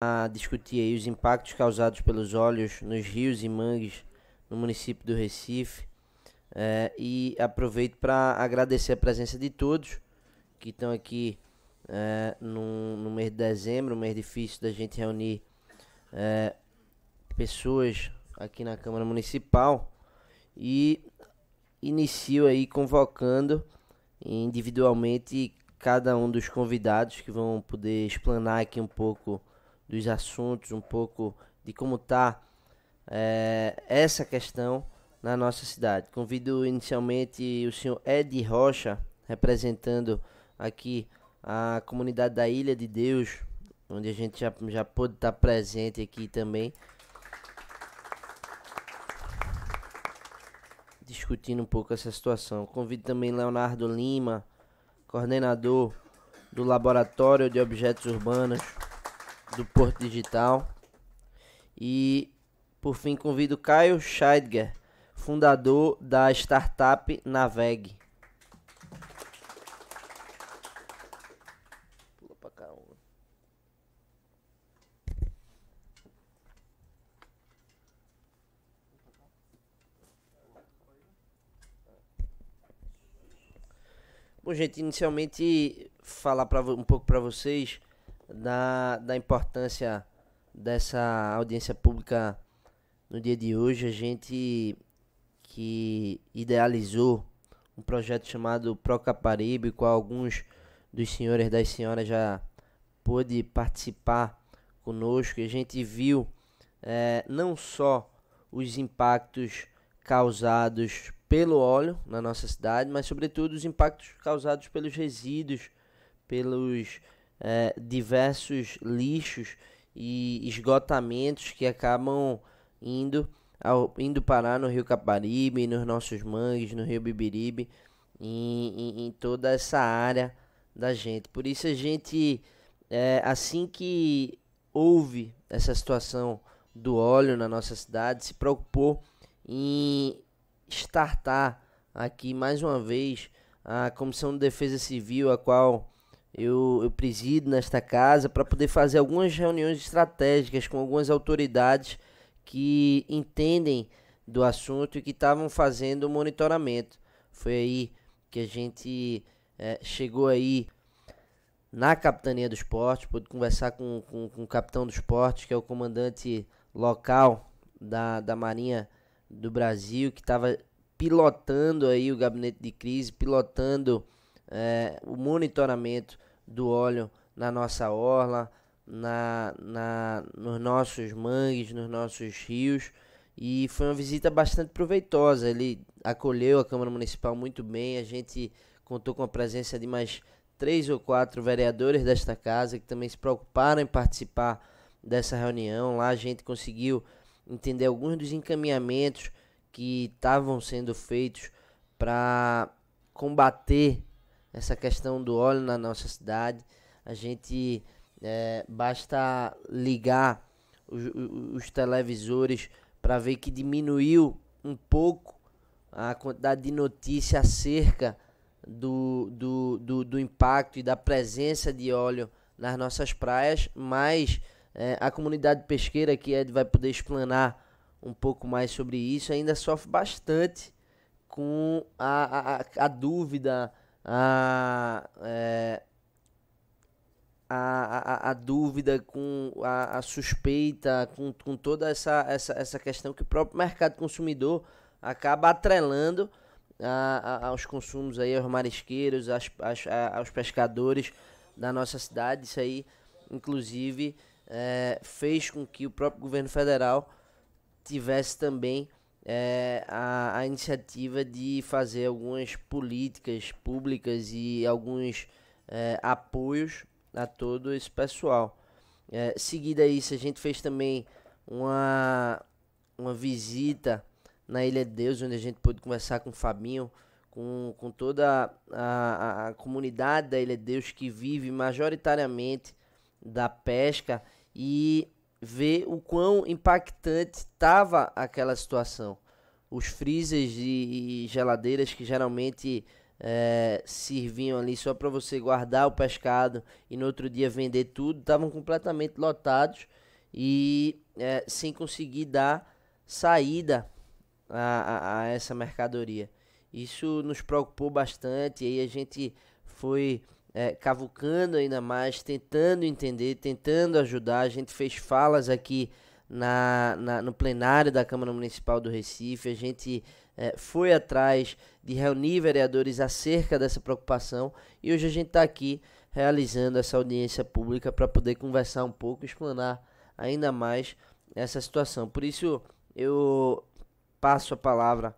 a discutir aí os impactos causados pelos óleos nos rios e mangues no município do Recife. É, e aproveito para agradecer a presença de todos que estão aqui é, no, no, mês de dezembro, um mês difícil da gente reunir é, pessoas aqui na Câmara Municipal. E inicio aí convocando individualmente cada um dos convidados que vão poder explanar aqui um pouco dos assuntos, um pouco de como está é, eh, essa questão na nossa cidade. Convido inicialmente o senhor Ed Rocha, representando aqui a comunidade da Ilha de Deus, onde a gente já, já pôde estar tá presente aqui também. Discutindo um pouco essa situação. Convido também Leonardo Lima, coordenador do Laboratório de Objetos Urbanos do Porto Digital. E por fim convido Caio Scheidger, fundador da startup Naveg. Pula cá, um. Bom, gente, inicialmente falar pra, um pouco para vocês da, da importância dessa audiência pública no dia de hoje. A gente que idealizou um projeto chamado Procaparibe, com alguns dos senhores e das senhoras já pôde participar conosco. E a gente viu é, não só os impactos causados pelo óleo na nossa cidade, mas sobretudo os impactos causados pelos resíduos, pelos é, diversos lixos e esgotamentos que acabam indo ao, indo parar no Rio Caparibe, nos nossos mangues, no Rio Bibiribe, em, em, em toda essa área da gente. Por isso a gente, é, assim que houve essa situação do óleo na nossa cidade, se preocupou em startar aqui mais uma vez a Comissão de Defesa Civil, a qual eu, eu presido nesta casa para poder fazer algumas reuniões estratégicas com algumas autoridades que entendem do assunto e que estavam fazendo o monitoramento. Foi aí que a gente é, chegou aí na capitania do esporte, pude conversar com, com, com, o capitão do esporte, que é o comandante local da, da Marinha do Brasil, que estava pilotando aí o gabinete de crise, pilotando é, o monitoramento do óleo na nossa orla, na, na, nos nossos mangues, nos nossos rios. E foi uma visita bastante proveitosa. Ele acolheu a Câmara Municipal muito bem. A gente contou com a presença de mais três ou quatro vereadores desta casa que também se preocuparam em participar dessa reunião. Lá a gente conseguiu entender alguns dos encaminhamentos que estavam sendo feitos para combater essa questão do óleo na nossa cidade. A gente é, basta ligar os, os televisores para ver que diminuiu um pouco a quantidade de notícia acerca do, do, do, do, impacto e da presença de óleo nas nossas praias, mas é, a comunidade pesqueira, que Ed vai poder explanar um pouco mais sobre isso, ainda sofre bastante com a, a, a dúvida a, é, a, a, a, dúvida, com a, a suspeita, com, com toda essa, essa, essa questão que o próprio mercado consumidor acaba atrelando a, a, aos consumos aí, aos marisqueiros, às, às, aos pescadores da nossa cidade. Isso aí, inclusive, é, fez com que o próprio governo federal tivesse também é, a, a iniciativa de fazer algumas políticas públicas e alguns é, apoios a todo esse pessoal. É, seguida a isso, a gente fez também uma, uma visita na Ilha de Deus, onde a gente pôde conversar com o Fabinho, com, com toda a, a, a comunidade da Ilha de Deus que vive majoritariamente da pesca e ver o quão impactante estava aquela situação. Os freezers e geladeiras que geralmente é, serviam ali só para você guardar o pescado e no outro dia vender tudo, estavam completamente lotados e é, sem conseguir dar saída a, a, a, essa mercadoria. Isso nos preocupou bastante e aí a gente foi é, cavucando ainda mais, tentando entender, tentando ajudar. A gente fez falas aqui na, na no plenário da Câmara Municipal do Recife, a gente é, foi atrás de reunir vereadores acerca dessa preocupação e hoje a gente está aqui realizando essa audiência pública para poder conversar um pouco, explanar ainda mais essa situação. Por isso eu passo a palavra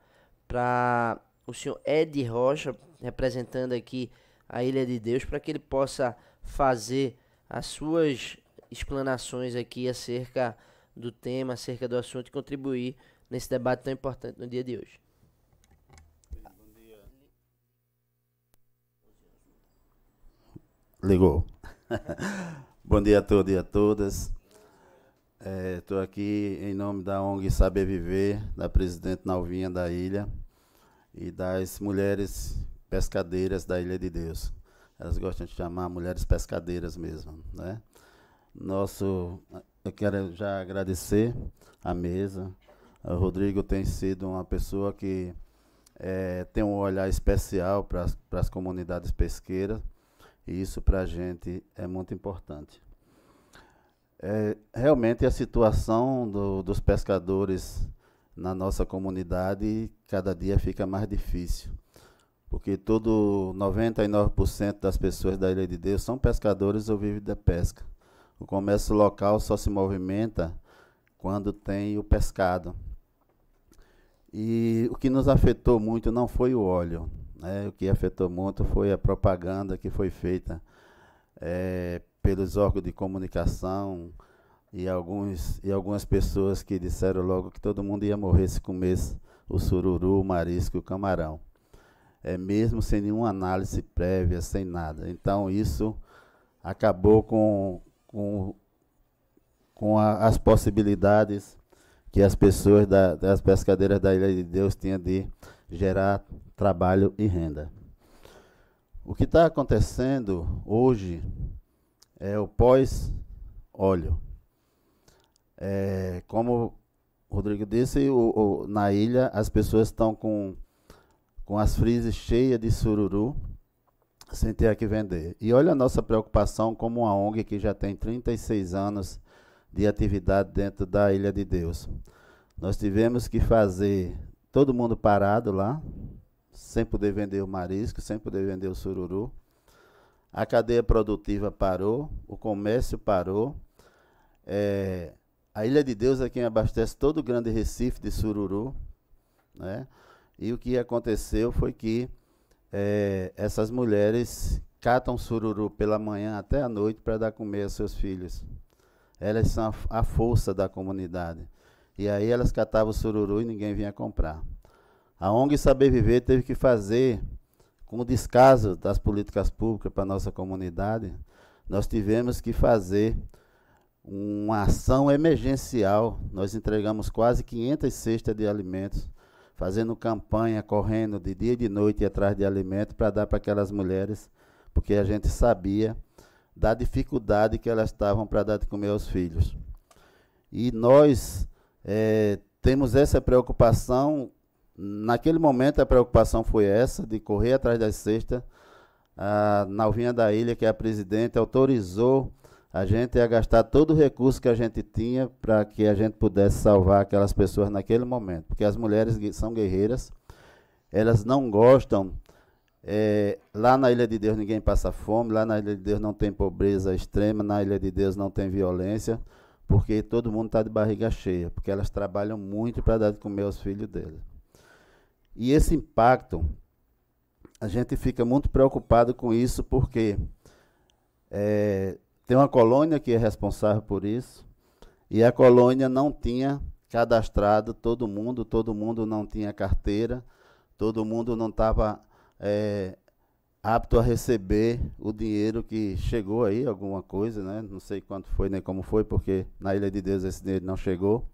para o senhor Ed Rocha, representando aqui a Ilha de Deus para que ele possa fazer as suas explanações aqui acerca do tema, acerca do assunto e contribuir nesse debate tão importante no dia de hoje. Ligou. Bom dia a todos e a todas. Estou é, aqui em nome da ONG Saber Viver, da presidente Nalvinha da Ilha e das mulheres pescadeiras da Ilha de Deus. Elas gostam de chamar mulheres pescadeiras mesmo, né? Nosso, eu quero já agradecer a mesa. O Rodrigo tem sido uma pessoa que é, tem um olhar especial para as comunidades pesqueiras e isso para a gente é muito importante. É, realmente a situação do, dos pescadores na nossa comunidade cada dia fica mais difícil porque todo 99% das pessoas da Ilha de Deus são pescadores ou vivem da pesca. O comércio local só se movimenta quando tem o pescado. E o que nos afetou muito não foi o óleo, né? o que afetou muito foi a propaganda que foi feita é, pelos órgãos de comunicação e, alguns, e algumas pessoas que disseram logo que todo mundo ia morrer se comesse o sururu, o marisco e o camarão é, mesmo sem nenhuma análise prévia, sem nada. Então, isso acabou com, com, com a, as possibilidades que as pessoas da, das pescadeiras da Ilha de Deus tinham de gerar trabalho e renda. O que está acontecendo hoje é o pós-óleo. É, como o Rodrigo disse, o, o, na ilha as pessoas estão com com as frises cheias de sururu, sem ter que vender. E olha a nossa preocupação como uma ONG que já tem 36 anos de atividade dentro da Ilha de Deus. Nós tivemos que fazer todo mundo parado lá, sem poder vender o marisco, sem poder vender o sururu. A cadeia produtiva parou, o comércio parou. É, a Ilha de Deus é quem abastece todo o grande Recife de sururu. Né? E o que aconteceu foi que é, essas mulheres catam sururu pela manhã até a noite para dar comer aos seus filhos. Elas são a, a força da comunidade. E aí elas catavam sururu e ninguém vinha comprar. A ONG Saber Viver teve que fazer, com o descaso das políticas públicas para a nossa comunidade, nós tivemos que fazer uma ação emergencial. Nós entregamos quase 500 cestas de alimentos fazendo campanha, correndo de dia e de noite atrás de alimento para dar para aquelas mulheres, porque a gente sabia da dificuldade que elas estavam para dar de comer aos filhos. E nós é, temos essa preocupação. Naquele momento, a preocupação foi essa, de correr atrás das cestas. A Nalvinha da Ilha, que é a presidente, autorizou a gente ia gastar todo o recurso que a gente tinha para que a gente pudesse salvar aquelas pessoas naquele momento. Porque as mulheres são guerreiras, elas não gostam. É, lá na Ilha de Deus ninguém passa fome, lá na Ilha de Deus não tem pobreza extrema, na Ilha de Deus não tem violência, porque todo mundo está de barriga cheia, porque elas trabalham muito para dar de comer aos filhos dela. E esse impacto, a gente fica muito preocupado com isso, porque é, tem uma colônia que é responsável por isso, e a colônia não tinha cadastrado todo mundo, todo mundo não tinha carteira, todo mundo não estava é, apto a receber o dinheiro que chegou aí, alguma coisa, né? Não sei quanto foi nem como foi, porque na Ilha de Deus esse dinheiro não chegou.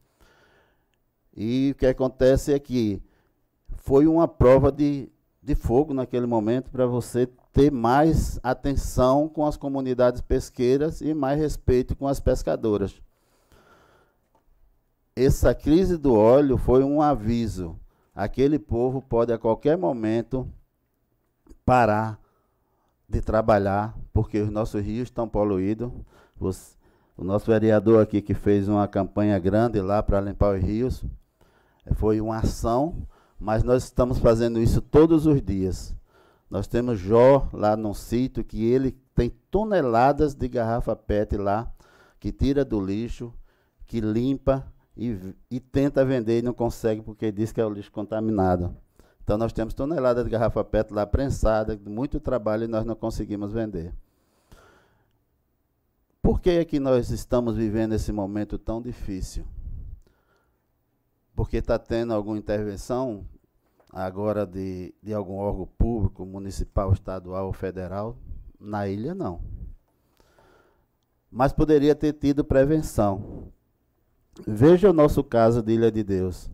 E o que acontece é que foi uma prova de, de fogo naquele momento para você ter mais atenção com as comunidades pesqueiras e mais respeito com as pescadoras. Essa crise do óleo foi um aviso. Aquele povo pode a qualquer momento parar de trabalhar, porque os nossos rios estão poluídos. o nosso vereador aqui que fez uma campanha grande lá para limpar os rios, foi uma ação, mas nós estamos fazendo isso todos os dias. Nós temos Jó lá num sítio que ele tem toneladas de garrafa PET lá, que tira do lixo, que limpa e, e tenta vender e não consegue porque diz que é o lixo contaminado. Então nós temos toneladas de garrafa PET lá prensada, muito trabalho e nós não conseguimos vender. Por que é que nós estamos vivendo esse momento tão difícil? Porque está tendo alguma intervenção agora de, de algum órgão público, municipal, estadual ou federal, na ilha não. Mas poderia ter tido prevenção. Veja o nosso caso de Ilha de Deus.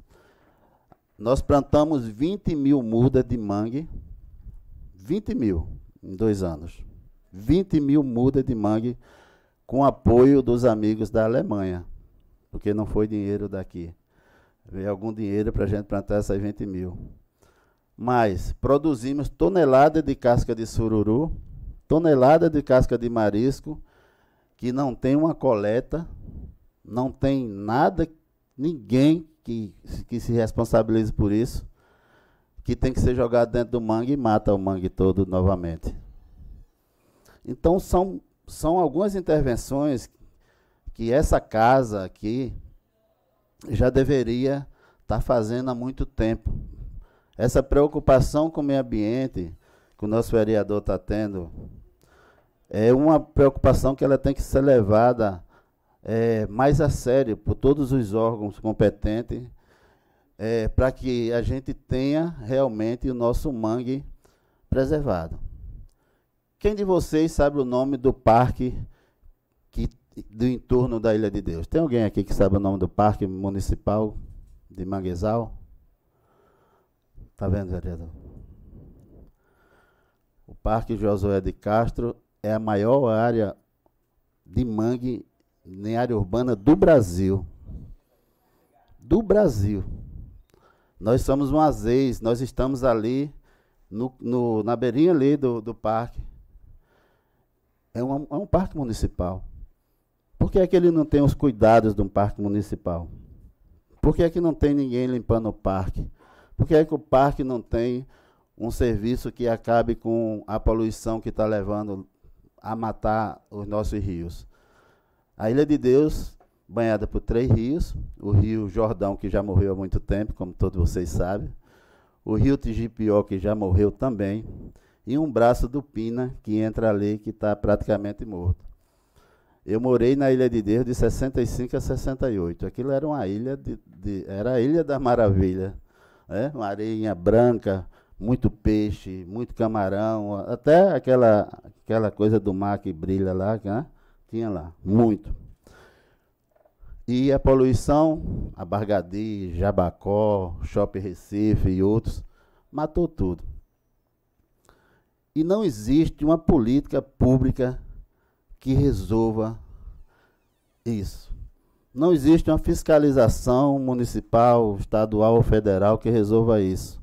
Nós plantamos 20 mil mudas de mangue, 20 mil em dois anos. 20 mil mudas de mangue com apoio dos amigos da Alemanha, porque não foi dinheiro daqui. Veio algum dinheiro para a gente plantar essas 20 mil mas produzimos tonelada de casca de sururu, tonelada de casca de marisco, que não tem uma coleta, não tem nada, ninguém que, que se responsabilize por isso, que tem que ser jogado dentro do mangue e mata o mangue todo novamente. Então são, são algumas intervenções que essa casa aqui já deveria estar tá fazendo há muito tempo, essa preocupação com o meio ambiente que o nosso vereador está tendo é uma preocupação que ela tem que ser levada é, mais a sério por todos os órgãos competentes é, para que a gente tenha realmente o nosso mangue preservado. Quem de vocês sabe o nome do parque que, do entorno da Ilha de Deus? Tem alguém aqui que sabe o nome do parque municipal de Manguezal? Está vendo, vereador? O Parque Josué de Castro é a maior área de mangue em área urbana do Brasil. Do Brasil. Nós somos um azeis, nós estamos ali, no, no, na beirinha ali do, do parque. É, uma, é um parque municipal. Por que é que ele não tem os cuidados de um parque municipal? Por que é que não tem ninguém limpando o parque? Por que é que o parque não tem um serviço que acabe com a poluição que está levando a matar os nossos rios? A Ilha de Deus, banhada por três rios, o rio Jordão, que já morreu há muito tempo, como todos vocês sabem, o rio Tigipió, que já morreu também, e um braço do Pina, que entra ali, que está praticamente morto. Eu morei na Ilha de Deus de 65 a 68. Aquilo era uma ilha de, de, era a Ilha da Maravilha né? uma areinha branca, muito peixe, muito camarão, até aquela, aquela coisa do mar que brilha lá, né? tinha lá, muito. E a poluição, a Bargadi, Jabacó, Shopping Recife e outros, matou tudo. E não existe uma política pública que resolva isso. Não existe uma fiscalização municipal, estadual ou federal que resolva isso.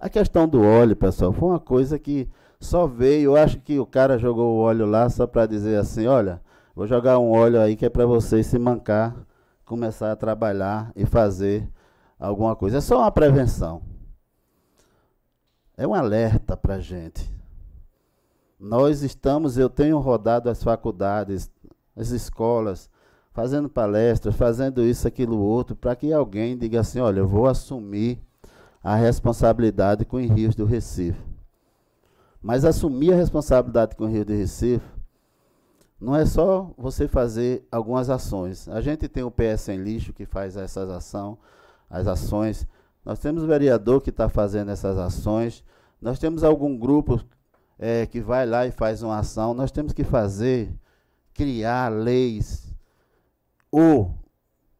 A questão do óleo, pessoal, foi uma coisa que só veio. Eu acho que o cara jogou o óleo lá só para dizer assim: olha, vou jogar um óleo aí que é para vocês se mancar, começar a trabalhar e fazer alguma coisa. É só uma prevenção. É um alerta para a gente. Nós estamos, eu tenho rodado as faculdades, as escolas, fazendo palestras, fazendo isso, aquilo, outro, para que alguém diga assim: olha, eu vou assumir a responsabilidade com o Rios do Recife. Mas assumir a responsabilidade com o Rio de Recife não é só você fazer algumas ações. A gente tem o PS Sem Lixo que faz essas ação, as ações. Nós temos o vereador que está fazendo essas ações. Nós temos algum grupo é, que vai lá e faz uma ação. Nós temos que fazer, criar leis, ou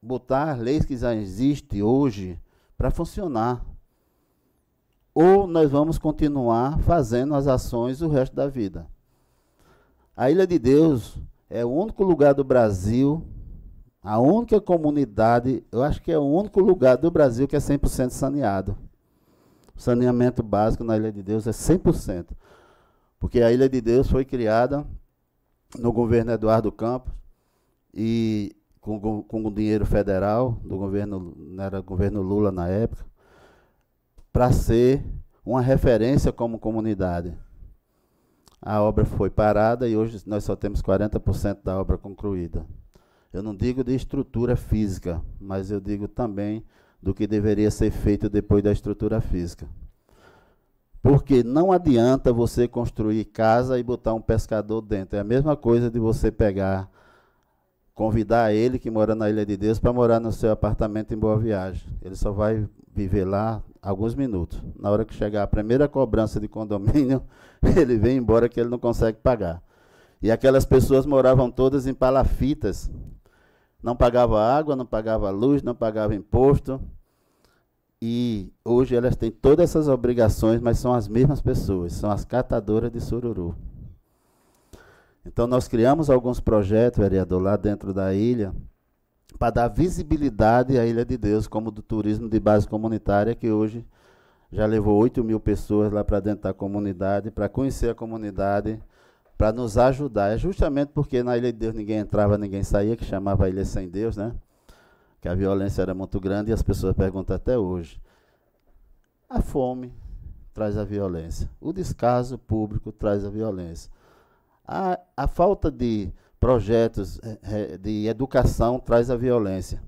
botar leis que já existem hoje para funcionar. Ou nós vamos continuar fazendo as ações o resto da vida. A Ilha de Deus é o único lugar do Brasil, a única comunidade, eu acho que é o único lugar do Brasil que é 100% saneado. O saneamento básico na Ilha de Deus é 100%. Porque a Ilha de Deus foi criada no governo Eduardo Campos e com, com o dinheiro federal do governo, era governo Lula na época, para ser uma referência como comunidade. A obra foi parada e hoje nós só temos 40% da obra concluída. Eu não digo de estrutura física, mas eu digo também do que deveria ser feito depois da estrutura física. Porque não adianta você construir casa e botar um pescador dentro. É a mesma coisa de você pegar convidar ele que mora na Ilha de Deus para morar no seu apartamento em Boa Viagem. Ele só vai viver lá alguns minutos. Na hora que chegar a primeira cobrança de condomínio, ele vem embora que ele não consegue pagar. E aquelas pessoas moravam todas em palafitas. Não pagava água, não pagava luz, não pagava imposto. E hoje elas têm todas essas obrigações, mas são as mesmas pessoas, são as catadoras de sururu. Então, nós criamos alguns projetos, vereador, lá dentro da ilha, para dar visibilidade à Ilha de Deus, como do turismo de base comunitária, que hoje já levou 8 mil pessoas lá para dentro da comunidade, para conhecer a comunidade, para nos ajudar. É justamente porque na Ilha de Deus ninguém entrava, ninguém saía, que chamava Ilha Sem Deus, né? Que a violência era muito grande e as pessoas perguntam até hoje. A fome traz a violência, o descaso público traz a violência. A, a falta de projetos eh, eh, de educação traz a violência.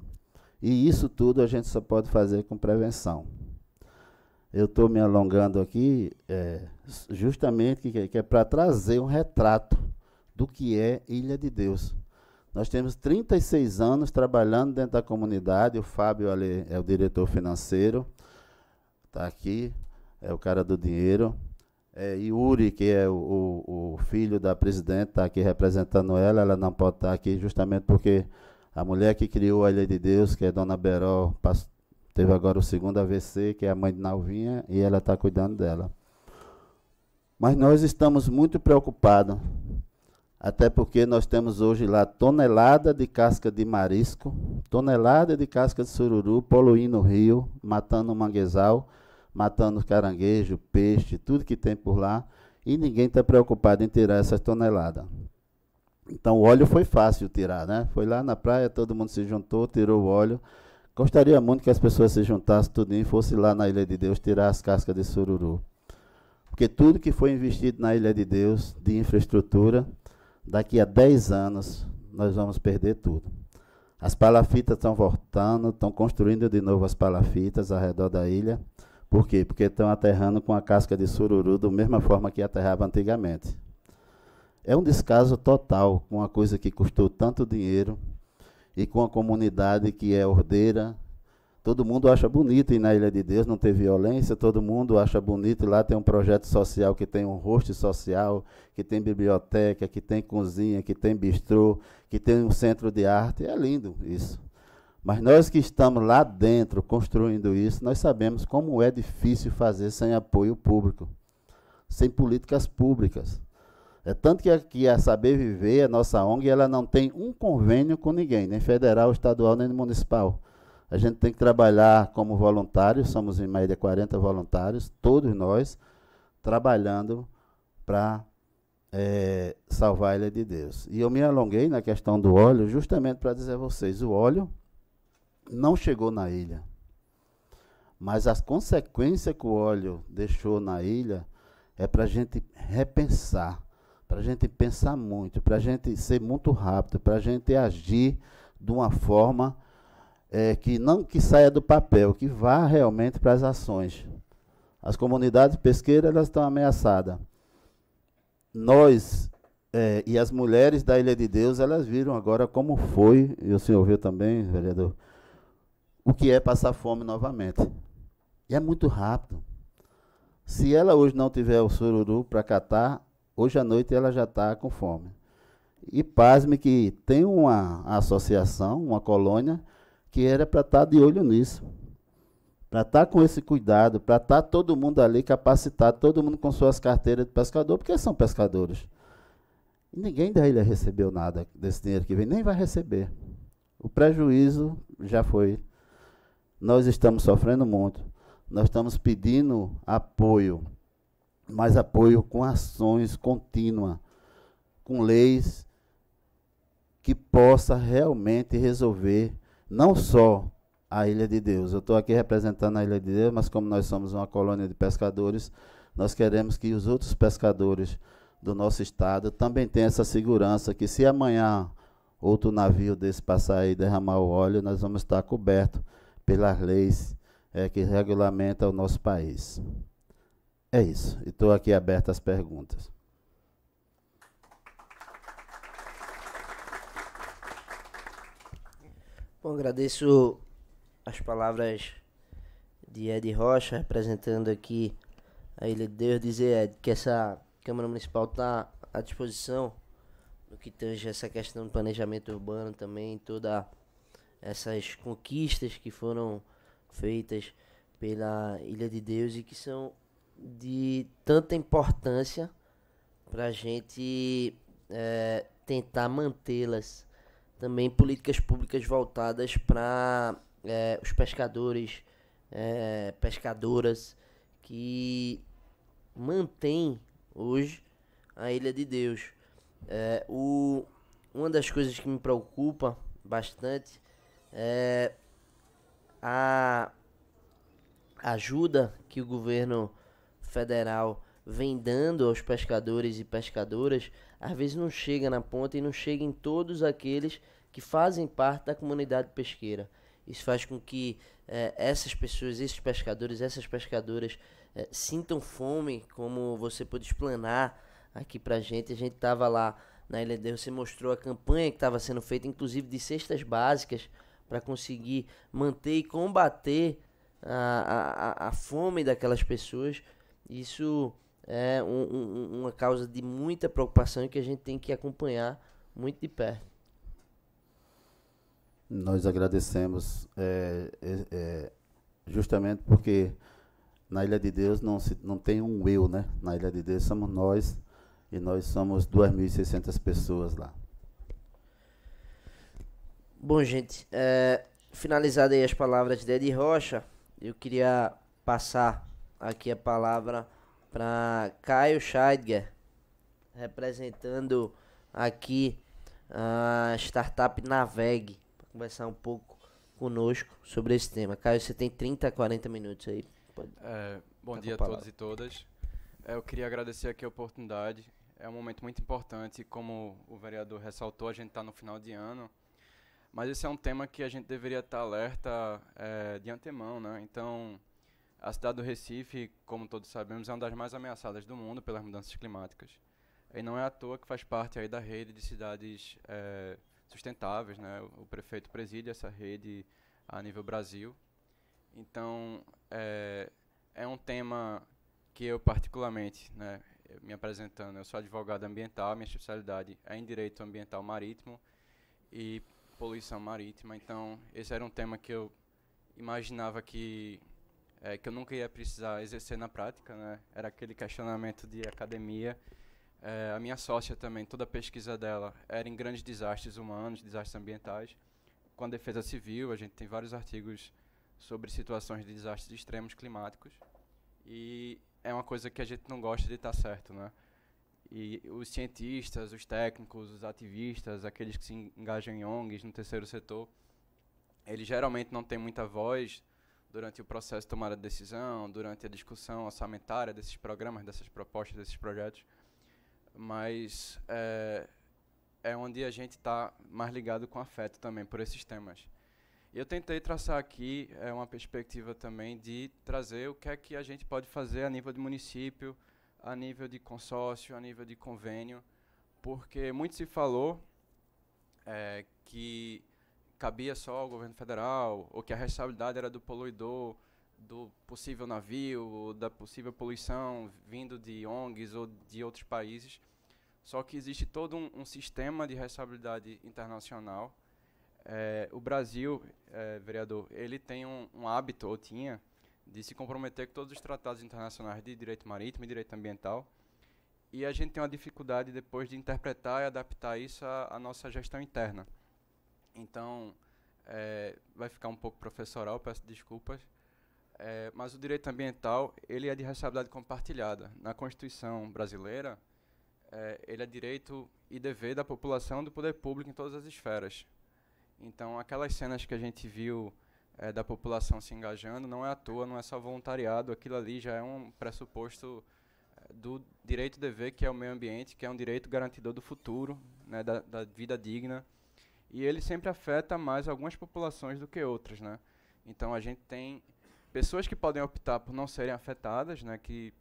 E isso tudo a gente só pode fazer com prevenção. Eu estou me alongando aqui é, justamente que, que é para trazer um retrato do que é Ilha de Deus. Nós temos 36 anos trabalhando dentro da comunidade. O Fábio é o diretor financeiro, está aqui, é o cara do dinheiro é, Yuri, que é o, o, o filho da presidenta, está aqui representando ela, ela não pode estar aqui justamente porque a mulher que criou a Ilha de Deus, que é Dona Berol, passou, teve agora o segundo AVC, que é a mãe de Nalvinha, e ela está cuidando dela. Mas nós estamos muito preocupados, até porque nós temos hoje lá tonelada de casca de marisco, tonelada de casca de sururu, poluindo o rio, matando o manguezal, matando caranguejo, peixe, tudo que tem por lá, e ninguém está preocupado em tirar essas toneladas. Então o óleo foi fácil tirar, né? Foi lá na praia, todo mundo se juntou, tirou o óleo. Gostaria muito que as pessoas se juntassem tudo e fossem lá na Ilha de Deus tirar as cascas de sururu. Porque tudo que foi investido na Ilha de Deus, de infraestrutura, daqui a 10 anos nós vamos perder tudo. As palafitas estão voltando, estão construindo de novo as palafitas ao redor da ilha. Por quê? Porque estão aterrando com a casca de sururu da mesma forma que aterrava antigamente. É um descaso total com uma coisa que custou tanto dinheiro e com a comunidade que é ordeira. Todo mundo acha bonito ir na Ilha de Deus, não ter violência, todo mundo acha bonito. Lá tem um projeto social que tem um rosto social, que tem biblioteca, que tem cozinha, que tem bistrô, que tem um centro de arte. É lindo isso. Mas nós que estamos lá dentro construindo isso, nós sabemos como é difícil fazer sem apoio público, sem políticas públicas. É tanto que aqui a Saber Viver, a nossa ONG, ela não tem um convênio com ninguém, nem federal, estadual, nem municipal. A gente tem que trabalhar como voluntários, somos em média 40 voluntários, todos nós, trabalhando para é, salvar a ilha de Deus. E eu me alonguei na questão do óleo, justamente para dizer a vocês: o óleo não chegou na ilha. Mas as consequências que o óleo deixou na ilha é para a gente repensar, para a gente pensar muito, para a gente ser muito rápido, para a gente agir de uma forma é, que não que saia do papel, que vá realmente para as ações. As comunidades pesqueiras elas estão ameaçadas. Nós é, e as mulheres da Ilha de Deus elas viram agora como foi, e o senhor viu também, vereador, o que é passar fome novamente. E é muito rápido. Se ela hoje não tiver o sururu para catar, hoje à noite ela já está com fome. E pasme que tem uma associação, uma colônia, que era para estar tá de olho nisso. Para estar tá com esse cuidado, para estar tá todo mundo ali capacitado, todo mundo com suas carteiras de pescador, porque são pescadores. E ninguém da ilha recebeu nada desse dinheiro que vem, nem vai receber. O prejuízo já foi nós estamos sofrendo muito. Nós estamos pedindo apoio, mas apoio com ações contínuas, com leis que possa realmente resolver não só a Ilha de Deus. Eu estou aqui representando a Ilha de Deus, mas como nós somos uma colônia de pescadores, nós queremos que os outros pescadores do nosso estado também tenham essa segurança que se amanhã outro navio desse passar e derramar o óleo, nós vamos estar cobertos pelas leis é, que regulamentam o nosso país. É isso. E estou aqui aberto às perguntas. Bom, agradeço as palavras de Ed Rocha, representando aqui a Ilha de Deus, dizer, Ed, que essa Câmara Municipal está à disposição no que tange essa questão do planejamento urbano também, toda a essas conquistas que foram feitas pela Ilha de Deus e que são de tanta importância para a gente é, tentar mantê-las. Também políticas públicas voltadas para é, os pescadores, é, pescadoras que mantêm hoje a Ilha de Deus. É, o, uma das coisas que me preocupa bastante é, a ajuda que o governo federal vem dando aos pescadores e pescadoras, às vezes não chega na ponta e não chega em todos aqueles que fazem parte da comunidade pesqueira. Isso faz com que é, essas pessoas, esses pescadores, essas pescadoras é, sintam fome, como você pôde explanar aqui pra gente. A gente tava lá na Ilha de você mostrou a campanha que estava sendo feita, inclusive de cestas básicas para conseguir manter e combater a, a, a fome daquelas pessoas, isso é um, um, uma causa de muita preocupação e que a gente tem que acompanhar muito de perto. Nós agradecemos é, é, é, justamente porque na Ilha de Deus não, se, não tem um eu, né? Na Ilha de Deus somos nós e nós somos 2.600 pessoas lá. Bom, gente, é, finalizada aí as palavras de Ed Rocha, eu queria passar aqui a palavra para Caio Scheidger, representando aqui a startup Naveg, para conversar um pouco conosco sobre esse tema. Caio, você tem 30, 40 minutos aí. É, bom dia a todos e todas. É, eu queria agradecer aqui a oportunidade. É um momento muito importante, como o vereador ressaltou, a gente está no final de ano mas esse é um tema que a gente deveria estar alerta é, de antemão, né? Então, a cidade do Recife, como todos sabemos, é uma das mais ameaçadas do mundo pelas mudanças climáticas. E não é à toa que faz parte aí da rede de cidades é, sustentáveis, né? O, prefeito preside essa rede a nível Brasil. Então, é, é um tema que eu particularmente, né, me apresentando, eu sou advogado ambiental, minha especialidade é em direito ambiental marítimo e poluição marítima. Então, esse era um tema que eu imaginava que é, que eu nunca ia precisar exercer na prática, né? Era aquele questionamento de academia. É, a minha sócia também, toda a pesquisa dela era em grandes desastres humanos, desastres ambientais. Com a defesa civil, a gente tem vários artigos sobre situações de desastres extremos climáticos. E é uma coisa que a gente não gosta de estar certo, né? E os cientistas, os técnicos, os ativistas, aqueles que se engajam em ONGs no terceiro setor, eles geralmente não têm muita voz durante o processo de tomada de decisão, durante a discussão orçamentária desses programas, dessas propostas, desses projetos, mas é, é onde a gente está mais ligado com afeto também por esses temas. Eu tentei traçar aqui é, uma perspectiva também de trazer o que é que a gente pode fazer a nível de município, a nível de consórcio, a nível de convênio, porque muito se falou é, que cabia só ao governo federal, ou que a responsabilidade era do poluidor, do possível navio, da possível poluição vindo de ONGs ou de outros países. Só que existe todo um, um sistema de responsabilidade internacional. É, o Brasil, é, vereador, ele tem um, um hábito, ou tinha, de se comprometer com todos os tratados internacionais de direito marítimo e direito ambiental. E a gente tem uma dificuldade depois de interpretar e adaptar isso à, nossa gestão interna. Então, é, vai ficar um pouco professoral, peço desculpas. É, mas o direito ambiental ele é de responsabilidade compartilhada. Na Constituição brasileira, é, ele é direito e dever da população do poder público em todas as esferas. Então, aquelas cenas que a gente viu é, da população se engajando, não é à toa, não é só voluntariado, aquilo ali já é um pressuposto é, do direito dever que é o meio ambiente, que é um direito garantidor do futuro, né, da, da vida digna, e ele sempre afeta mais algumas populações do que outras, né? Então a gente tem pessoas que podem optar por não serem afetadas, né? Que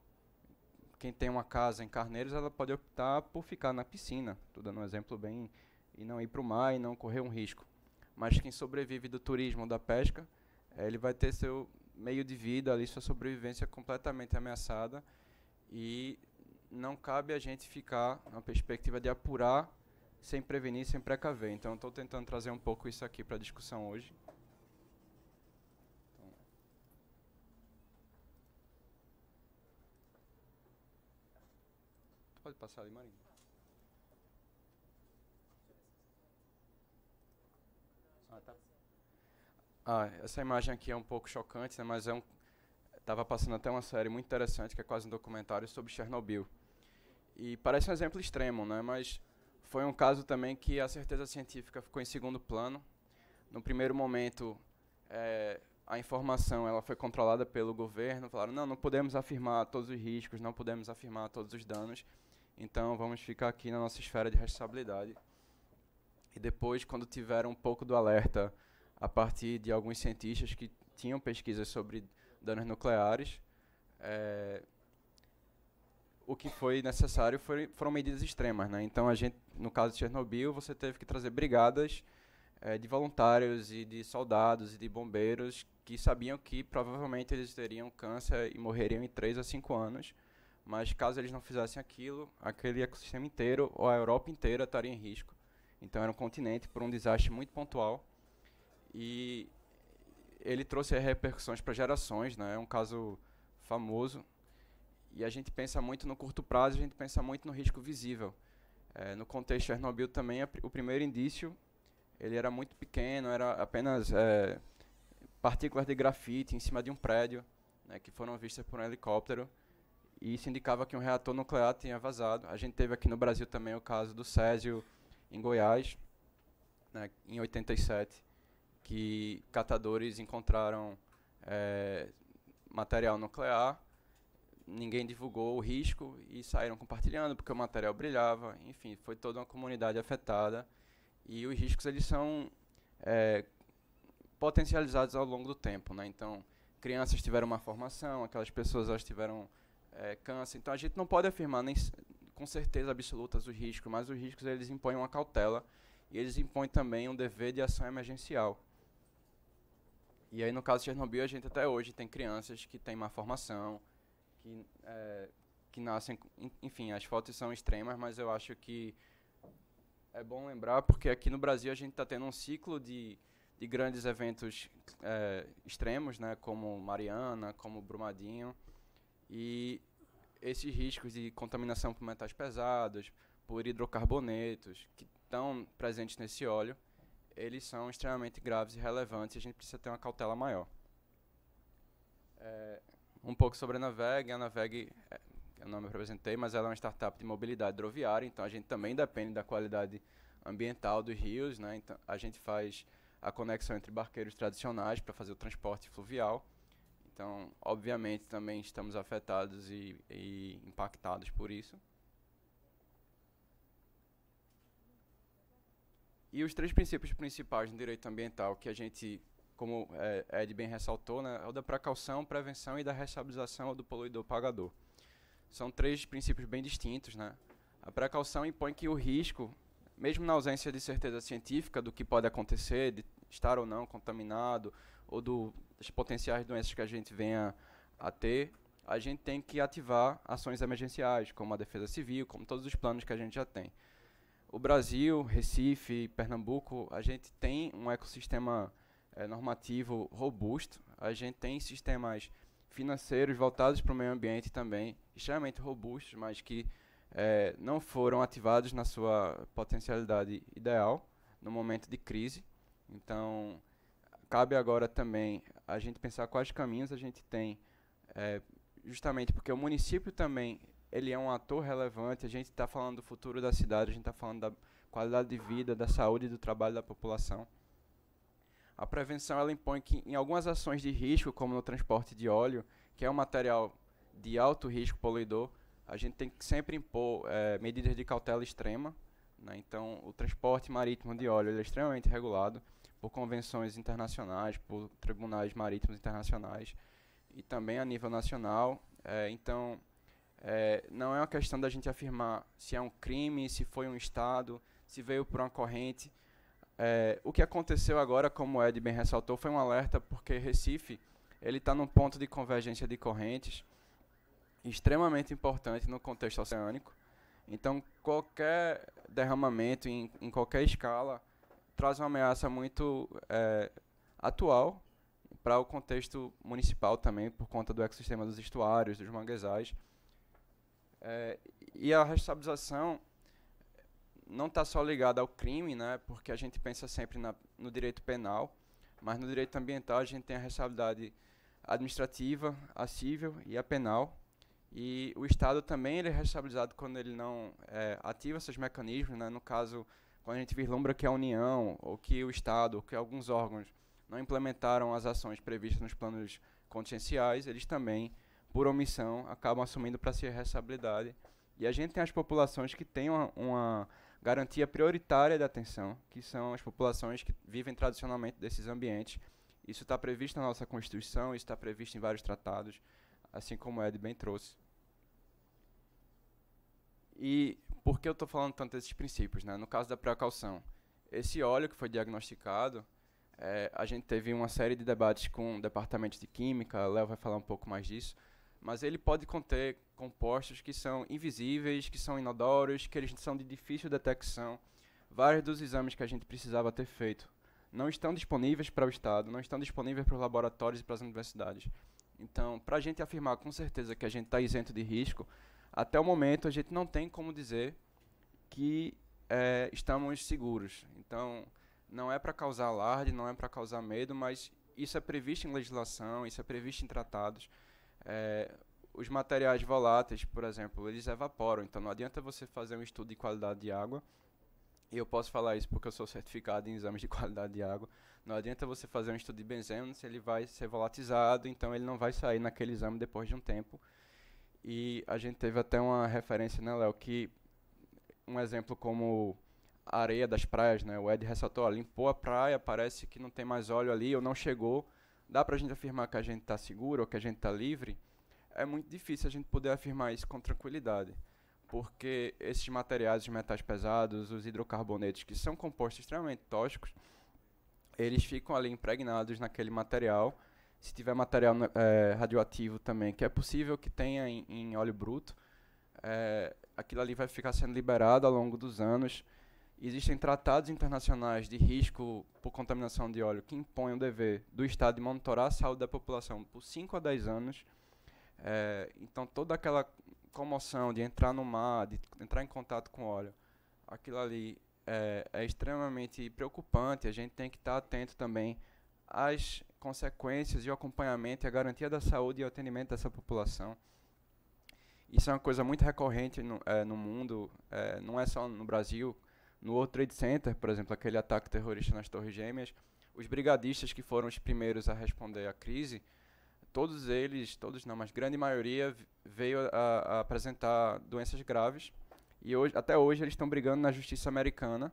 quem tem uma casa em Carneiros, ela pode optar por ficar na piscina, estou dando um exemplo bem e não ir para o mar e não correr um risco mas quem sobrevive do turismo ou da pesca, é, ele vai ter seu meio de vida ali, sua sobrevivência completamente ameaçada e não cabe a gente ficar na perspectiva de apurar sem prevenir, sem precaver. Então, estou tentando trazer um pouco isso aqui para a discussão hoje. Pode passar ali, Marinho. Ah, essa imagem aqui é um pouco chocante, né, mas é um estava passando até uma série muito interessante que é quase um documentário sobre Chernobyl. E parece um exemplo extremo, né, mas foi um caso também que a certeza científica ficou em segundo plano. No primeiro momento, é, a informação ela foi controlada pelo governo, falaram: "Não, não podemos afirmar todos os riscos, não podemos afirmar todos os danos". Então, vamos ficar aqui na nossa esfera de responsabilidade. E depois, quando tiveram um pouco do alerta a partir de alguns cientistas que tinham pesquisas sobre danos nucleares. É, o que foi necessário foi, foram medidas extremas, né? Então a gente, no caso de Chernobyl, você teve que trazer brigadas é, de voluntários e de soldados e de bombeiros que sabiam que provavelmente eles teriam câncer e morreriam em 3 a 5 anos, mas caso eles não fizessem aquilo, aquele ecossistema inteiro ou a Europa inteira estaria em risco. Então era um continente por um desastre muito pontual. E ele trouxe repercussões para gerações, né? É um caso famoso. E a gente pensa muito no curto prazo, a gente pensa muito no risco visível. É, no contexto de Chernobyl também, a, o primeiro indício, ele era muito pequeno, era apenas é, partículas de grafite em cima de um prédio, né, que foram vistas por um helicóptero, e isso indicava que um reator nuclear tinha vazado. A gente teve aqui no Brasil também o caso do Césio, em Goiás, né, em 87, que catadores encontraram é, material nuclear, ninguém divulgou o risco e saíram compartilhando porque o material brilhava, enfim, foi toda uma comunidade afetada e os riscos eles são é, potencializados ao longo do tempo, né? Então, crianças tiveram uma formação, aquelas pessoas elas tiveram é, câncer, então a gente não pode afirmar nem com certeza absoluta os riscos, mas os riscos eles impõem uma cautela e eles impõem também um dever de ação emergencial. E aí, no caso de Chernobyl, a gente até hoje tem crianças que têm má formação, que, é, que nascem. Enfim, as fotos são extremas, mas eu acho que é bom lembrar, porque aqui no Brasil a gente está tendo um ciclo de, de grandes eventos é, extremos, né, como Mariana, como Brumadinho, e esses riscos de contaminação por metais pesados, por hidrocarbonetos, que estão presentes nesse óleo eles são extremamente graves e relevantes e a gente precisa ter uma cautela maior. É, um pouco sobre a Naveg. A Naveg, é, eu não me apresentei, mas ela é uma startup de mobilidade rodoviária, então a gente também depende da qualidade ambiental dos rios. Né? Então, a gente faz a conexão entre barqueiros tradicionais para fazer o transporte fluvial. Então, obviamente, também estamos afetados e, e impactados por isso. E os três princípios principais no direito ambiental que a gente, como é, Ed bem ressaltou, né, é o da precaução, prevenção e da responsabilização do poluidor pagador. São três princípios bem distintos. Né? A precaução impõe que o risco, mesmo na ausência de certeza científica do que pode acontecer, de estar ou não contaminado, ou do, das potenciais doenças que a gente venha a ter, a gente tem que ativar ações emergenciais, como a defesa civil, como todos os planos que a gente já tem o Brasil, Recife, Pernambuco, a gente tem um ecossistema é, normativo robusto, a gente tem sistemas financeiros voltados para o meio ambiente também, extremamente robustos, mas que é, não foram ativados na sua potencialidade ideal no momento de crise. Então, cabe agora também a gente pensar quais caminhos a gente tem, é, justamente porque o município também ele é um ator relevante. A gente está falando do futuro da cidade, a gente está falando da qualidade de vida, da saúde e do trabalho da população. A prevenção ela impõe que em algumas ações de risco, como no transporte de óleo, que é um material de alto risco poluidor, a gente tem que sempre impor é, medidas de cautela extrema. Né? Então, o transporte marítimo de óleo é extremamente regulado por convenções internacionais, por tribunais marítimos internacionais e também a nível nacional. É, então, é, não é uma questão da gente afirmar se é um crime, se foi um Estado, se veio por uma corrente. É, o que aconteceu agora, como o Ed bem ressaltou, foi um alerta porque Recife ele está num ponto de convergência de correntes extremamente importante no contexto oceânico. Então, qualquer derramamento em, em qualquer escala traz uma ameaça muito é, atual para o contexto municipal também, por conta do ecossistema dos estuários, dos manguezais. É, e a restabilização não está só ligada ao crime, né? Porque a gente pensa sempre na, no direito penal, mas no direito ambiental a gente tem a responsabilidade administrativa, a civil e a penal. E o Estado também ele é responsabilizado quando ele não é, ativa esses mecanismos, né? No caso, quando a gente vislumbra que a União ou que o Estado ou que alguns órgãos não implementaram as ações previstas nos planos conscienciais, eles também por omissão, acabam assumindo para si a responsabilidade. E a gente tem as populações que têm uma, uma garantia prioritária de atenção, que são as populações que vivem tradicionalmente desses ambientes. Isso está previsto na nossa Constituição, isso está previsto em vários tratados, assim como o Ed bem trouxe. E por que eu estou falando tanto desses princípios? Né? No caso da precaução, esse óleo que foi diagnosticado, é, a gente teve uma série de debates com o departamento de química, Léo vai falar um pouco mais disso, mas ele pode conter compostos que são invisíveis, que são inodoros, que eles são de difícil detecção. Vários dos exames que a gente precisava ter feito não estão disponíveis para o Estado, não estão disponíveis para os laboratórios e para as universidades. Então, para a gente afirmar com certeza que a gente está isento de risco, até o momento a gente não tem como dizer que é, estamos seguros. Então, não é para causar alarde, não é para causar medo, mas isso é previsto em legislação, isso é previsto em tratados é, os materiais voláteis, por exemplo, eles evaporam. Então não adianta você fazer um estudo de qualidade de água. E eu posso falar isso porque eu sou certificado em exames de qualidade de água. Não adianta você fazer um estudo de benzeno se ele vai ser volatizado, então ele não vai sair naquele exame depois de um tempo. E a gente teve até uma referência, né, Léo, que um exemplo como a areia das praias, né? O Ed ressaltou, ó, limpou a praia, parece que não tem mais óleo ali, ou não chegou dá para a gente afirmar que a gente está seguro ou que a gente está livre, é muito difícil a gente poder afirmar isso com tranquilidade. Porque esses materiais, os metais pesados, os hidrocarbonetos, que são compostos extremamente tóxicos, eles ficam ali impregnados naquele material. Se tiver material é, radioativo também, que é possível que tenha em, em óleo bruto, é, aquilo ali vai ficar sendo liberado ao longo dos anos Existem tratados internacionais de risco por contaminação de óleo que impõem o dever do Estado de monitorar a saúde da população por 5 a 10 anos. É, então, toda aquela comoção de entrar no mar, de entrar em contato com óleo, aquilo ali é, é extremamente preocupante. A gente tem que estar atento também às consequências e o acompanhamento e a garantia da saúde e o atendimento dessa população. Isso é uma coisa muito recorrente no, é, no mundo, é, não é só no Brasil no World Trade Center, por exemplo, aquele ataque terrorista nas Torres Gêmeas, os brigadistas que foram os primeiros a responder à crise, todos eles, todos não, mas grande maioria veio a, a apresentar doenças graves e hoje, até hoje eles estão brigando na justiça americana.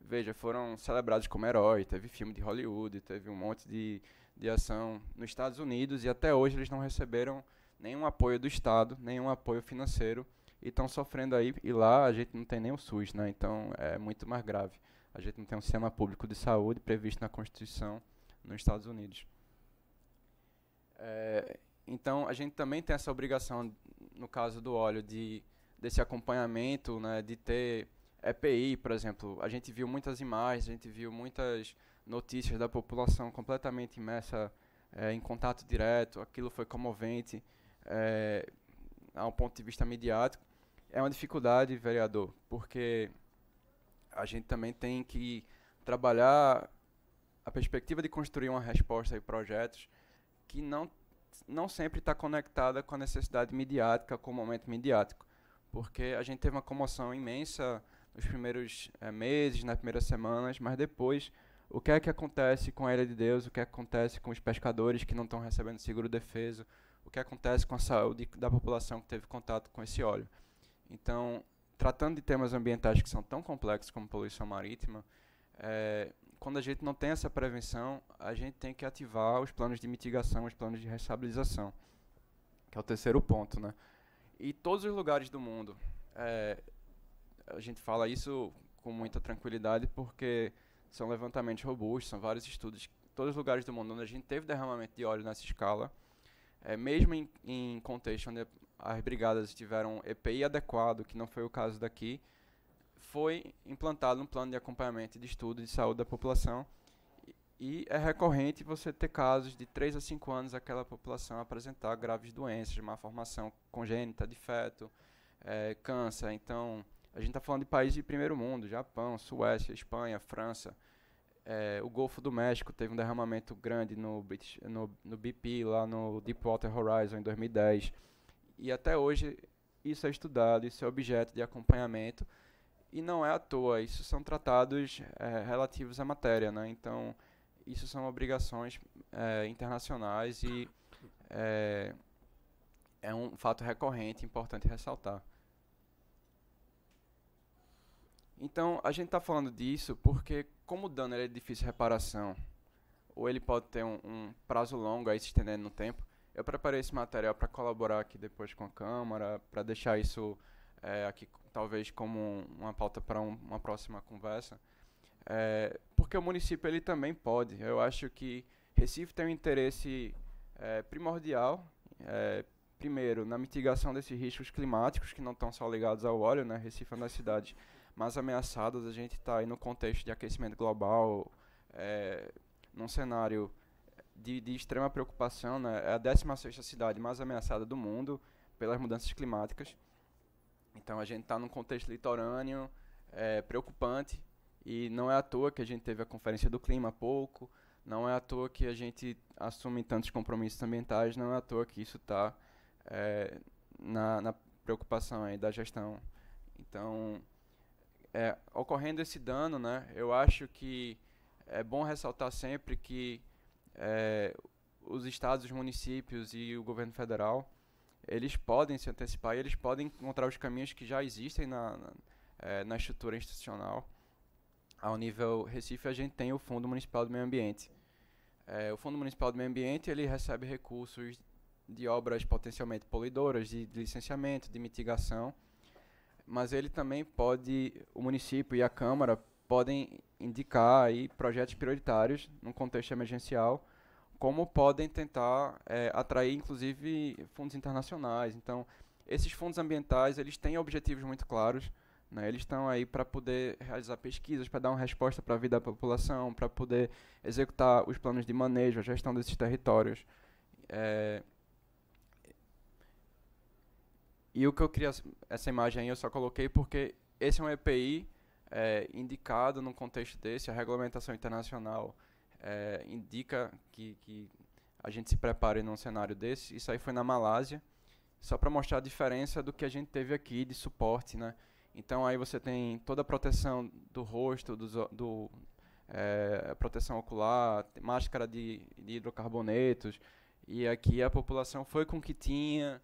Veja, foram celebrados como herói, teve filme de Hollywood, teve um monte de, de ação nos Estados Unidos e até hoje eles não receberam nenhum apoio do Estado, nenhum apoio financeiro e estão sofrendo aí. E lá a gente não tem nem o SUS, né? Então é muito mais grave. A gente não tem um sistema público de saúde previsto na Constituição nos Estados Unidos. É, então a gente também tem essa obrigação, no caso do óleo, de desse acompanhamento, né? De ter EPI, por exemplo. A gente viu muitas imagens, a gente viu muitas notícias da população completamente imersa é, em contato direto. Aquilo foi comovente é, a um ponto de vista midiático é uma dificuldade, vereador, porque a gente também tem que trabalhar a perspectiva de construir uma resposta e projetos que não, não sempre está conectada com a necessidade midiática, com o momento midiático. Porque a gente teve uma comoção imensa nos primeiros é, meses, nas primeiras semanas, mas depois, o que é que acontece com a Ilha de Deus? O que, é que acontece com os pescadores que não estão recebendo seguro-defeso? O que acontece com a saúde da população que teve contato com esse óleo? Então, tratando de temas ambientais que são tão complexos como poluição marítima, é, quando a gente não tem essa prevenção, a gente tem que ativar os planos de mitigação, os planos de restabilização, que é o terceiro ponto, né? E todos os lugares do mundo, é, a gente fala isso com muita tranquilidade porque são levantamentos robustos, são vários estudos, todos os lugares do mundo onde a gente teve derramamento de óleo nessa escala, é, mesmo em, em contexto onde é as brigadas tiveram EPI adequado, que não foi o caso daqui, foi implantado um plano de acompanhamento e de estudo de saúde da população e é recorrente você ter casos de 3 a 5 anos aquela população apresentar graves doenças, malformação congênita de feto, é, câncer. Então, a gente está falando de países de primeiro mundo, Japão, Suécia, Espanha, França. É, o Golfo do México teve um derramamento grande no, no, no BP, lá no Deepwater Horizon, em 2010 e até hoje isso é estudado, isso é objeto de acompanhamento e não é à toa, isso são tratados é, relativos à matéria, né? Então, isso são obrigações é, internacionais e é, é, um fato recorrente, importante ressaltar. Então, a gente está falando disso porque, como o dano é de difícil reparação, ou ele pode ter um, um prazo longo, aí se estendendo no tempo, eu preparei esse material para colaborar aqui depois com a Câmara, para deixar isso é, aqui talvez como uma pauta para um, uma próxima conversa, é, porque o município ele também pode. Eu acho que Recife tem um interesse é, primordial, é, primeiro na mitigação desses riscos climáticos que não estão só ligados ao óleo, né? Recife é uma das cidades mais ameaçadas. A gente está aí no contexto de aquecimento global, é, num cenário de, de extrema preocupação, né? é a 16 cidade mais ameaçada do mundo pelas mudanças climáticas. Então a gente está num contexto litorâneo é, preocupante e não é à toa que a gente teve a conferência do clima há pouco, não é à toa que a gente assume tantos compromissos ambientais, não é à toa que isso está é, na, na, preocupação aí da gestão. Então, é, ocorrendo esse dano, né, eu acho que é bom ressaltar sempre que é, os estados, os municípios e o governo federal, eles podem se antecipar e eles podem encontrar os caminhos que já existem na, na, é, na estrutura institucional. Ao nível Recife, a gente tem o Fundo Municipal do Meio Ambiente. É, o Fundo Municipal do Meio Ambiente ele recebe recursos de obras potencialmente poluidoras, de, de licenciamento, de mitigação, mas ele também pode, o município e a Câmara podem indicar aí projetos prioritários num contexto emergencial como podem tentar é, atrair, inclusive, fundos internacionais. Então, esses fundos ambientais, eles têm objetivos muito claros, né? eles estão aí para poder realizar pesquisas, para dar uma resposta para a vida da população, para poder executar os planos de manejo, a gestão desses territórios. É... E o que eu queria, essa imagem aí eu só coloquei porque esse é um EPI é, eh, indicado num contexto desse, a regulamentação internacional é, indica que, que a gente se prepare num cenário desse. Isso aí foi na Malásia, só para mostrar a diferença do que a gente teve aqui de suporte, né? Então aí você tem toda a proteção do rosto, do, do é, proteção ocular, máscara de, de, hidrocarbonetos. E aqui a população foi com o que tinha.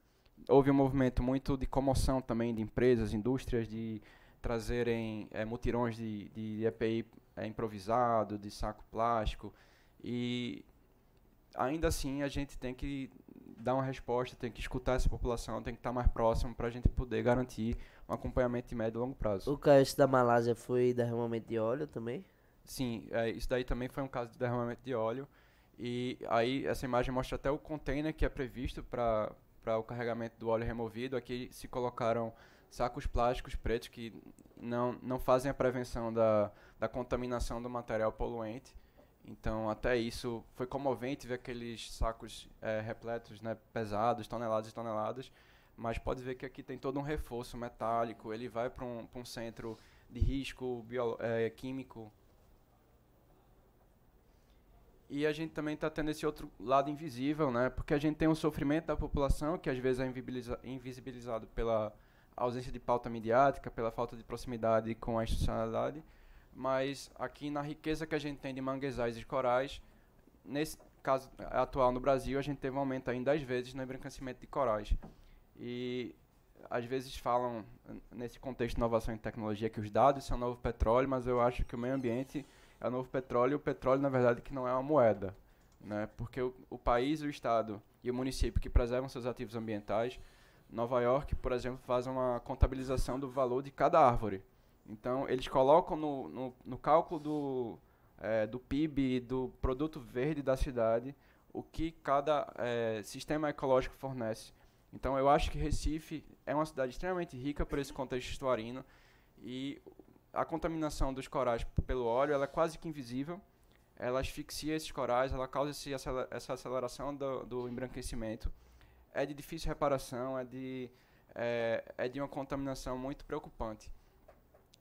Houve um movimento muito de comoção também de empresas, indústrias, de trazerem é, mutirões de, de EPI é, improvisado, de saco plástico. E ainda assim a gente tem que dar uma resposta, tem que escutar essa população, tem que estar mais próximo para a gente poder garantir um acompanhamento de médio e longo prazo. O caso da Malásia foi derramamento de óleo também? Sim, é, isso daí também foi um caso de derramamento de óleo. E aí essa imagem mostra até o container que é previsto para o carregamento do óleo removido. Aqui se colocaram sacos plásticos pretos que não, não fazem a prevenção da, da contaminação do material poluente. Então, até isso foi comovente ver aqueles sacos é, repletos, né, pesados, toneladas e toneladas. Mas pode ver que aqui tem todo um reforço metálico, ele vai para um, um centro de risco bio, é, químico. E a gente também está tendo esse outro lado invisível, né? Porque a gente tem um sofrimento da população que às vezes é invisibilizado pela, ausência de pauta midiática, pela falta de proximidade com a institucionalidade, mas aqui na riqueza que a gente tem de manguezais e corais, nesse caso atual no Brasil, a gente teve um aumento ainda às vezes no embranquecimento de corais. E às vezes falam hum, nesse contexto de inovação em tecnologia que os dados são o novo petróleo, mas eu acho que o meio ambiente é o novo petróleo, e o petróleo na verdade que não é uma moeda, né? Porque o, o país, o estado e o município que preservam seus ativos ambientais Nova York, por exemplo, faz uma contabilização do valor de cada árvore. Então, eles colocam no, no, no cálculo do, é, do PIB, do produto verde da cidade, o que cada é, sistema ecológico fornece. Então, eu acho que Recife é uma cidade extremamente rica por esse contexto estuarino e a contaminação dos corais pelo óleo ela é quase que invisível. Ela asfixia esses corais, ela causa esse, essa aceleração do, do embranquecimento é de difícil reparação, é de, é, é de uma contaminação muito preocupante.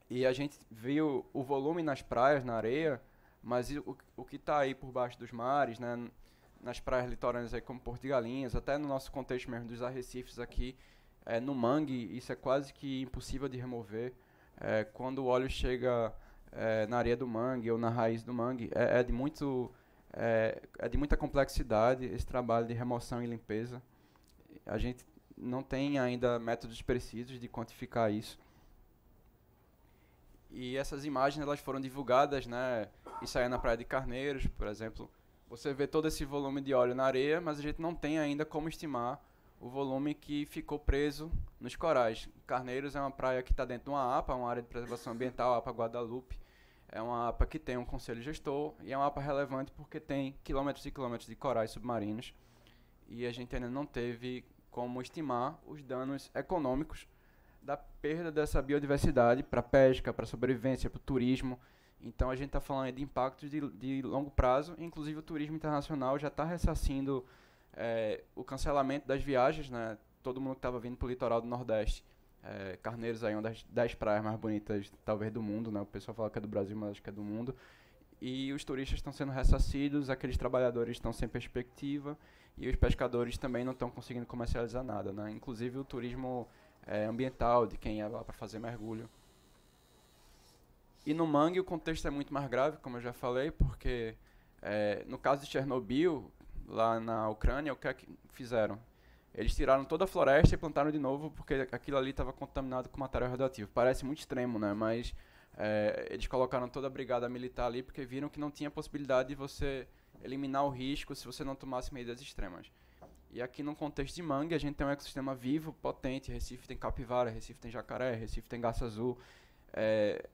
E a gente viu o volume nas praias, na areia, mas o, o que está aí por baixo dos mares, né, nas praias litorâneas aí como Porto de Galinhas, até no nosso contexto mesmo dos arrecifes aqui, é, no mangue, isso é quase que impossível de remover. É, quando o óleo chega é, na areia do mangue ou na raiz do mangue, é, é de muito... É, é, de muita complexidade esse trabalho de remoção e limpeza a gente não tem ainda métodos precisos de quantificar isso. E essas imagens elas foram divulgadas, né? Isso aí é na Praia de Carneiros, por exemplo. Você vê todo esse volume de óleo na areia, mas a gente não tem ainda como estimar o volume que ficou preso nos corais. Carneiros é uma praia que está dentro de uma APA, uma área de preservação ambiental, APA Guadalupe. É uma APA que tem um conselho gestor e é uma APA relevante porque tem quilômetros e quilômetros de corais submarinos. E a gente ainda não teve como estimar os danos econômicos da perda dessa biodiversidade para a pesca, para a sobrevivência, para o turismo. Então a gente está falando de impactos de, de, longo prazo, inclusive o turismo internacional já está ressacindo é, eh, o cancelamento das viagens, né? todo mundo que estava vindo para o litoral do Nordeste. É, Carneiros aí é uma das 10 praias mais bonitas, talvez, do mundo, né? O pessoal fala que é do Brasil, mas acho que é do mundo e os turistas estão sendo ressarcidos, aqueles trabalhadores estão sem perspectiva e os pescadores também não estão conseguindo comercializar nada, né? Inclusive o turismo é, ambiental de quem é lá para fazer mergulho. E no mangue o contexto é muito mais grave, como eu já falei, porque é, no caso de Chernobyl, lá na Ucrânia, o que, é que fizeram? Eles tiraram toda a floresta e plantaram de novo porque aquilo ali estava contaminado com material radioativo. Parece muito extremo, né? Mas é, eles colocaram toda a brigada militar ali porque viram que não tinha possibilidade de você eliminar o risco se você não tomasse medidas extremas. E aqui no contexto de mangue, a gente tem um ecossistema vivo, potente. Recife tem capivara, Recife tem jacaré, Recife tem garça azul. É,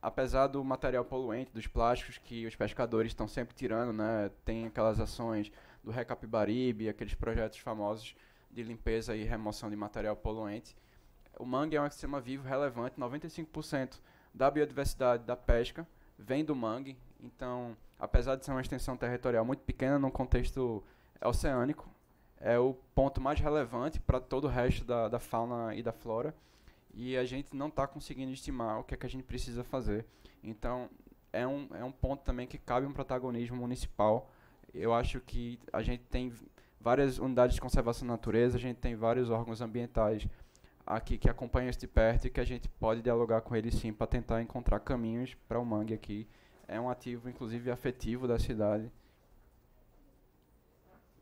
apesar do material poluente, dos plásticos que os pescadores estão sempre tirando, né? Tem aquelas ações do Recapibaribe, aqueles projetos famosos de limpeza e remoção de material poluente. O mangue é um ecossistema vivo relevante, 95% da biodiversidade da pesca vem do mangue. Então, apesar de ser uma extensão territorial muito pequena no contexto oceânico, é o ponto mais relevante para todo o resto da, da fauna e da flora. E a gente não está conseguindo estimar o que é que a gente precisa fazer. Então, é um, é um ponto também que cabe um protagonismo municipal. Eu acho que a gente tem várias unidades de conservação da natureza, a gente tem vários órgãos ambientais aqui que acompanha isso de perto e que a gente pode dialogar com ele sim para tentar encontrar caminhos para o mangue aqui. É um ativo, inclusive, afetivo da cidade.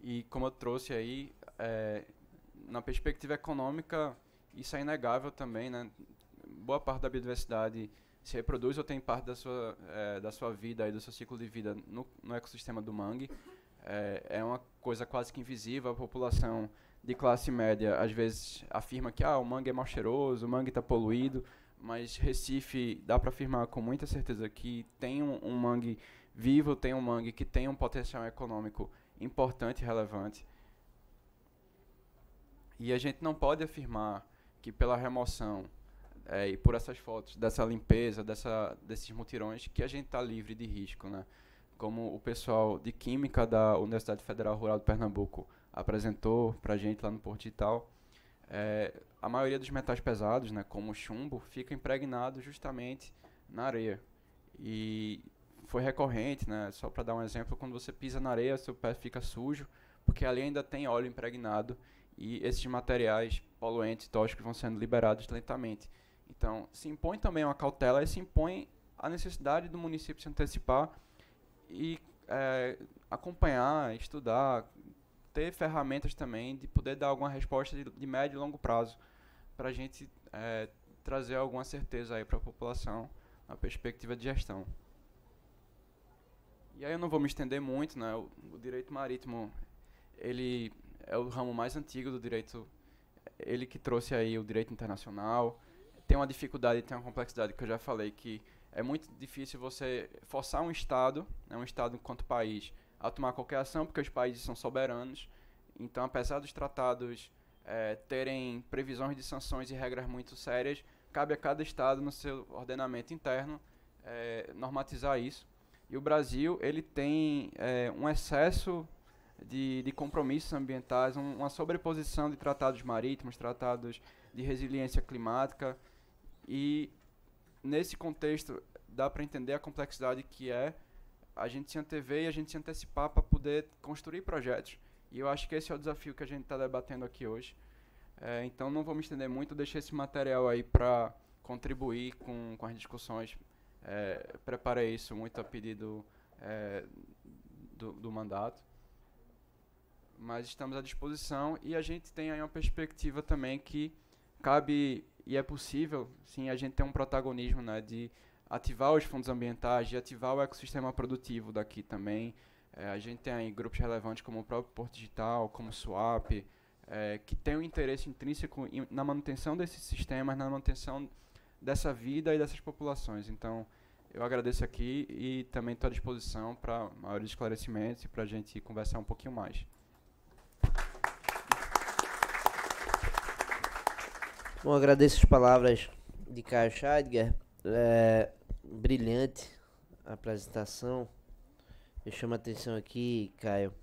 E como eu trouxe aí, é, na perspectiva econômica, isso é inegável também, né? Boa parte da biodiversidade se reproduz ou tem parte da sua, é, da sua vida e do seu ciclo de vida no, no ecossistema do mangue. É, é uma coisa quase que invisível, a população de classe média às vezes afirma que ah, o mangue é mal cheiroso, o mangue está poluído, mas Recife dá para afirmar com muita certeza que tem um, um, mangue vivo, tem um mangue que tem um potencial econômico importante e relevante. E a gente não pode afirmar que pela remoção é, e por essas fotos, dessa limpeza, dessa, desses mutirões, que a gente está livre de risco. Né? Como o pessoal de Química da Universidade Federal Rural de Pernambuco apresentou para gente lá no Porto Digital, é, a maioria dos metais pesados, né, como o chumbo, fica impregnado justamente na areia. E foi recorrente, né, só para dar um exemplo, quando você pisa na areia, seu pé fica sujo, porque ali ainda tem óleo impregnado e esses materiais poluentes, tóxicos, vão sendo liberados lentamente. Então, se impõe também uma cautela e se impõe a necessidade do município se antecipar e é, acompanhar, estudar, ter ferramentas também de poder dar alguma resposta de, de médio e longo prazo para a gente é, trazer alguma certeza aí para a população na perspectiva de gestão. E aí eu não vou me estender muito, né? O, o, direito marítimo, ele é o ramo mais antigo do direito, ele que trouxe aí o direito internacional. Tem uma dificuldade, tem uma complexidade que eu já falei que é muito difícil você forçar um estado, né, um estado enquanto país, a tomar qualquer ação, porque os países são soberanos. Então, apesar dos tratados é, terem previsões de sanções e regras muito sérias, cabe a cada Estado, no seu ordenamento interno, é, normatizar isso. E o Brasil ele tem é, um excesso de, de compromissos ambientais, um, uma sobreposição de tratados marítimos, tratados de resiliência climática. E nesse contexto dá para entender a complexidade que é a gente se antever e a gente se antecipar para poder construir projetos. E eu acho que esse é o desafio que a gente está debatendo aqui hoje. É, então não vou me estender muito, deixei esse material aí para contribuir com, com as discussões. É, preparei isso muito a pedido é, do, do, mandato. Mas estamos à disposição e a gente tem aí uma perspectiva também que cabe e é possível, sim, a gente ter um protagonismo né, de ativar os fundos ambientais, de ativar o ecossistema produtivo daqui também. É, a gente tem aí grupos relevantes como o próprio Porto Digital, como o Swap, é, que tem um interesse intrínseco em, na manutenção desses sistemas, na manutenção dessa vida e dessas populações. Então, eu agradeço aqui e também estou à disposição para maiores esclarecimentos e para a gente conversar um pouquinho mais. Bom, agradeço as palavras de Caio Scheidger. É, brilhante a apresentação. Eu chamo a atenção aqui, Caio,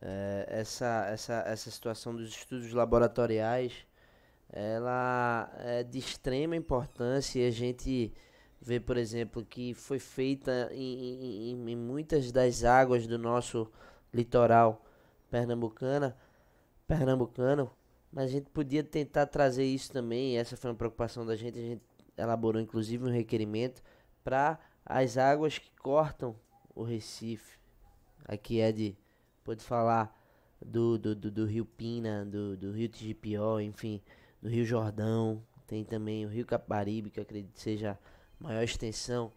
é, essa, essa, essa situação dos estudos laboratoriais, ela é de extrema importância e a gente vê, por exemplo, que foi feita em, em, em muitas das águas do nosso litoral pernambucana, pernambucano, mas a gente podia tentar trazer isso também, essa foi uma preocupação da gente, a gente elaborou inclusive um requerimento para as águas que cortam o Recife. Aqui é de. Pode falar do, do, do, do Rio Pina, do, do Rio Tigipió, enfim, do Rio Jordão. Tem também o Rio Caparibe, que acredito seja a maior extensão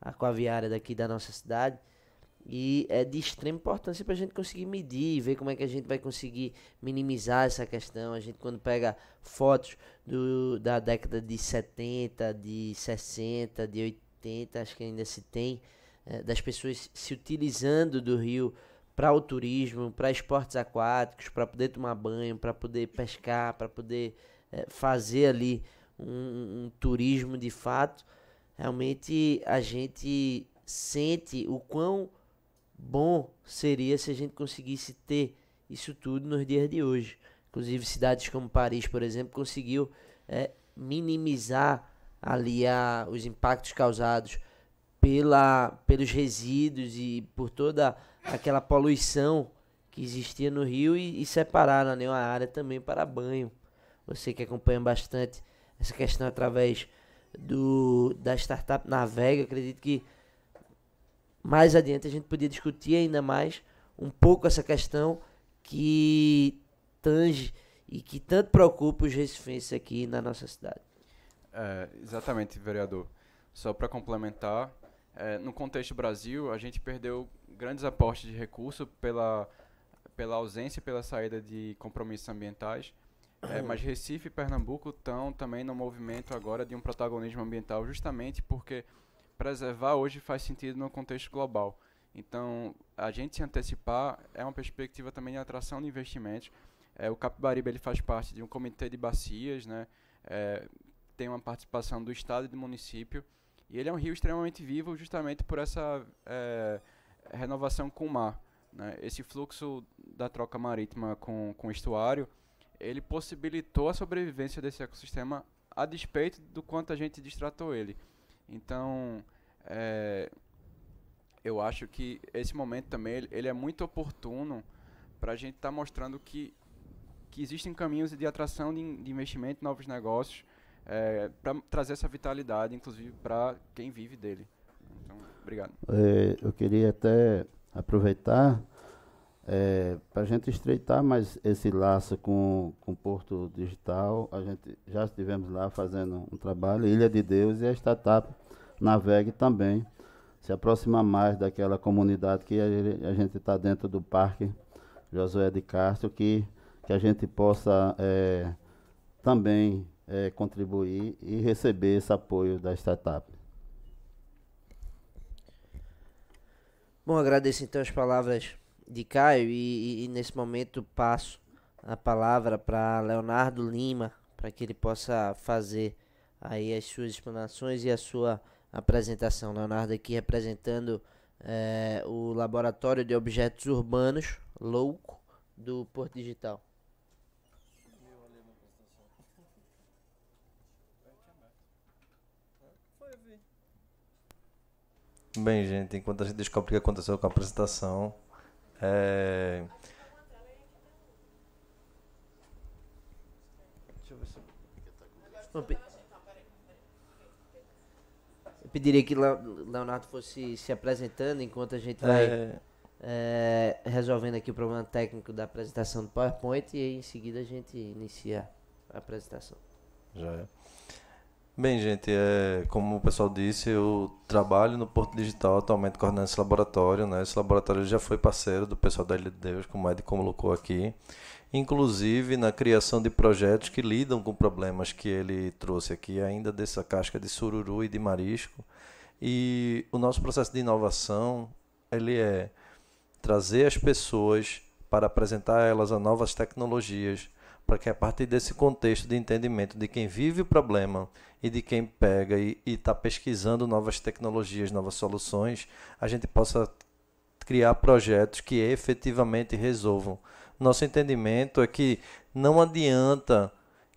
aquaviária daqui da nossa cidade. E é de extrema importância para a gente conseguir medir e ver como é que a gente vai conseguir minimizar essa questão. A gente, quando pega fotos do, da década de 70, de 60, de 80, acho que ainda se tem, é, das pessoas se utilizando do rio para o turismo, para esportes aquáticos, para poder tomar banho, para poder pescar, para poder é, fazer ali um, um turismo de fato. Realmente a gente sente o quão bom seria se a gente conseguisse ter isso tudo nos dias de hoje. Inclusive, cidades como Paris, por exemplo, conseguiu é, minimizar ali a, os impactos causados pela, pelos resíduos e por toda aquela poluição que existia no Rio e, e separaram né, área também para banho. Você que acompanha bastante essa questão através do da startup Navega, acredito que mais adiante a gente podia discutir ainda mais um pouco essa questão que tange e que tanto preocupa os recifenses aqui na nossa cidade. É, exatamente, vereador. Só para complementar, é, no contexto Brasil, a gente perdeu grandes aportes de recurso pela, pela ausência e pela saída de compromissos ambientais. É, uhum. mas Recife e Pernambuco estão também no movimento agora de um protagonismo ambiental, justamente porque preservar hoje faz sentido no contexto global. Então, a gente se antecipar é uma perspectiva também de atração de investimentos. É, o Capibaribe ele faz parte de um comitê de bacias, né? É, tem uma participação do estado e do município. E ele é um rio extremamente vivo justamente por essa é, renovação com o mar. Né? Esse fluxo da troca marítima com, com o estuário, ele possibilitou a sobrevivência desse ecossistema a despeito do quanto a gente distratou ele. Então, é, eu acho que esse momento também ele é muito oportuno para a gente estar tá mostrando que, que existem caminhos de atração de, de investimento, novos negócios, é, eh, para trazer essa vitalidade, inclusive para quem vive dele. Então, obrigado. É, eu queria até aproveitar é, para a gente estreitar mais esse laço com o Porto Digital, a gente já estivemos lá fazendo um trabalho, Ilha de Deus e a startup Navegue também, se aproxima mais daquela comunidade que a, gente está dentro do Parque Josué de Castro, que, que a gente possa é, também é, contribuir e receber esse apoio da startup. Bom, agradeço então as palavras de Caio e, e, nesse momento passo a palavra para Leonardo Lima para que ele possa fazer aí as suas explanações e a sua apresentação. Leonardo aqui representando é, o Laboratório de Objetos Urbanos, louco, do Porto Digital. Bem, gente, enquanto a gente descobre o que aconteceu com a apresentação, é... Deixa eu ver se... Não, pe... Eu pediria que Leonardo fosse se apresentando enquanto a gente vai é... É, resolvendo aqui o problema técnico da apresentação do PowerPoint e aí em seguida a gente inicia a apresentação. Já é. Bem, gente, é, como o pessoal disse, eu trabalho no Porto Digital atualmente coordenando esse laboratório. Né? Esse laboratório já foi parceiro do pessoal da Ilha de Deus, como o Ed colocou aqui, inclusive na criação de projetos que lidam com problemas que ele trouxe aqui, ainda dessa casca de sururu e de marisco. E o nosso processo de inovação ele é trazer as pessoas para apresentar a elas a novas tecnologias, para que a partir desse contexto de entendimento de quem vive o problema e de quem pega e está pesquisando novas tecnologias, novas soluções, a gente possa criar projetos que efetivamente resolvam. Nosso entendimento é que não adianta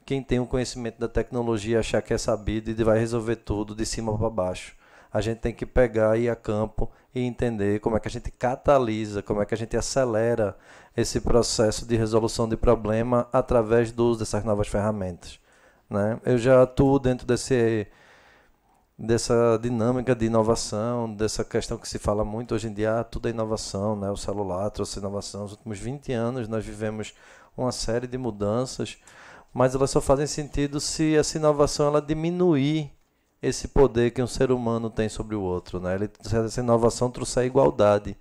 quem tem o conhecimento da tecnologia achar que é sabido e vai resolver tudo de cima para baixo. A gente tem que pegar e ir a campo e entender como é que a gente catalisa, como é que a gente acelera esse processo de resolução de problema através do uso dessas novas ferramentas. Né? Eu já atuo dentro desse, dessa dinâmica de inovação, dessa questão que se fala muito hoje em dia, ah, tudo é inovação, né? o celular trouxe inovação. Nos últimos 20 anos nós vivemos uma série de mudanças, mas elas só fazem sentido se essa inovação ela diminuir esse poder que um ser humano tem sobre o outro. Né? Ele, essa inovação trouxe a igualdade.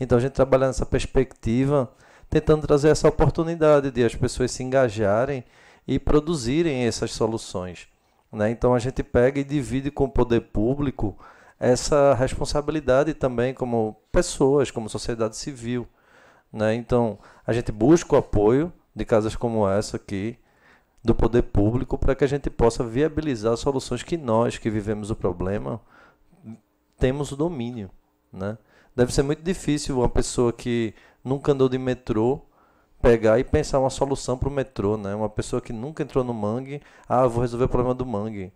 Então a gente trabalha nessa perspectiva, tentando trazer essa oportunidade de as pessoas se engajarem e produzirem essas soluções. Né? Então a gente pega e divide com o poder público essa responsabilidade também como pessoas, como sociedade civil. Né? Então a gente busca o apoio de casas como essa aqui, do poder público para que a gente possa viabilizar soluções que nós que vivemos o problema temos o domínio, né? Deve ser muito difícil uma pessoa que nunca andou de metrô pegar e pensar uma solução para o metrô, né? Uma pessoa que nunca entrou no mangue, ah, vou resolver o problema do mangue.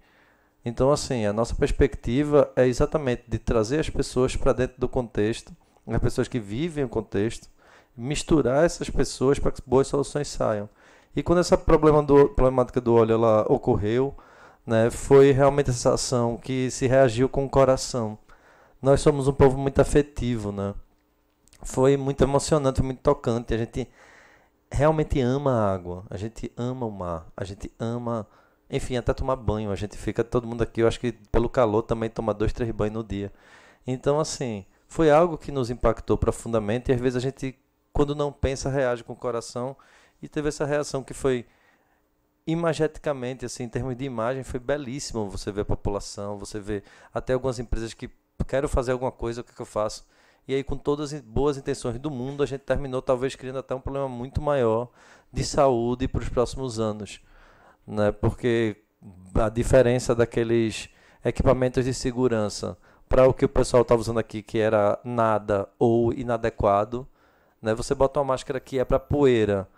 Então, assim, a nossa perspectiva é exatamente de trazer as pessoas para dentro do contexto, as pessoas que vivem o contexto, misturar essas pessoas para que boas soluções saiam. E quando essa problema do, problemática do óleo ela ocorreu, né, foi realmente essa ação que se reagiu com o coração. Nós somos um povo muito afetivo, né? Foi muito emocionante, muito tocante. A gente realmente ama a água, a gente ama o mar, a gente ama, enfim, até tomar banho. A gente fica todo mundo aqui, eu acho que pelo calor também toma dois, três banhos no dia. Então, assim, foi algo que nos impactou profundamente e às vezes a gente, quando não pensa, reage com o coração e teve essa reação que foi imageticamente, assim, em termos de imagem, foi belíssimo. Você vê a população, você vê até algumas empresas que quero fazer alguma coisa, o que, que eu faço? E aí, com todas as boas intenções do mundo, a gente terminou talvez criando até um problema muito maior de saúde para os próximos anos, né? Porque a diferença daqueles equipamentos de segurança para o que o pessoal estava usando aqui, que era nada ou inadequado, né? Você bota uma máscara que é para poeira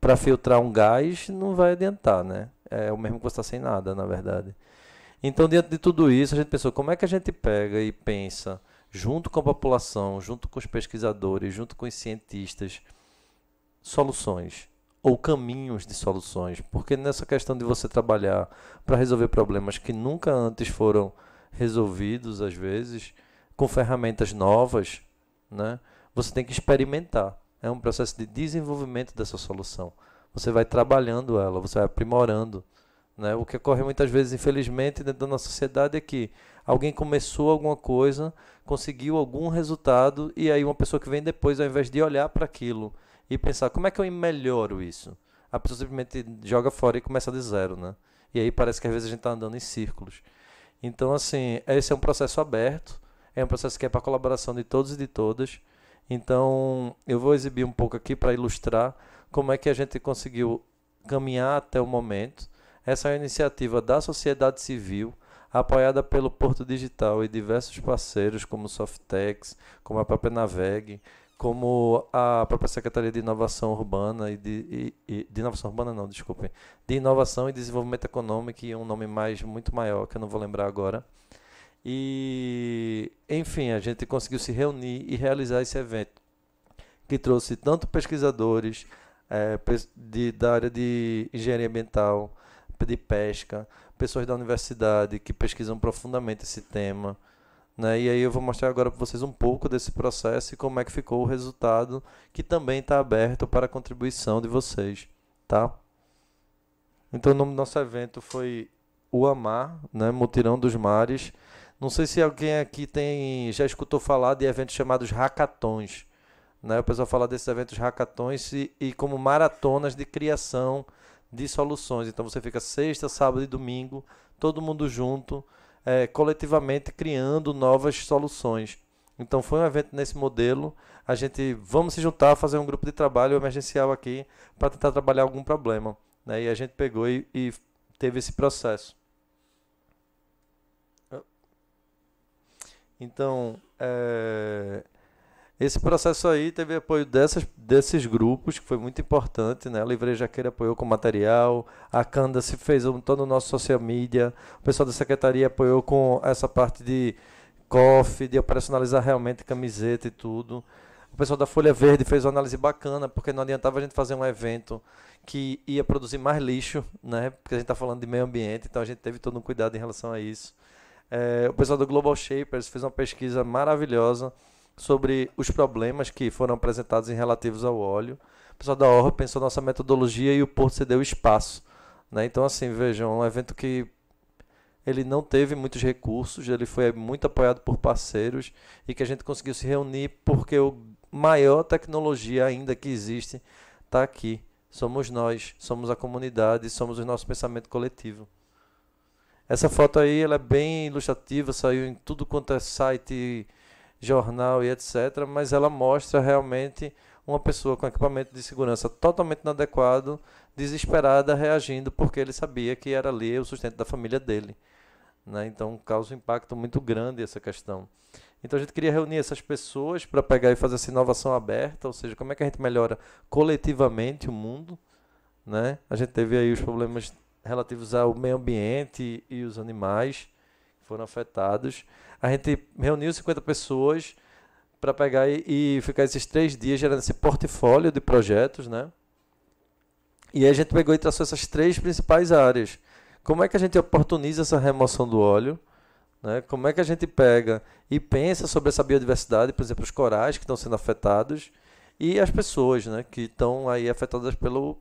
para filtrar um gás não vai adiantar, né? É o mesmo que você está sem nada, na verdade. Então, diante de tudo isso, a gente pensou, como é que a gente pega e pensa, junto com a população, junto com os pesquisadores, junto com os cientistas, soluções ou caminhos de soluções, porque nessa questão de você trabalhar para resolver problemas que nunca antes foram resolvidos, às vezes, com ferramentas novas, né? Você tem que experimentar. É um processo de desenvolvimento dessa solução. Você vai trabalhando ela, você vai aprimorando. Né? O que ocorre muitas vezes, infelizmente, dentro da nossa sociedade é que alguém começou alguma coisa, conseguiu algum resultado, e aí uma pessoa que vem depois, ao invés de olhar para aquilo e pensar como é que eu melhoro isso, a pessoa simplesmente joga fora e começa de zero. Né? E aí parece que às vezes a gente está andando em círculos. Então, assim, esse é um processo aberto, é um processo que é para colaboração de todos e de todas. Então, eu vou exibir um pouco aqui para ilustrar como é que a gente conseguiu caminhar até o momento. Essa é uma iniciativa da sociedade civil, apoiada pelo Porto Digital e diversos parceiros, como Softex, como a própria Naveg, como a própria Secretaria de Inovação Urbana e de, e, e, de Inovação Urbana não, desculpem, de Inovação e Desenvolvimento Econômico e um nome mais muito maior que eu não vou lembrar agora. E, enfim, a gente conseguiu se reunir e realizar esse evento, que trouxe tanto pesquisadores é, de, da área de engenharia ambiental, de pesca, pessoas da universidade que pesquisam profundamente esse tema. Né? E aí eu vou mostrar agora para vocês um pouco desse processo e como é que ficou o resultado, que também está aberto para a contribuição de vocês. Tá? Então o nome do nosso evento foi o Amar, né? Mutirão dos Mares, não sei se alguém aqui tem já escutou falar de eventos chamados hackathons. Né? O pessoal fala desses eventos hackathons e, e como maratonas de criação de soluções. Então você fica sexta, sábado e domingo, todo mundo junto, é, coletivamente criando novas soluções. Então foi um evento nesse modelo. A gente vamos se juntar, fazer um grupo de trabalho emergencial aqui para tentar trabalhar algum problema. Né? E a gente pegou e, e teve esse processo. Então, é, esse processo aí teve apoio dessas, desses grupos, que foi muito importante, né? A Livreja Jaqueira apoiou com material, a Canda se fez um, todo o nosso social media, o pessoal da secretaria apoiou com essa parte de coffee, de personalizar realmente camiseta e tudo. O pessoal da Folha Verde fez uma análise bacana, porque não adiantava a gente fazer um evento que ia produzir mais lixo, né? Porque a gente está falando de meio ambiente, então a gente teve todo um cuidado em relação a isso. É, o pessoal do Global Shapers fez uma pesquisa maravilhosa sobre os problemas que foram apresentados em relativos ao óleo. O pessoal da Orro pensou nossa metodologia e o Porto cedeu espaço. Né? Então, assim, vejam, é um evento que ele não teve muitos recursos, ele foi muito apoiado por parceiros e que a gente conseguiu se reunir porque o maior tecnologia ainda que existe está aqui. Somos nós, somos a comunidade, somos o nosso pensamento coletivo. Essa foto aí ela é bem ilustrativa, saiu em tudo quanto é site, jornal e etc. Mas ela mostra realmente uma pessoa com equipamento de segurança totalmente inadequado, desesperada, reagindo porque ele sabia que era ali o sustento da família dele. Né? Então causa um impacto muito grande essa questão. Então a gente queria reunir essas pessoas para pegar e fazer essa inovação aberta, ou seja, como é que a gente melhora coletivamente o mundo. Né? A gente teve aí os problemas relativos ao meio ambiente e os animais que foram afetados. A gente reuniu 50 pessoas para pegar e, e, ficar esses três dias gerando esse portfólio de projetos, né? E a gente pegou e traçou essas três principais áreas. Como é que a gente oportuniza essa remoção do óleo? Né? Como é que a gente pega e pensa sobre essa biodiversidade, por exemplo, os corais que estão sendo afetados e as pessoas né, que estão aí afetadas pelo,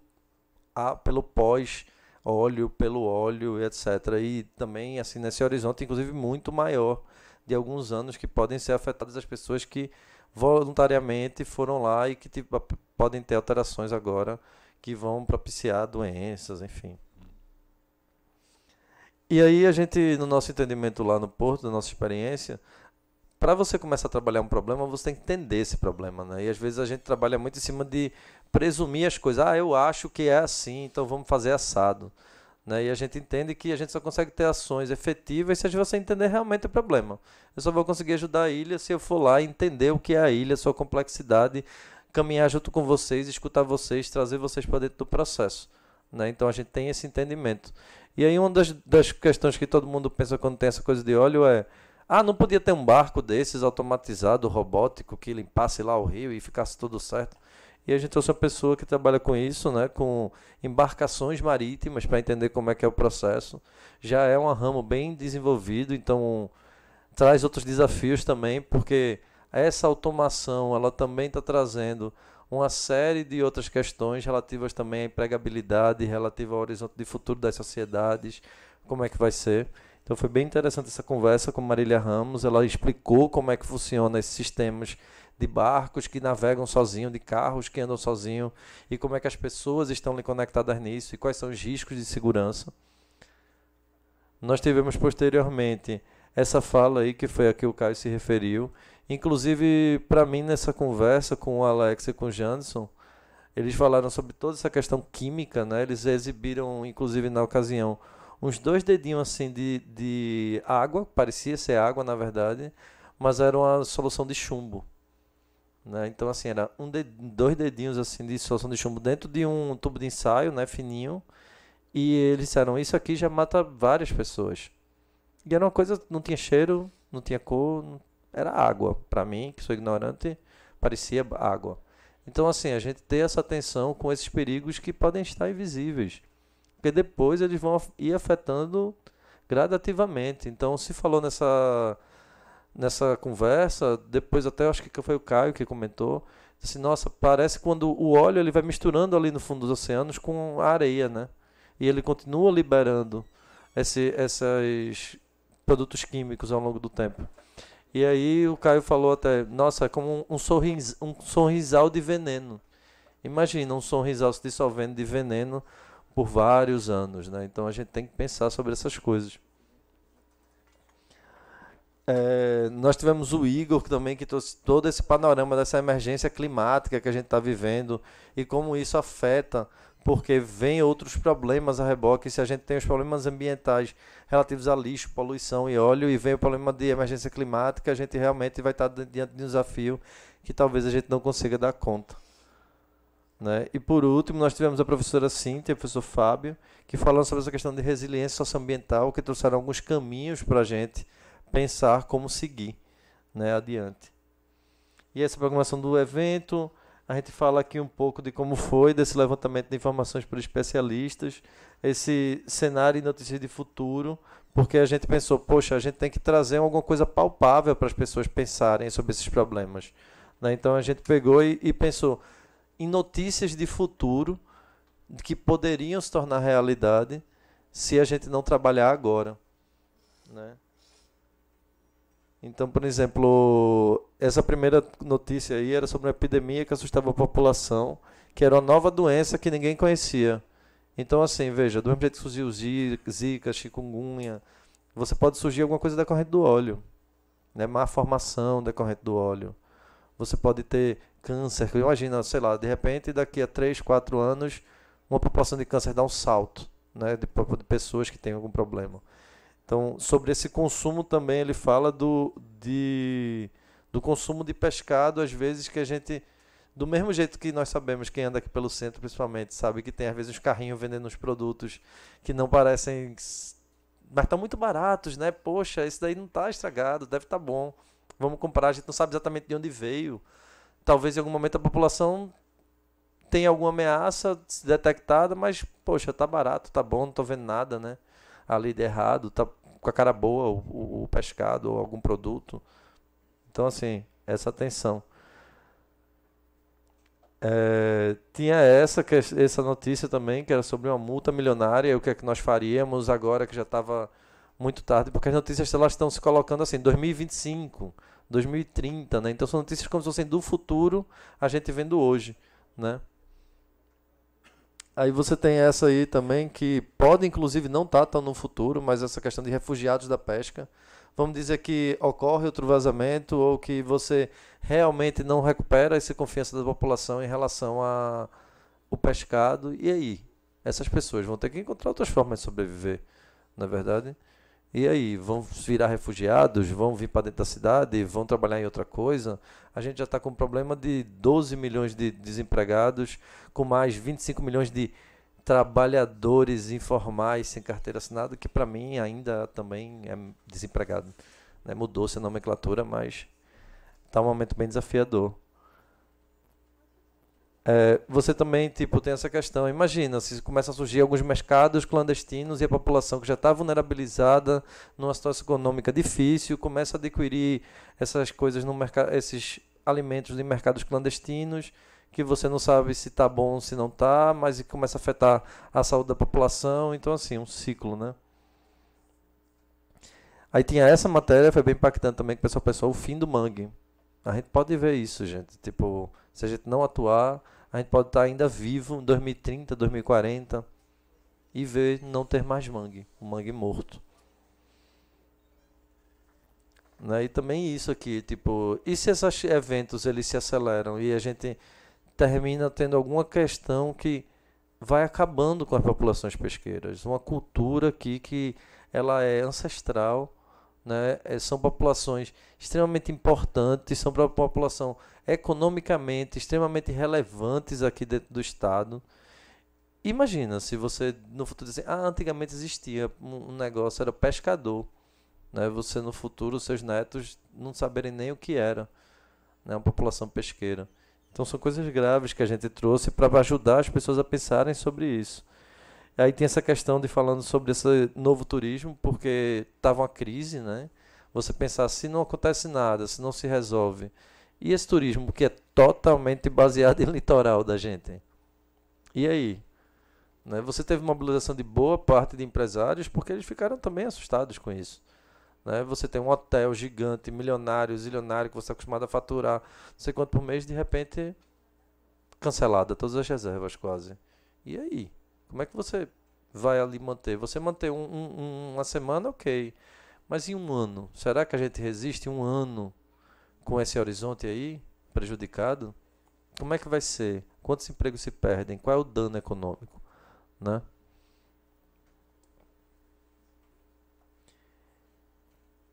a, pelo pós-pós óleo pelo óleo, etc. E também assim nesse horizonte, inclusive muito maior de alguns anos que podem ser afetadas as pessoas que voluntariamente foram lá e que tipo, podem ter alterações agora que vão propiciar doenças, enfim. E aí a gente, no nosso entendimento lá no Porto, da nossa experiência, para você começar a trabalhar um problema, você tem que entender esse problema, né? E às vezes a gente trabalha muito em cima de presumir as coisas. Ah, eu acho que é assim, então vamos fazer assado. Né? E a gente entende que a gente só consegue ter ações efetivas se você entender realmente o problema. Eu só vou conseguir ajudar a ilha se eu for lá entender o que é a ilha, sua complexidade, caminhar junto com vocês, escutar vocês, trazer vocês para dentro do processo. Né? Então a gente tem esse entendimento. E aí uma das, das questões que todo mundo pensa quando tem essa coisa de óleo é ah, não podia ter um barco desses automatizado, robótico, que limpasse lá o rio e ficasse tudo certo. E a gente trouxe uma pessoa que trabalha com isso, né, com embarcações marítimas, para entender como é que é o processo. Já é um ramo bem desenvolvido, então traz outros desafios também, porque essa automação ela também está trazendo uma série de outras questões relativas também à empregabilidade, relativa ao horizonte de futuro das sociedades, como é que vai ser. Então foi bem interessante essa conversa com Marília Ramos, ela explicou como é que funciona esses sistemas de barcos que navegam sozinho, de carros que andam sozinho, e como é que as pessoas estão conectadas nisso e quais são os riscos de segurança. Nós tivemos posteriormente essa fala aí que foi a que o Caio se referiu, inclusive para mim nessa conversa com o Alex e com o Janderson, eles falaram sobre toda essa questão química, né? Eles exibiram, inclusive na ocasião, uns dois dedinhos assim de, de água, parecia ser água na verdade, mas era uma solução de chumbo. Né? Então, assim, era um ded dois dedinhos assim de solução de chumbo dentro de um tubo de ensaio, né, fininho. E eles disseram, isso aqui já mata várias pessoas. E era uma coisa, não tinha cheiro, não tinha cor, era água. Para mim, que sou ignorante, parecia água. Então, assim, a gente tem essa atenção com esses perigos que podem estar invisíveis. Porque depois eles vão ir afetando gradativamente. Então, se falou nessa nessa conversa, depois até acho que foi o Caio que comentou, assim, nossa, parece quando o óleo ele vai misturando ali no fundo dos oceanos com a areia, né? E ele continua liberando esse, esses produtos químicos ao longo do tempo. E aí o Caio falou até, nossa, é como um, sorris, um sorrisal de veneno. Imagina um sorrisal se dissolvendo de veneno por vários anos, né? Então a gente tem que pensar sobre essas coisas. É, nós tivemos o Igor também, que trouxe todo esse panorama dessa emergência climática que a gente está vivendo e como isso afeta, porque vem outros problemas a reboque. Se a gente tem os problemas ambientais relativos a lixo, poluição e óleo, e vem o problema de emergência climática, a gente realmente vai estar tá diante de um desafio que talvez a gente não consiga dar conta. Né? E por último, nós tivemos a professora Cíntia e o professor Fábio, que falaram sobre essa questão de resiliência socioambiental, que trouxeram alguns caminhos para a gente pensar como seguir né, adiante. E essa programação do evento, a gente fala aqui um pouco de como foi, desse levantamento de informações por especialistas, esse cenário e notícias de futuro, porque a gente pensou, poxa, a gente tem que trazer alguma coisa palpável para as pessoas pensarem sobre esses problemas. Né? Então a gente pegou e, e pensou em notícias de futuro que poderiam se tornar realidade se a gente não trabalhar agora. Né? Então, por exemplo, essa primeira notícia aí era sobre uma epidemia que assustava a população, que era uma nova doença que ninguém conhecia. Então, assim, veja, do mesmo jeito que surgiu zika, chikungunya, você pode surgir alguma coisa decorrente do óleo, né? má formação decorrente do óleo. Você pode ter câncer, imagina, sei lá, de repente daqui a 3, 4 anos, uma população de câncer dá um salto, né? de, de pessoas que têm algum problema. Então, sobre esse consumo também ele fala do, de, do consumo de pescado, às vezes que a gente, do mesmo jeito que nós sabemos, quem anda aqui pelo centro principalmente, sabe que tem às vezes uns carrinhos vendendo uns produtos que não parecem, mas estão muito baratos, né? Poxa, esse daí não está estragado, deve estar tá bom, vamos comprar, a gente não sabe exatamente de onde veio. Talvez em algum momento a população tenha alguma ameaça detectada, mas poxa, está barato, está bom, não estou vendo nada, né? a líder errado, tá com a cara boa o, o pescado ou algum produto. Então, assim, essa atenção. É, tinha essa, essa notícia também, que era sobre uma multa milionária, o que é que nós faríamos agora que já estava muito tarde, porque as notícias elas estão se colocando assim, 2025, 2030, né? Então são notícias como se fossem do futuro, a gente vendo hoje, né? Aí você tem essa aí também que pode inclusive não estar tá tão no futuro, mas essa questão de refugiados da pesca. Vamos dizer que ocorre outro vazamento ou que você realmente não recupera essa confiança da população em relação ao pescado. E aí? Essas pessoas vão ter que encontrar outras formas de sobreviver, na é verdade? E aí, vão virar refugiados? Vão vir para dentro da cidade? Vão trabalhar em outra coisa? A gente já está com um problema de 12 milhões de desempregados, com mais 25 milhões de trabalhadores informais sem carteira assinada, que para mim ainda também é desempregado. Né? Mudou-se a nomenclatura, mas está um momento bem desafiador. É, você também tipo tem essa questão. Imagina se começa a surgir alguns mercados clandestinos e a população que já está vulnerabilizada numa situação econômica difícil começa a adquirir essas coisas no mercado, esses alimentos em mercados clandestinos que você não sabe se está bom, se não está, mas começa a afetar a saúde da população. Então assim é um ciclo, né? Aí tinha essa matéria, foi bem impactante também que o pessoal pensou o fim do mangue. A gente pode ver isso, gente. Tipo, se a gente não atuar, a gente pode estar ainda vivo em 2030, 2040 e ver não ter mais mangue, o um mangue morto. Né? E também isso aqui, tipo, e se esses eventos eles se aceleram e a gente termina tendo alguma questão que vai acabando com as populações pesqueiras, uma cultura aqui que ela é ancestral, né? É, são populações extremamente importantes, são para a população economicamente extremamente relevantes aqui dentro do Estado. Imagina se você no futuro dizer, ah, antigamente existia um negócio, era pescador. Né? Você no futuro, seus netos não saberem nem o que era né? uma população pesqueira. Então são coisas graves que a gente trouxe para ajudar as pessoas a pensarem sobre isso. Aí tem essa questão de falando sobre esse novo turismo, porque estava uma crise, né? Você pensar se não acontece nada, se não se resolve, e esse turismo que é totalmente baseado em litoral da gente? E aí? Né? Você teve mobilização de boa parte de empresários porque eles ficaram também assustados com isso. Né? Você tem um hotel gigante, milionário, zilionário, que você é acostumado a faturar não sei quanto por mês, de repente cancelada todas as reservas quase. E aí? Como é que você vai ali manter? Você manter um, um, uma semana, ok. Mas em um ano? Será que a gente resiste um ano com esse horizonte aí prejudicado, como é que vai ser? Quantos empregos se perdem? Qual é o dano econômico, né?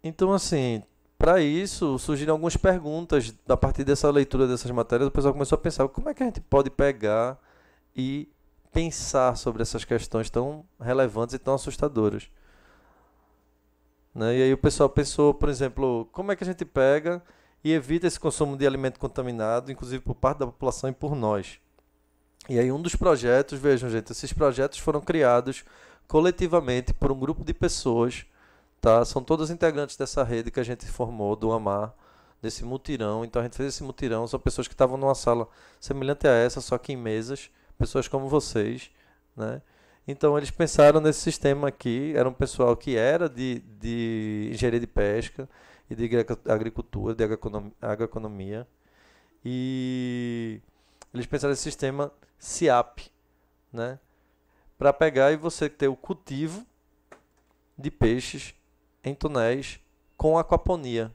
Então assim, para isso surgiram algumas perguntas a partir dessa leitura dessas matérias. O pessoal começou a pensar como é que a gente pode pegar e pensar sobre essas questões tão relevantes e tão assustadoras. Né? E aí o pessoal pensou, por exemplo, como é que a gente pega e evita esse consumo de alimento contaminado, inclusive por parte da população e por nós. E aí um dos projetos, vejam gente, esses projetos foram criados coletivamente por um grupo de pessoas, tá? São todos integrantes dessa rede que a gente formou do Amar, desse mutirão. Então a gente fez esse mutirão, são pessoas que estavam numa sala semelhante a essa, só que em mesas, pessoas como vocês, né? Então eles pensaram nesse sistema aqui, era um pessoal que era de, de engenharia de pesca, e de agricultura, de agroeconomia. E eles pensaram esse sistema CIAP, né? Para pegar e você ter o cultivo de peixes em tonéis com aquaponia.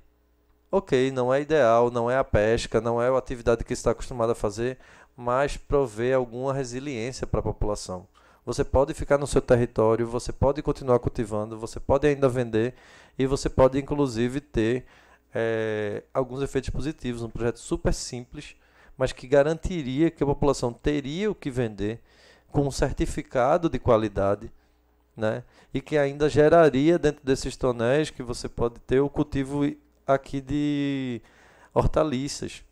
Ok, não é ideal, não é a pesca, não é a atividade que está acostumado a fazer, mas prover alguma resiliência para a população você pode ficar no seu território, você pode continuar cultivando, você pode ainda vender e você pode inclusive ter é, alguns efeitos positivos. Um projeto super simples, mas que garantiria que a população teria o que vender com um certificado de qualidade. Né? E que ainda geraria dentro desses tonéis que você pode ter o cultivo aqui de hortaliças,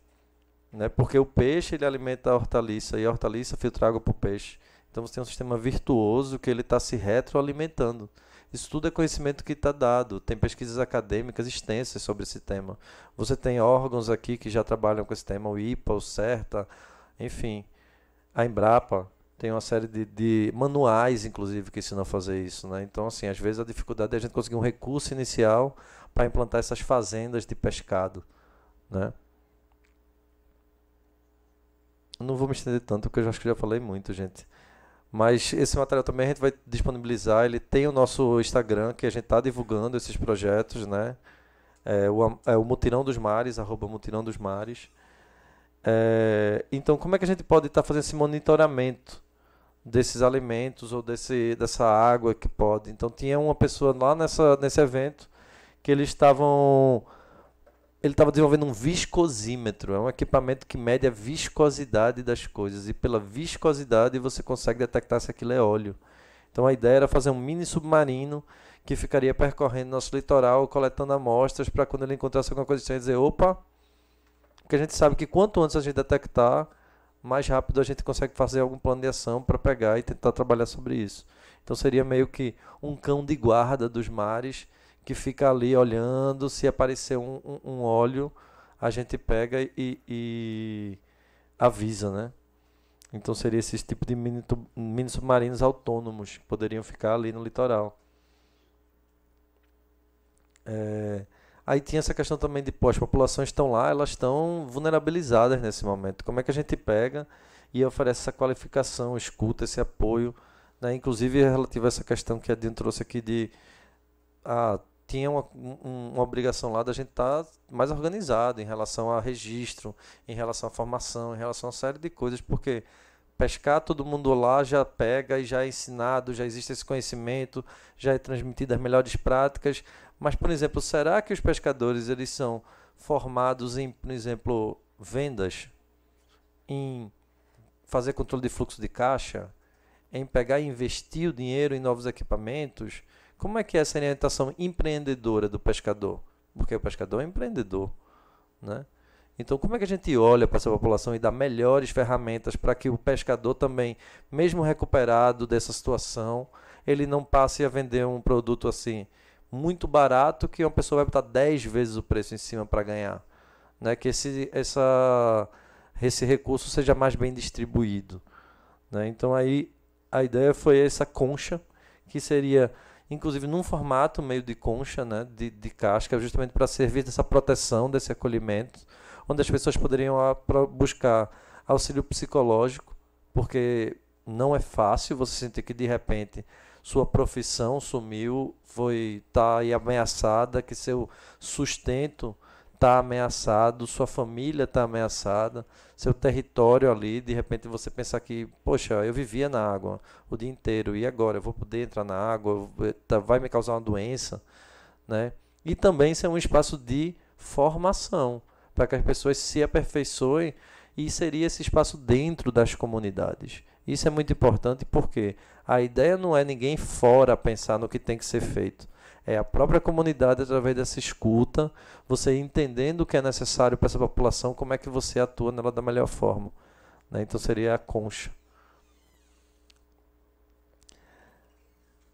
né? Porque o peixe ele alimenta a hortaliça e a hortaliça filtra água para o peixe. Então você tem um sistema virtuoso que ele está se retroalimentando. Isso tudo é conhecimento que está dado. Tem pesquisas acadêmicas extensas sobre esse tema. Você tem órgãos aqui que já trabalham com esse tema, o IPA, o CERTA, enfim. A Embrapa tem uma série de, de manuais, inclusive, que ensinam a fazer isso. Né? Então, assim, às vezes a dificuldade é a gente conseguir um recurso inicial para implantar essas fazendas de pescado. Né? Não vou me estender tanto, porque eu acho que já falei muito, gente. Mas esse material também a gente vai disponibilizar. Ele tem o nosso Instagram, que a gente está divulgando esses projetos, né? É o, é o Mutirão dos Mares, arroba Mutirão dos Mares. É, então, como é que a gente pode estar tá fazendo esse monitoramento desses alimentos ou desse, dessa água que pode? Então, tinha uma pessoa lá nessa, nesse evento que eles estavam ele estava desenvolvendo um viscosímetro, é um equipamento que mede a viscosidade das coisas e pela viscosidade você consegue detectar se aquilo é óleo. Então a ideia era fazer um mini submarino que ficaria percorrendo nosso litoral, coletando amostras para quando ele encontrasse alguma coisa estranha dizer, opa, porque a gente sabe que quanto antes a gente detectar, mais rápido a gente consegue fazer algum plano de ação para pegar e tentar trabalhar sobre isso. Então seria meio que um cão de guarda dos mares que fica ali olhando, se aparecer um, um, um óleo, a gente pega e, e, avisa, né? Então seria esse tipo de mini, mini submarinos autônomos que poderiam ficar ali no litoral. É, aí tinha essa questão também de, pô, as populações estão lá, elas estão vulnerabilizadas nesse momento. Como é que a gente pega e oferece essa qualificação, escuta, esse apoio, né? inclusive é relativo a essa questão que a Dino trouxe aqui de ah, tinha uma, um, uma obrigação lá da gente estar tá mais organizado em relação a registro, em relação à formação, em relação a uma série de coisas, porque pescar todo mundo lá já pega e já é ensinado, já existe esse conhecimento, já é transmitido as melhores práticas. Mas, por exemplo, será que os pescadores eles são formados em, por exemplo, vendas, em fazer controle de fluxo de caixa, em pegar e investir o dinheiro em novos equipamentos? Como é que é essa orientação empreendedora do pescador? Porque o pescador é empreendedor, né? Então, como é que a gente olha para essa população e dá melhores ferramentas para que o pescador também, mesmo recuperado dessa situação, ele não passe a vender um produto assim muito barato que uma pessoa vai botar 10 vezes o preço em cima para ganhar, né? Que esse essa esse recurso seja mais bem distribuído, né? Então aí a ideia foi essa concha que seria inclusive num formato meio de concha, né, de, de casca, justamente para servir dessa proteção, desse acolhimento, onde as pessoas poderiam ah, buscar auxílio psicológico, porque não é fácil você sentir que de repente sua profissão sumiu, foi tá aí ameaçada, que seu sustento está ameaçado, sua família está ameaçada seu território ali, de repente você pensar que, poxa, eu vivia na água o dia inteiro e agora eu vou poder entrar na água, tá, vai me causar uma doença, né? E também ser um espaço de formação para que as pessoas se aperfeiçoem e seria esse espaço dentro das comunidades. Isso é muito importante porque a ideia não é ninguém fora pensar no que tem que ser feito é a própria comunidade, através dessa escuta, você entendendo o que é necessário para essa população, como é que você atua nela da melhor forma. Né? Então seria a concha.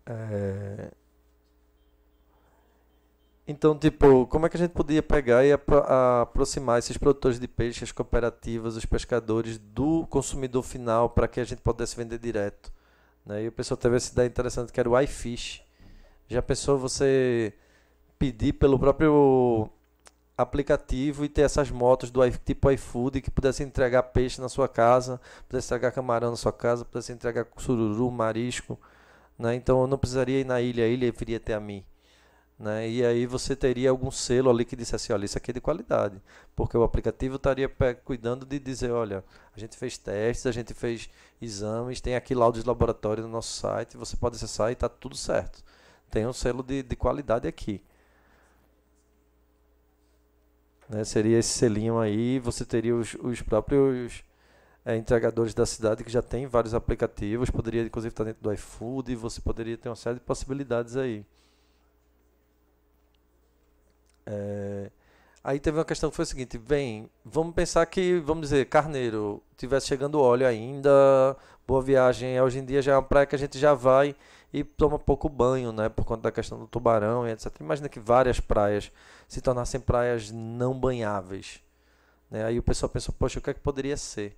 É... Então, tipo, como é que a gente podia pegar e apro aproximar esses produtores de peixe, as cooperativas, os pescadores do consumidor final para que a gente pudesse vender direto? Né? E o pessoal teve essa ideia interessante que era o iFish, já pensou você pedir pelo próprio aplicativo e ter essas motos do tipo iFood que pudesse entregar peixe na sua casa, pudesse entregar camarão na sua casa, pudesse entregar sururu, marisco, né? Então eu não precisaria ir na ilha, a ilha viria até a mim. Né? E aí você teria algum selo ali que dissesse, olha, isso aqui é de qualidade, porque o aplicativo estaria cuidando de dizer, olha, a gente fez testes, a gente fez exames, tem aqui laudos de laboratório no nosso site, você pode acessar e está tudo certo tem um selo de, de qualidade aqui. Né? Seria esse selinho aí, você teria os, os próprios é, entregadores da cidade que já tem vários aplicativos, poderia inclusive estar dentro do iFood, você poderia ter uma série de possibilidades aí. É, aí teve uma questão que foi o seguinte, bem, vamos pensar que, vamos dizer, Carneiro, tivesse chegando óleo ainda, Boa Viagem, é hoje em dia já é uma praia que a gente já vai e toma pouco banho, né, por conta da questão do tubarão e etc. Imagina que várias praias se tornassem praias não banháveis. Né? Aí o pessoal pensou, poxa, o que é que poderia ser?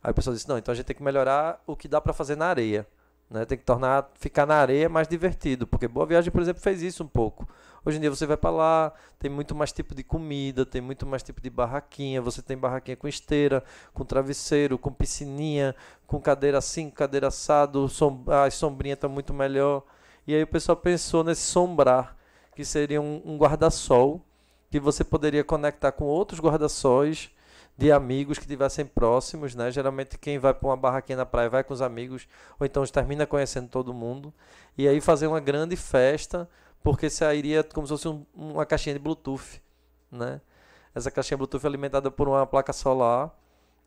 Aí o pessoal disse, não, então a gente tem que melhorar o que dá para fazer na areia. Né? Tem que tornar ficar na areia mais divertido, porque Boa Viagem, por exemplo, fez isso um pouco. Hoje em dia você vai para lá, tem muito mais tipo de comida, tem muito mais tipo de barraquinha. Você tem barraquinha com esteira, com travesseiro, com piscininha, com cadeira assim, cadeira assado, som, a sombrinha está muito melhor. E aí o pessoal pensou nesse sombrar, que seria um, um guarda-sol, que você poderia conectar com outros guarda-sóis de amigos que estivessem próximos, né? Geralmente quem vai para uma barraquinha na praia vai com os amigos, ou então termina conhecendo todo mundo, e aí fazer uma grande festa porque sairia como se fosse um, uma caixinha de Bluetooth, né? Essa caixinha Bluetooth é alimentada por uma placa solar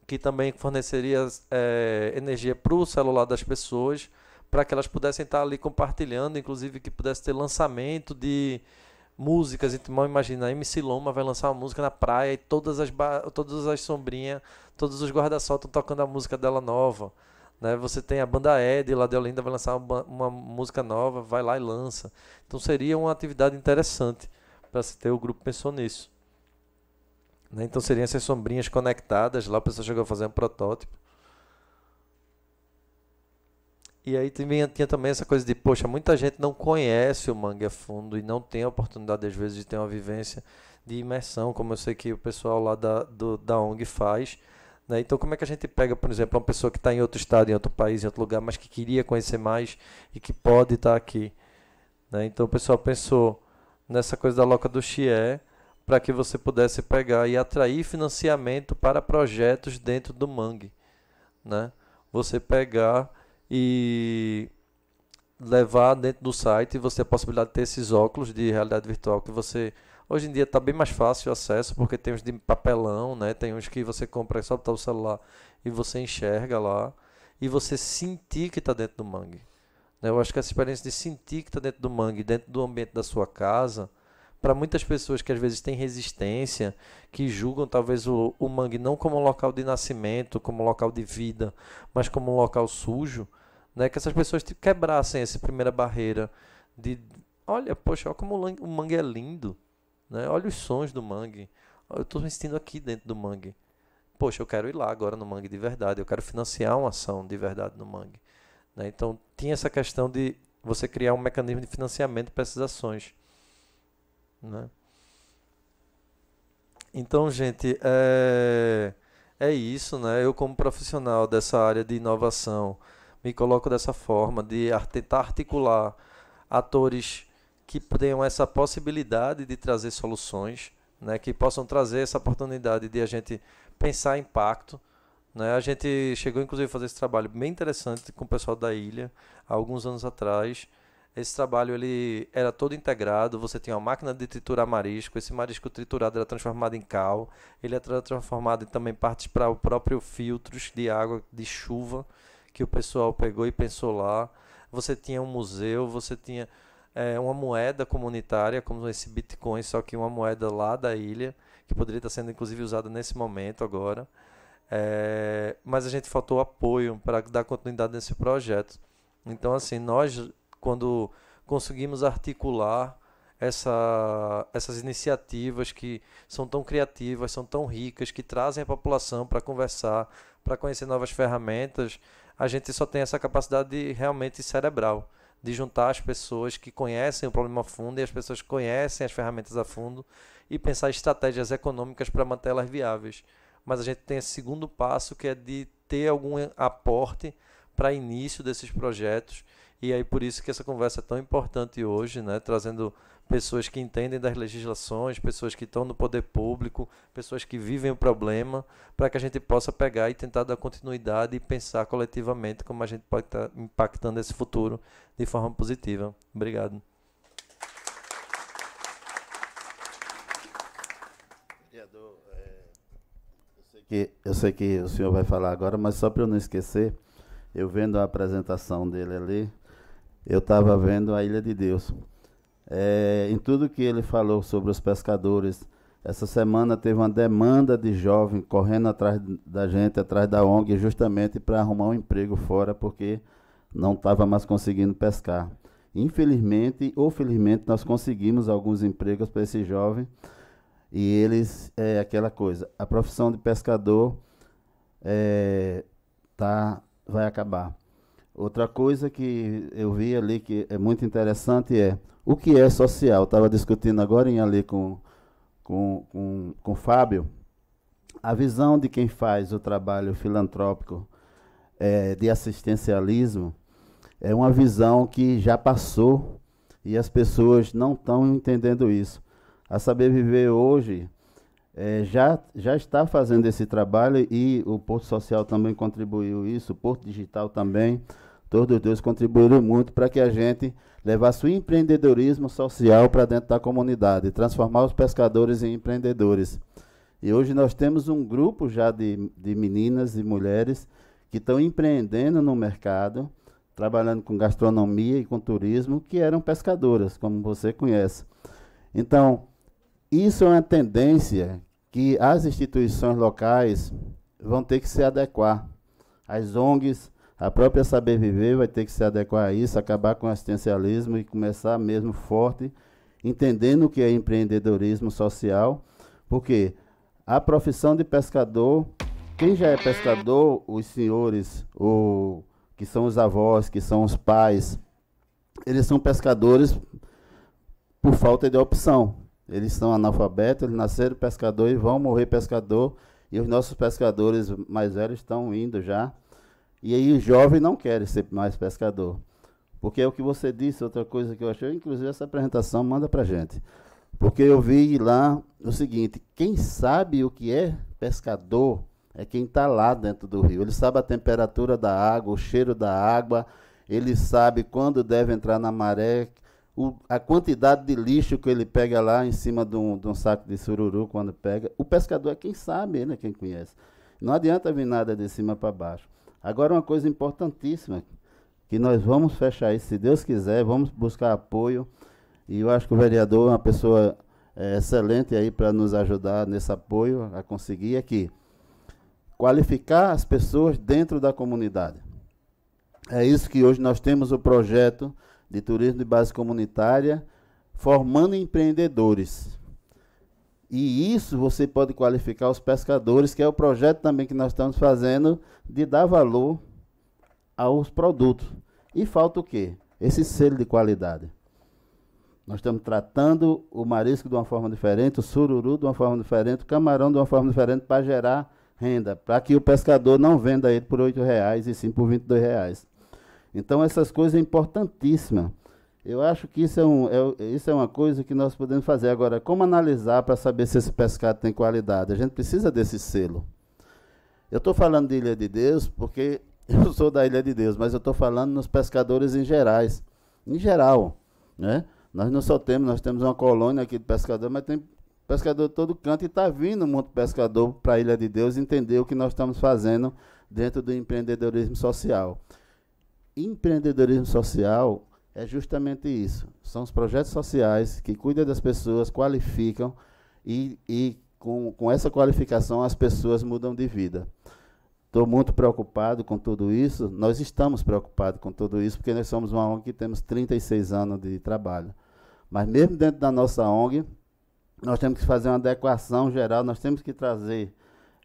que também forneceria é, energia para o celular das pessoas, para que elas pudessem estar ali compartilhando, inclusive que pudesse ter lançamento de músicas. Então, mal imagina, a MC Loma vai lançar uma música na praia e todas as, todas as sombrinhas, todos os guarda-sol estão tocando a música dela nova. Né? Você tem a banda Ed, lá de Olinda vai lançar uma, uma música nova, vai lá e lança. Então seria uma atividade interessante para se ter. O grupo pensou nisso. Né? Então seriam essas sombrinhas conectadas, lá a pessoa chegou a fazer um protótipo. E aí tinha, tinha também essa coisa de, poxa, muita gente não conhece o mangue a fundo e não tem a oportunidade, às vezes, de ter uma vivência de imersão, como eu sei que o pessoal lá da, do, da ONG faz. Né? Então, como é que a gente pega, por exemplo, uma pessoa que está em outro estado, em outro país, em outro lugar, mas que queria conhecer mais e que pode estar tá aqui? Né? Então, o pessoal pensou nessa coisa da Loca do Chié para que você pudesse pegar e atrair financiamento para projetos dentro do Mangue. Né? Você pegar e levar dentro do site você a possibilidade de ter esses óculos de realidade virtual que você Hoje em dia está bem mais fácil o acesso, porque tem uns de papelão, né? Tem uns que você compra só botar tá o celular e você enxerga lá. E você sentir que está dentro do mangue. Né? Eu acho que essa experiência de sentir que está dentro do mangue, dentro do ambiente da sua casa, para muitas pessoas que às vezes têm resistência, que julgam talvez o, o mangue não como um local de nascimento, como um local de vida, mas como um local sujo, né? Que essas pessoas quebrassem essa primeira barreira de, olha, poxa, olha como o mangue é lindo né? Olha os sons do mangue. Eu estou me sentindo aqui dentro do mangue. Poxa, eu quero ir lá agora no mangue de verdade. Eu quero financiar uma ação de verdade no mangue. Né? Então, tinha essa questão de você criar um mecanismo de financiamento para essas ações. Né? Então, gente, é, é isso, né? Eu, como profissional dessa área de inovação, me coloco dessa forma de tentar articular atores que tenham essa possibilidade de trazer soluções, né, que possam trazer essa oportunidade de a gente pensar impacto. Né? A gente chegou, inclusive, a fazer esse trabalho bem interessante com o pessoal da ilha, há alguns anos atrás. Esse trabalho ele era todo integrado, você tinha uma máquina de triturar marisco, esse marisco triturado era transformado em cal, ele era transformado em também partes para o próprio filtros de água de chuva que o pessoal pegou e pensou lá. Você tinha um museu, você tinha é, uma moeda comunitária, como esse Bitcoin, só que uma moeda lá da ilha, que poderia estar sendo inclusive usada nesse momento agora. É, mas a gente faltou apoio para dar continuidade nesse projeto. Então, assim, nós, quando conseguimos articular essa, essas iniciativas que são tão criativas, são tão ricas, que trazem a população para conversar, para conhecer novas ferramentas, a gente só tem essa capacidade de, realmente cerebral de juntar as pessoas que conhecem o problema a fundo e as pessoas que conhecem as ferramentas a fundo e pensar estratégias econômicas para mantê-las viáveis. Mas a gente tem esse segundo passo que é de ter algum aporte para início desses projetos e aí por isso que essa conversa é tão importante hoje, né? trazendo pessoas que entendem das legislações, pessoas que estão no poder público, pessoas que vivem o problema, para que a gente possa pegar e tentar dar continuidade e pensar coletivamente como a gente pode estar tá impactando esse futuro de forma positiva. Obrigado. Vereador, é, eu, sei que, eu sei que o senhor vai falar agora, mas só para eu não esquecer, eu vendo a apresentação dele ali, eu estava uhum. vendo a Ilha de Deus. É, em tudo que ele falou sobre os pescadores, essa semana teve uma demanda de jovem correndo atrás da gente, atrás da ONG, justamente para arrumar um emprego fora, porque não estava mais conseguindo pescar. Infelizmente ou felizmente, nós conseguimos alguns empregos para esse jovem. E eles, é aquela coisa, a profissão de pescador é, tá, vai acabar. Outra coisa que eu vi ali que é muito interessante é o que é social. Estava discutindo agora em ali com, com, com, com o Fábio a visão de quem faz o trabalho filantrópico é, de assistencialismo é uma visão que já passou e as pessoas não estão entendendo isso. A Saber Viver hoje é, já, já está fazendo esse trabalho e o Porto Social também contribuiu isso, o Porto Digital também. Todos os dois contribuíram muito para que a gente levasse o empreendedorismo social para dentro da comunidade, transformar os pescadores em empreendedores. E hoje nós temos um grupo já de, de meninas e mulheres que estão empreendendo no mercado, trabalhando com gastronomia e com turismo, que eram pescadoras, como você conhece. Então, isso é uma tendência que as instituições locais vão ter que se adequar. As ONGs, a própria Saber Viver vai ter que se adequar a isso, acabar com o assistencialismo e começar mesmo forte, entendendo o que é empreendedorismo social, porque a profissão de pescador, quem já é pescador, os senhores, o, que são os avós, que são os pais, eles são pescadores por falta de opção. Eles são analfabetos, eles nasceram pescador e vão morrer pescador, e os nossos pescadores mais velhos estão indo já e aí o jovem não quer ser mais pescador. Porque é o que você disse, outra coisa que eu achei, inclusive essa apresentação manda para gente. Porque eu vi lá o seguinte, quem sabe o que é pescador é quem está lá dentro do rio. Ele sabe a temperatura da água, o cheiro da água, ele sabe quando deve entrar na maré, o, a quantidade de lixo que ele pega lá em cima de um, de um, saco de sururu quando pega. O pescador é quem sabe, ele é quem conhece. Não adianta vir nada de cima para baixo. Agora, uma coisa importantíssima, que nós vamos fechar isso, se Deus quiser, vamos buscar apoio. E eu acho que o vereador é uma pessoa é, excelente aí para nos ajudar nesse apoio a conseguir aqui. É qualificar as pessoas dentro da comunidade. É isso que hoje nós temos o projeto de turismo de base comunitária, formando empreendedores. E isso você pode qualificar os pescadores, que é o projeto também que nós estamos fazendo de dar valor aos produtos. E falta o quê? Esse selo de qualidade. Nós estamos tratando o marisco de uma forma diferente, o sururu de uma forma diferente, o camarão de uma forma diferente para gerar renda, para que o pescador não venda ele por R$ reais e sim por R$ reais. Então essas coisas são é importantíssimas. Eu acho que isso é, um, é, isso é uma coisa que nós podemos fazer. Agora, como analisar para saber se esse pescado tem qualidade? A gente precisa desse selo. Eu estou falando de Ilha de Deus porque eu sou da Ilha de Deus, mas eu estou falando nos pescadores em gerais. Em geral, né? Nós não só temos, nós temos uma colônia aqui de pescador, mas tem pescador de todo canto e está vindo muito pescador para a Ilha de Deus entender o que nós estamos fazendo dentro do empreendedorismo social. Empreendedorismo social é justamente isso. São os projetos sociais que cuidam das pessoas, qualificam e, e com, com essa qualificação as pessoas mudam de vida. Estou muito preocupado com tudo isso. Nós estamos preocupados com tudo isso, porque nós somos uma ONG que temos 36 anos de trabalho. Mas mesmo dentro da nossa ONG, nós temos que fazer uma adequação geral, nós temos que trazer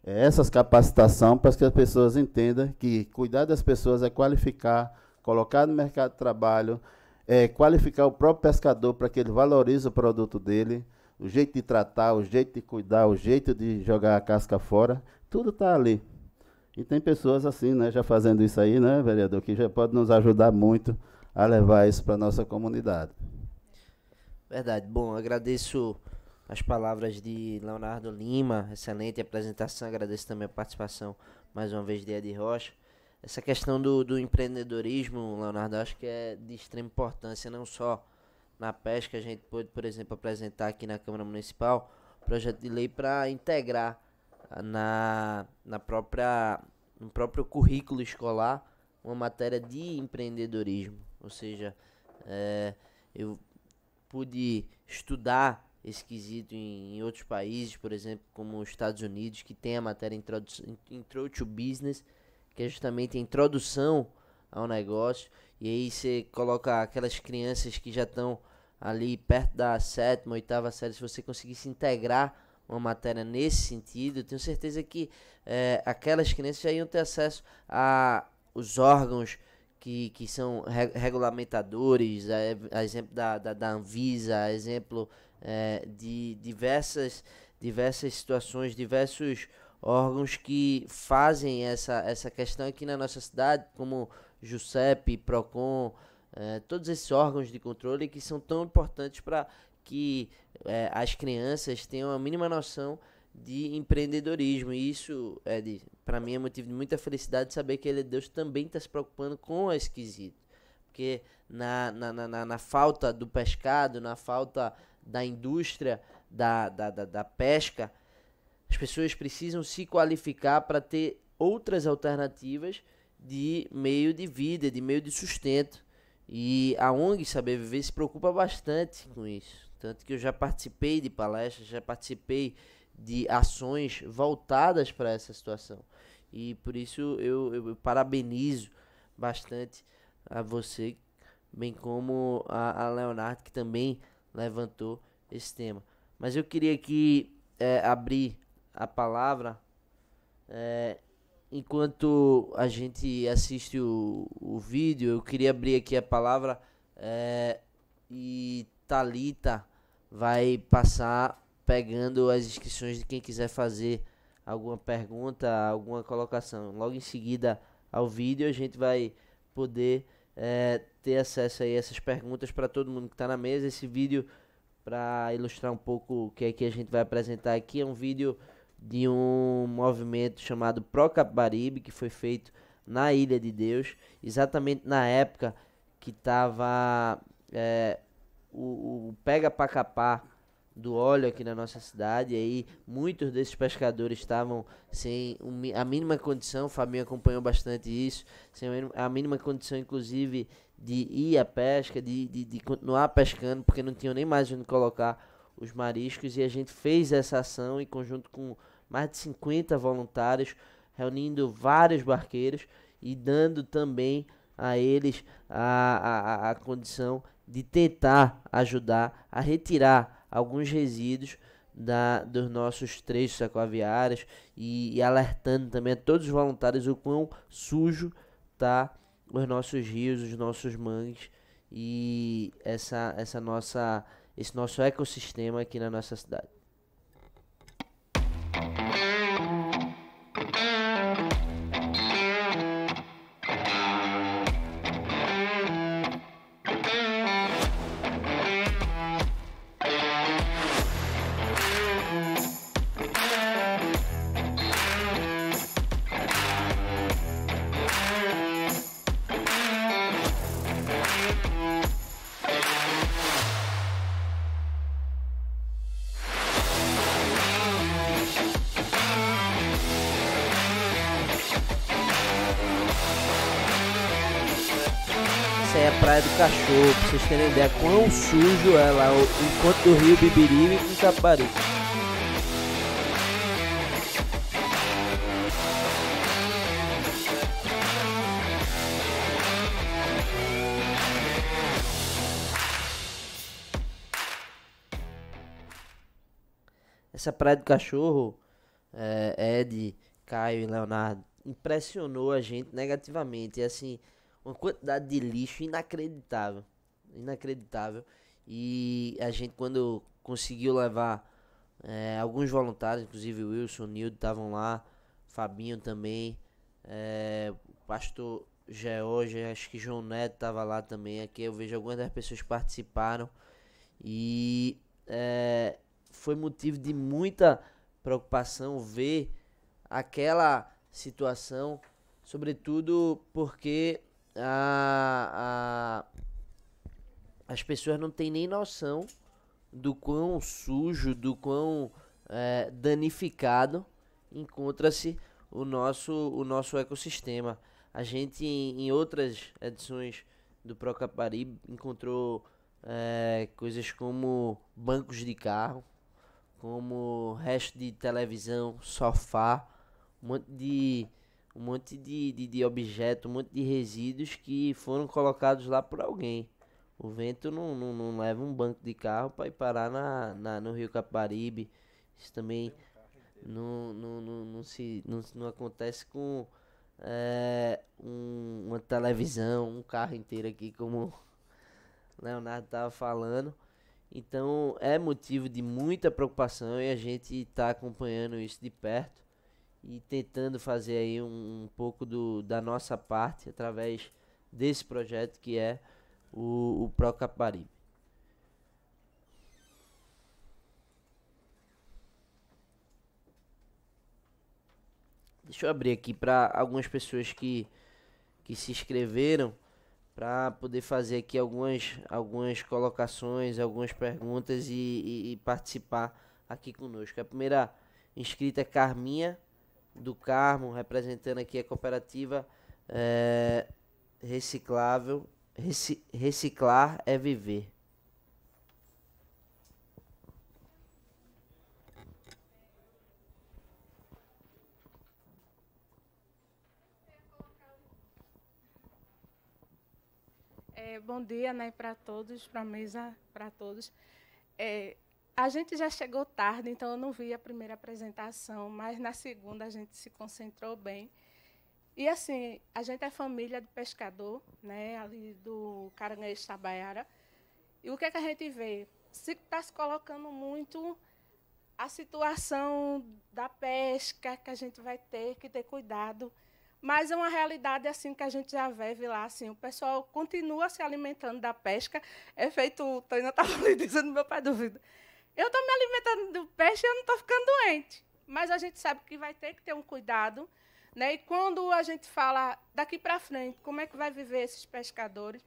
é, essas capacitações para que as pessoas entendam que cuidar das pessoas é qualificar, colocar no mercado de trabalho, é, qualificar o próprio pescador para que ele valorize o produto dele, o jeito de tratar, o jeito de cuidar, o jeito de jogar a casca fora, tudo está ali. E tem pessoas assim, né, já fazendo isso aí, né, vereador, que já pode nos ajudar muito a levar isso para a nossa comunidade. Verdade. Bom, agradeço as palavras de Leonardo Lima, excelente apresentação, agradeço também a participação mais uma vez de Ed Rocha essa questão do, do empreendedorismo, Leonardo, acho que é de extrema importância, não só na pesca, a gente pôde, por exemplo, apresentar aqui na Câmara Municipal projeto de lei para integrar na, na própria, no próprio currículo escolar uma matéria de empreendedorismo. Ou seja, é, eu pude estudar esse quesito em, em, outros países, por exemplo, como os Estados Unidos, que tem a matéria Intro, intro to Business, que é justamente a introdução ao negócio. E aí você coloca aquelas crianças que já estão ali perto da sétima, oitava série, se você conseguir se integrar uma matéria nesse sentido, tenho certeza que é, aquelas crianças já iam ter acesso a os órgãos que, que são regulamentadores, a, a, exemplo da, da, da Anvisa, a exemplo é, de diversas, diversas situações, diversos órgãos que fazem essa, essa questão aqui na nossa cidade, como JUSEP, PROCON, eh, todos esses órgãos de controle que são tão importantes para que eh, as crianças tenham a mínima noção de empreendedorismo. E isso, é para mim, é motivo de muita felicidade saber que ele, Deus, também está se preocupando com o esquisito. Porque na, na, na, na, falta do pescado, na falta da indústria da, da, da, da pesca, as pessoas precisam se qualificar para ter outras alternativas de meio de vida, de meio de sustento. E a ONG Saber Viver se preocupa bastante com isso. Tanto que eu já participei de palestras, já participei de ações voltadas para essa situação. E por isso eu, eu, parabenizo bastante a você, bem como a, a Leonardo, que também levantou esse tema. Mas eu queria aqui é, abrir a palavra, é, enquanto a gente assiste o, o vídeo, eu queria abrir aqui a palavra é, e Talita vai passar pegando as inscrições de quem quiser fazer alguma pergunta, alguma colocação. Logo em seguida ao vídeo, a gente vai poder é, ter acesso aí a essas perguntas para todo mundo que está na mesa. Esse vídeo, para ilustrar um pouco o que é que a gente vai apresentar aqui, é um vídeo de um movimento chamado Pro Capibaribe, que foi feito na Ilha de Deus, exatamente na época que estava é, o, o pega para capar do óleo aqui na nossa cidade. E aí muitos desses pescadores estavam sem a mínima condição, o Fabinho acompanhou bastante isso, sem a mínima condição, inclusive, de ir à pesca, de, de, de continuar pescando, porque não tinham nem mais onde colocar os mariscos. E a gente fez essa ação em conjunto com mais de 50 voluntários, reunindo vários barqueiros e dando também a eles a, a, a condição de tentar ajudar a retirar alguns resíduos da, dos nossos trechos aquaviários e, e, alertando também a todos os voluntários o quão sujo tá os nossos rios, os nossos mangues e essa, essa nossa, esse nosso ecossistema aqui na nossa cidade. vocês terem ideia quão sujo é lá o, enquanto o rio Bibiribe e Caparu. Essa praia do cachorro é, é Ed, Caio e Leonardo impressionou a gente negativamente. E assim, uma quantidade de lixo inacreditável inacreditável. E a gente, quando conseguiu levar é, alguns voluntários, inclusive o Wilson, o Nildo estavam lá, Fabinho também, é, o pastor George, acho que João Neto estava lá também. Aqui eu vejo algumas das pessoas participaram e é, foi motivo de muita preocupação ver aquela situação, sobretudo porque a, a as pessoas não têm nem noção do quão sujo, do quão é, danificado encontra-se o nosso, o nosso ecossistema. A gente, em, em outras edições do Procaparibe, encontrou é, coisas como bancos de carro, como resto de televisão, sofá, um monte de, um monte de, de, de objeto, um monte de resíduos que foram colocados lá por alguém. O vento não, não, não leva um banco de carro para ir parar na, na, no Rio Caparibe. Isso também não, não, não, não, se, não, não acontece com é, um, uma televisão, um carro inteiro aqui, como Leonardo estava falando. Então é motivo de muita preocupação e a gente está acompanhando isso de perto e tentando fazer aí um, um pouco do, da nossa parte através desse projeto que é o, o próprio Capibaribe. Deixa eu abrir aqui para algumas pessoas que, que se inscreveram para poder fazer aqui algumas, algumas colocações, algumas perguntas e, e, e, participar aqui conosco. A primeira inscrita é Carminha do Carmo, representando aqui a cooperativa é, Reciclável Reciclar é viver. É, bom dia né, para todos, para a mesa, para todos. É, a gente já chegou tarde, então eu não vi a primeira apresentação, mas na segunda a gente se concentrou bem. E assim, a gente é família de pescador, né, ali do Caranguejo Tabaiara. E o que é que a gente vê? Se está se colocando muito a situação da pesca que a gente vai ter que ter cuidado, mas é uma realidade assim que a gente já vive lá, assim, o pessoal continua se alimentando da pesca. É feito, o estava ali dizendo, meu pai duvida. Eu estou me alimentando do peixe, eu não estou ficando doente. Mas a gente sabe que vai ter que ter um cuidado, né? E quando a gente fala daqui para frente, como é que vai viver esses pescadores?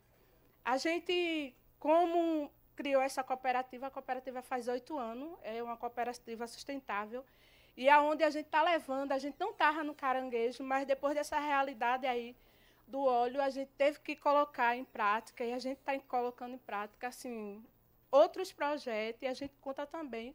A gente, como criou essa cooperativa, a cooperativa faz oito anos, é uma cooperativa sustentável, e aonde é a gente está levando, a gente não estava no caranguejo, mas depois dessa realidade aí do óleo, a gente teve que colocar em prática, e a gente está colocando em prática, assim, outros projetos, e a gente conta também.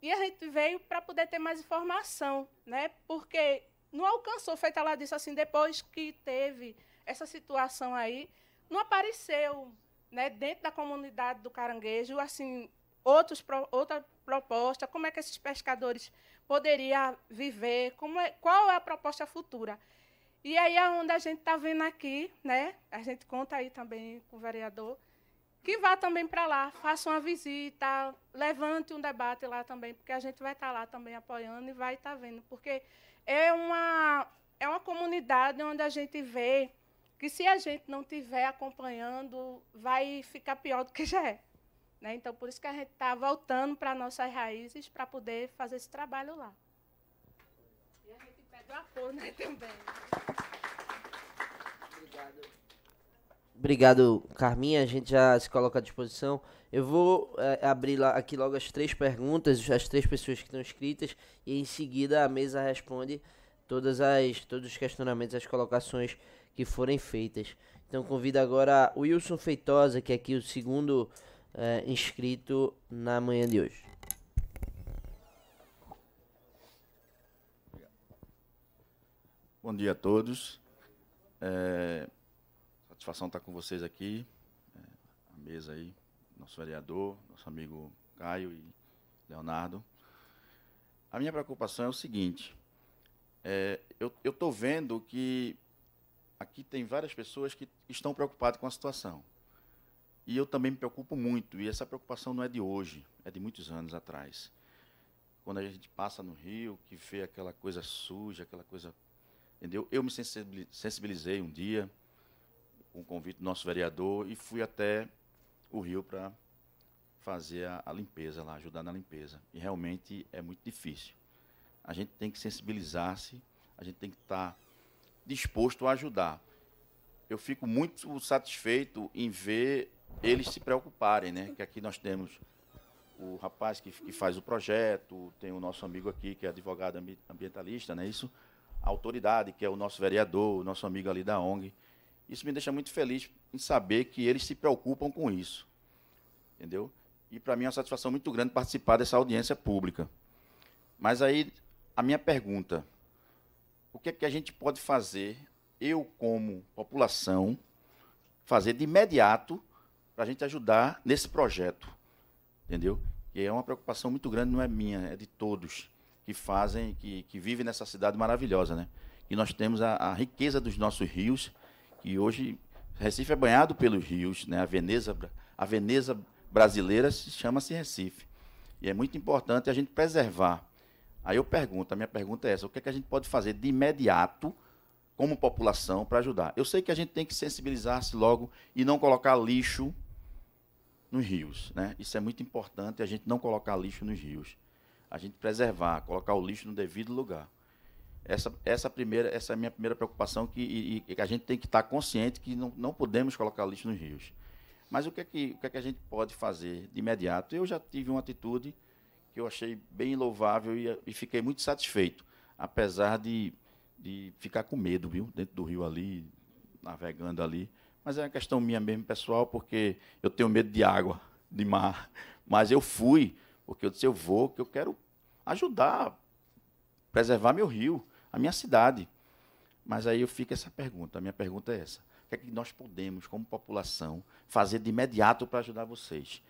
E a gente veio para poder ter mais informação, né? Porque não alcançou. Feita ela disse assim, depois que teve essa situação aí, não apareceu né, dentro da comunidade do caranguejo assim outros, outra proposta, como é que esses pescadores poderiam viver, como é, qual é a proposta futura. E aí é onde a gente está vendo aqui, né? A gente conta aí também com o vereador, que vá também para lá, faça uma visita, levante um debate lá também, porque a gente vai estar tá lá também apoiando e vai estar tá vendo. Porque é uma, é uma comunidade onde a gente vê que se a gente não tiver acompanhando, vai ficar pior do que já é. Né? Então, por isso que a gente está voltando para nossas raízes para poder fazer esse trabalho lá. E a gente pede o apoio né, também. Obrigado. Obrigado, Carminha. A gente já se coloca à disposição. Eu vou é, abrir lá, aqui logo as três perguntas, as três pessoas que estão inscritas, e em seguida a mesa responde todas as, todos os questionamentos, as colocações que forem feitas. Então convido agora o Wilson Feitosa, que é aqui o segundo é, inscrito na manhã de hoje. Bom dia a todos. É, satisfação estar com vocês aqui, é, a mesa aí, nosso vereador, nosso amigo Caio e Leonardo. A minha preocupação é o seguinte: é, eu estou vendo que aqui tem várias pessoas que estão preocupadas com a situação. E eu também me preocupo muito, e essa preocupação não é de hoje, é de muitos anos atrás. Quando a gente passa no Rio, que vê aquela coisa suja, aquela coisa. Entendeu? Eu me sensibilizei um dia, com o convite do nosso vereador, e fui até o rio para fazer a, a, limpeza lá, ajudar na limpeza. E realmente é muito difícil. A gente tem que sensibilizar-se, a gente tem que estar tá disposto a ajudar. Eu fico muito satisfeito em ver eles se preocuparem, né? Que aqui nós temos o rapaz que, que faz o projeto, tem o nosso amigo aqui que é advogado ambientalista, né? Isso, a autoridade que é o nosso vereador, o nosso amigo ali da ONG. Isso me deixa muito feliz em saber que eles se preocupam com isso. Entendeu? E para mim é uma satisfação muito grande participar dessa audiência pública. Mas aí a minha pergunta: o que é que a gente pode fazer, eu como população, fazer de imediato para a gente ajudar nesse projeto? Entendeu? E é uma preocupação muito grande, não é minha, é de todos que fazem, que, que vivem nessa cidade maravilhosa, né? Que nós temos a, a riqueza dos nossos rios e hoje Recife é banhado pelos rios, né? A Veneza, a Veneza brasileira chama-se Recife. E é muito importante a gente preservar. Aí eu pergunto, a minha pergunta é essa: o que, é que a gente pode fazer de imediato como população para ajudar? Eu sei que a gente tem que sensibilizar-se logo e não colocar lixo nos rios, né? Isso é muito importante a gente não colocar lixo nos rios. A gente preservar, colocar o lixo no devido lugar. Essa, essa, primeira, essa é a minha primeira preocupação que, e, e, a gente tem que estar consciente que não, não podemos colocar lixo nos rios. Mas o que, é que, o que é que a gente pode fazer de imediato? Eu já tive uma atitude que eu achei bem louvável e, e fiquei muito satisfeito, apesar de, de ficar com medo, viu? Dentro do rio ali, navegando ali. Mas é uma questão minha mesmo, pessoal, porque eu tenho medo de água, de mar. Mas eu fui, porque eu disse, eu vou, que eu quero ajudar, preservar meu rio a minha cidade. Mas aí eu fico essa pergunta, a minha pergunta é essa. O que é que nós podemos, como população, fazer de imediato para ajudar vocês?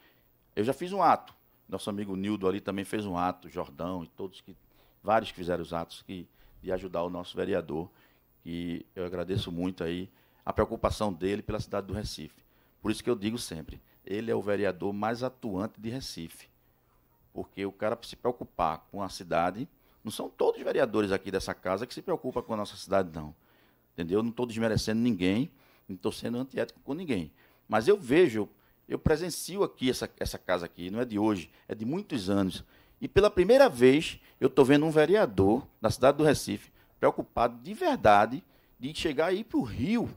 Eu já fiz um ato. Nosso amigo Nildo ali também fez um ato, Jordão e todos que vários que fizeram os atos que, de ajudar o nosso vereador. E eu agradeço muito aí a preocupação dele pela cidade do Recife. Por isso que eu digo sempre, ele é o vereador mais atuante de Recife. Porque o cara se preocupar com a cidade, não são todos os vereadores aqui dessa casa que se preocupam com a nossa cidade, não. Entendeu? Não estou desmerecendo ninguém, não estou sendo antiético com ninguém. Mas eu vejo, eu presencio aqui essa, essa casa aqui, não é de hoje, é de muitos anos. E pela primeira vez eu estou vendo um vereador da cidade do Recife preocupado de verdade de chegar aí para o rio,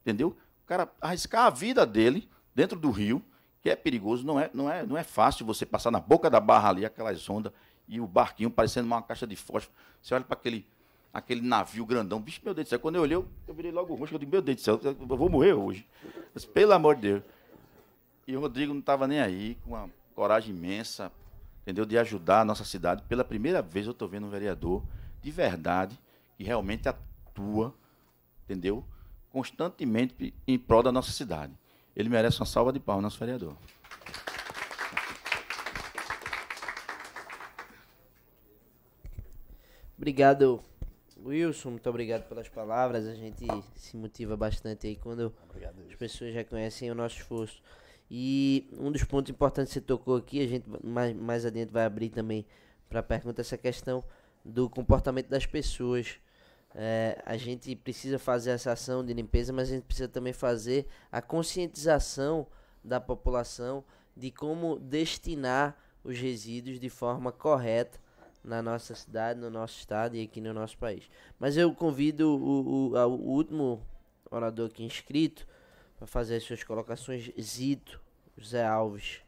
entendeu? O cara arriscar a vida dele dentro do rio, que é perigoso, não é, não é, não é fácil você passar na boca da barra ali aquelas ondas e o barquinho parecendo uma caixa de fósforo. Você olha para aquele, aquele navio grandão, bicho, meu Deus do céu. Quando eu olhei, eu, eu virei logo rosto, eu digo, meu Deus do céu, eu vou morrer hoje. Disse, Pelo amor de Deus. E o Rodrigo não estava nem aí, com uma coragem imensa, entendeu? De ajudar a nossa cidade. Pela primeira vez eu estou vendo um vereador de verdade, que realmente atua, entendeu? Constantemente em prol da nossa cidade. Ele merece uma salva de palmas, nosso vereador. Obrigado, Wilson. Muito obrigado pelas palavras. A gente se motiva bastante aí quando obrigado, as pessoas já conhecem o nosso esforço. E um dos pontos importantes que você tocou aqui, a gente mais, mais adiante vai abrir também para a pergunta essa questão do comportamento das pessoas. É, a gente precisa fazer essa ação de limpeza, mas a gente precisa também fazer a conscientização da população de como destinar os resíduos de forma correta na nossa cidade, no nosso estado e aqui no nosso país. Mas eu convido o, o, o último orador aqui inscrito para fazer as suas colocações, Zito José Alves.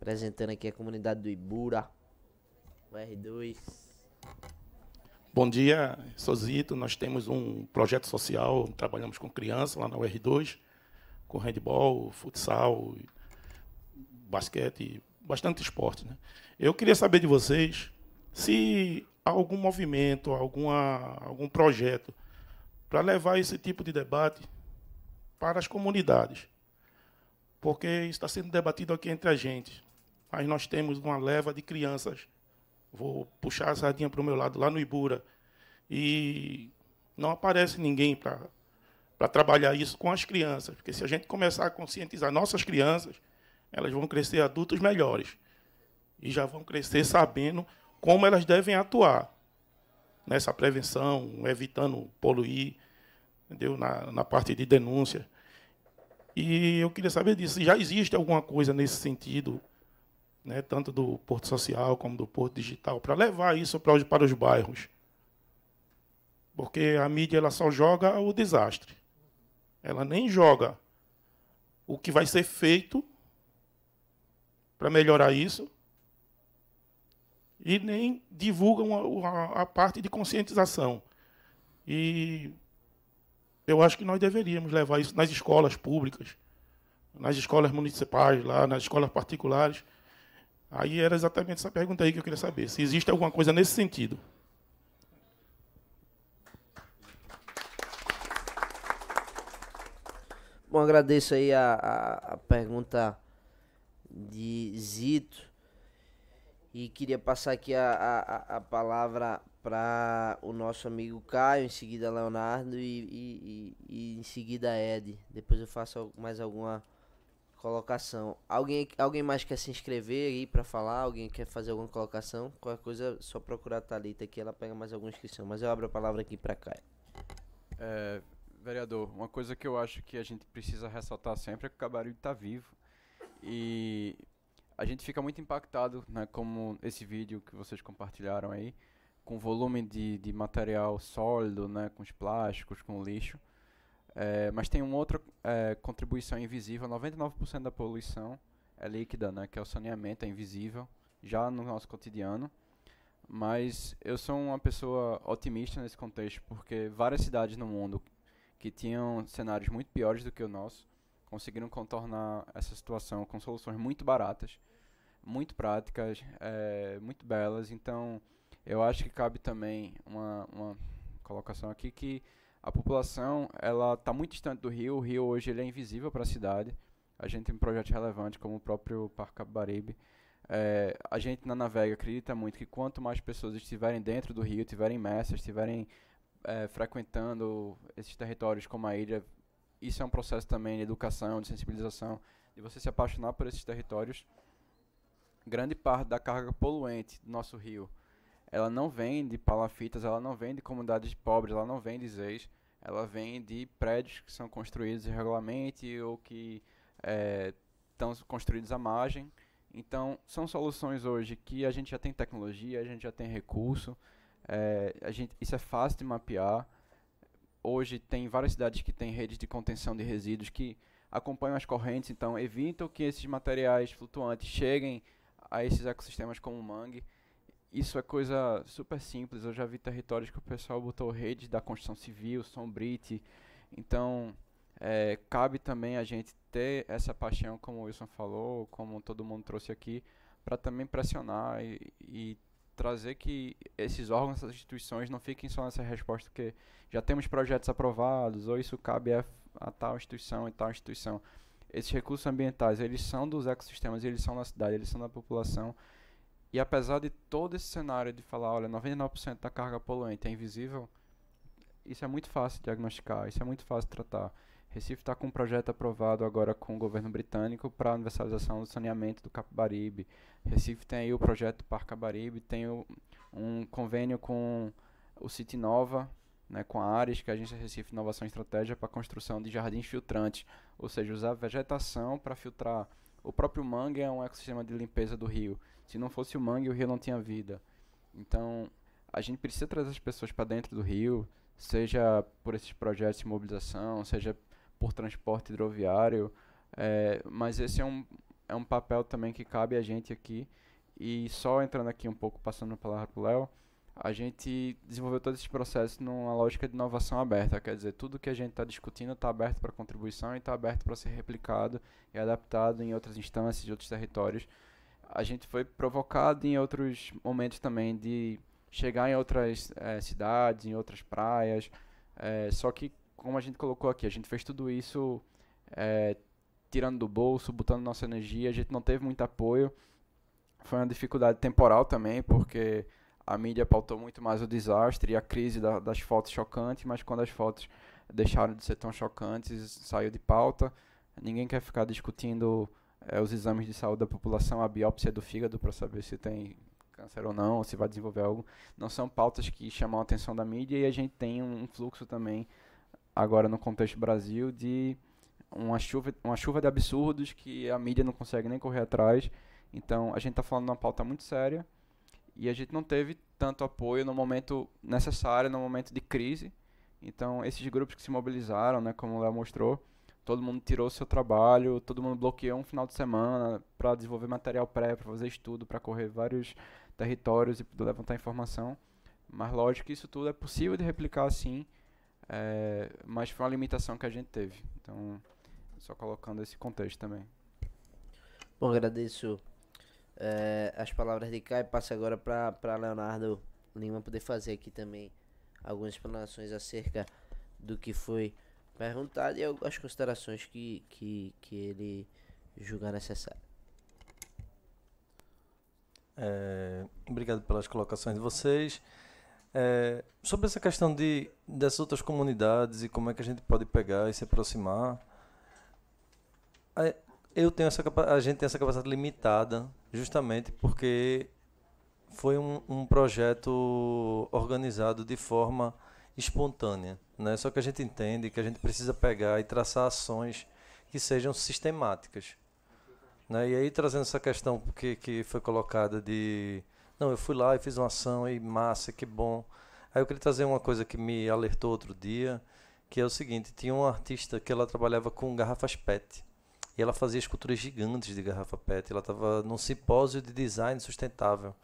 Apresentando aqui a comunidade do Ibura, o R2. Bom dia, sou Zito. Nós temos um projeto social, trabalhamos com crianças lá na R 2 com handball, futsal, basquete, bastante esporte. Né? Eu queria saber de vocês se há algum movimento, alguma, algum projeto para levar esse tipo de debate para as comunidades. Porque está sendo debatido aqui entre a gente, mas nós temos uma leva de crianças. Vou puxar a sardinha para o meu lado, lá no Ibura. E não aparece ninguém para trabalhar isso com as crianças. Porque se a gente começar a conscientizar nossas crianças, elas vão crescer adultos melhores. E já vão crescer sabendo como elas devem atuar nessa prevenção, evitando poluir, entendeu? Na, na parte de denúncia. E eu queria saber disso. Já existe alguma coisa nesse sentido, né, tanto do Porto Social como do Porto Digital, para levar isso para os, para os bairros? Porque a mídia ela só joga o desastre. Ela nem joga o que vai ser feito para melhorar isso. E nem divulgam a, a parte de conscientização. E eu acho que nós deveríamos levar isso nas escolas públicas, nas escolas municipais, lá, nas escolas particulares. Aí era exatamente essa pergunta aí que eu queria saber, se existe alguma coisa nesse sentido. Bom, agradeço aí a, a, a pergunta de Zito. E queria passar aqui a, a, a palavra para o nosso amigo Caio, em seguida Leonardo e, e, e, e, em seguida Ed. Depois eu faço mais alguma colocação. Alguém, alguém mais quer se inscrever aí para falar? Alguém quer fazer alguma colocação? Qualquer coisa, é só procurar a Thalita aqui, ela pega mais alguma inscrição. Mas eu abro a palavra aqui para Caio. É, vereador, uma coisa que eu acho que a gente precisa ressaltar sempre é que o Cabaril está vivo. E a gente fica muito impactado, né, como esse vídeo que vocês compartilharam aí, com volume de, de material sólido, né, com os plásticos, com o lixo. É, mas tem uma outra é, contribuição invisível, 99% da poluição é líquida, né, que é o saneamento, é invisível, já no nosso cotidiano. Mas eu sou uma pessoa otimista nesse contexto, porque várias cidades no mundo que tinham cenários muito piores do que o nosso conseguiram contornar essa situação com soluções muito baratas, muito práticas, é, muito belas. Então, eu acho que cabe também uma, uma colocação aqui que a população ela está muito distante do Rio. O Rio hoje ele é invisível para a cidade. A gente tem um projeto relevante como o próprio Parque Baribe. É, a gente na Navega acredita muito que quanto mais pessoas estiverem dentro do Rio, estiverem imersas, estiverem é, frequentando esses territórios como a ilha, isso é um processo também de educação, de sensibilização, de você se apaixonar por esses territórios. Grande parte da carga poluente do nosso rio, ela não vem de palafitas, ela não vem de comunidades pobres, ela não vem de zeis, ela vem de prédios que são construídos irregularmente ou que estão é, construídos à margem. Então, são soluções hoje que a gente já tem tecnologia, a gente já tem recurso, é, a gente, isso é fácil de mapear, hoje tem várias cidades que têm redes de contenção de resíduos que acompanham as correntes, então evitam que esses materiais flutuantes cheguem a esses ecossistemas como o mangue. Isso é coisa super simples. Eu já vi territórios que o pessoal botou redes da construção civil, sombrite. Então, é, cabe também a gente ter essa paixão, como o Wilson falou, como todo mundo trouxe aqui, para também pressionar e, e trazer que esses órgãos, essas instituições não fiquem só nessa resposta porque já temos projetos aprovados ou isso cabe a, a tal instituição e tal instituição. Esses recursos ambientais, eles são dos ecossistemas, eles são da cidade, eles são da população. E apesar de todo esse cenário de falar, olha, 99% da carga poluente é invisível, isso é muito fácil diagnosticar, isso é muito fácil tratar. Recife está com um projeto aprovado agora com o governo britânico para a universalização do saneamento do Capibaribe. Recife tem aí o projeto Parque Capibaribe, tem o, um convênio com o City Nova, né, com a Ares, que é a Agência Recife Inovação e Estratégia para a construção de jardins filtrantes, ou seja, usar vegetação para filtrar. O próprio mangue é um ecossistema de limpeza do rio. Se não fosse o mangue, o rio não tinha vida. Então, a gente precisa trazer as pessoas para dentro do rio, seja por esses projetos de mobilização, seja por transporte hidroviário, é, mas esse é um, é um papel também que cabe a gente aqui. E só entrando aqui um pouco, passando a palavra para o Léo, a gente desenvolveu todo esse processo numa lógica de inovação aberta, quer dizer, tudo que a gente está discutindo está aberto para contribuição e está aberto para ser replicado e adaptado em outras instâncias, em outros territórios. A gente foi provocado em outros momentos também de chegar em outras é, cidades, em outras praias, é, só que como a gente colocou aqui, a gente fez tudo isso é, tirando do bolso, botando nossa energia, a gente não teve muito apoio. Foi uma dificuldade temporal também, porque a mídia pautou muito mais o desastre e a crise da, das fotos chocantes mas quando as fotos deixaram de ser tão chocantes, saiu de pauta. Ninguém quer ficar discutindo é, os exames de saúde da população, a biópsia do fígado para saber se tem câncer ou não, ou se vai desenvolver algo. Não são pautas que chamam a atenção da mídia e a gente tem um fluxo também agora no contexto Brasil de uma chuva, uma chuva de absurdos que a mídia não consegue nem correr atrás. Então a gente está falando de uma pauta muito séria e a gente não teve tanto apoio no momento necessário, no momento de crise. Então esses grupos que se mobilizaram, né, como o Léo mostrou, todo mundo tirou seu trabalho, todo mundo bloqueou um final de semana para desenvolver material pré, para fazer estudo, para correr vários territórios e levantar informação. Mas lógico que isso tudo é possível de replicar assim é, mas foi uma limitação que a gente teve. Então, só colocando esse contexto também. Bom, agradeço é, as palavras de Kai. Passo agora para Leonardo Lima poder fazer aqui também algumas explanações acerca do que foi perguntado e algumas considerações que, que, que ele julgar necessário. É, obrigado pelas colocações de vocês. É, sobre essa questão de, dessas outras comunidades e como é que a gente pode pegar e se aproximar, é, eu tenho essa, a gente tem essa capacidade limitada justamente porque foi um, um projeto organizado de forma espontânea. Né? Só que a gente entende que a gente precisa pegar e traçar ações que sejam sistemáticas. Né? E aí, trazendo essa questão que, que foi colocada de não, eu fui lá e fiz uma ação, e massa, que bom. Aí eu queria trazer uma coisa que me alertou outro dia, que é o seguinte, tinha uma artista que ela trabalhava com garrafas PET. E ela fazia esculturas gigantes de garrafa PET. Ela estava num simpósio de design sustentável.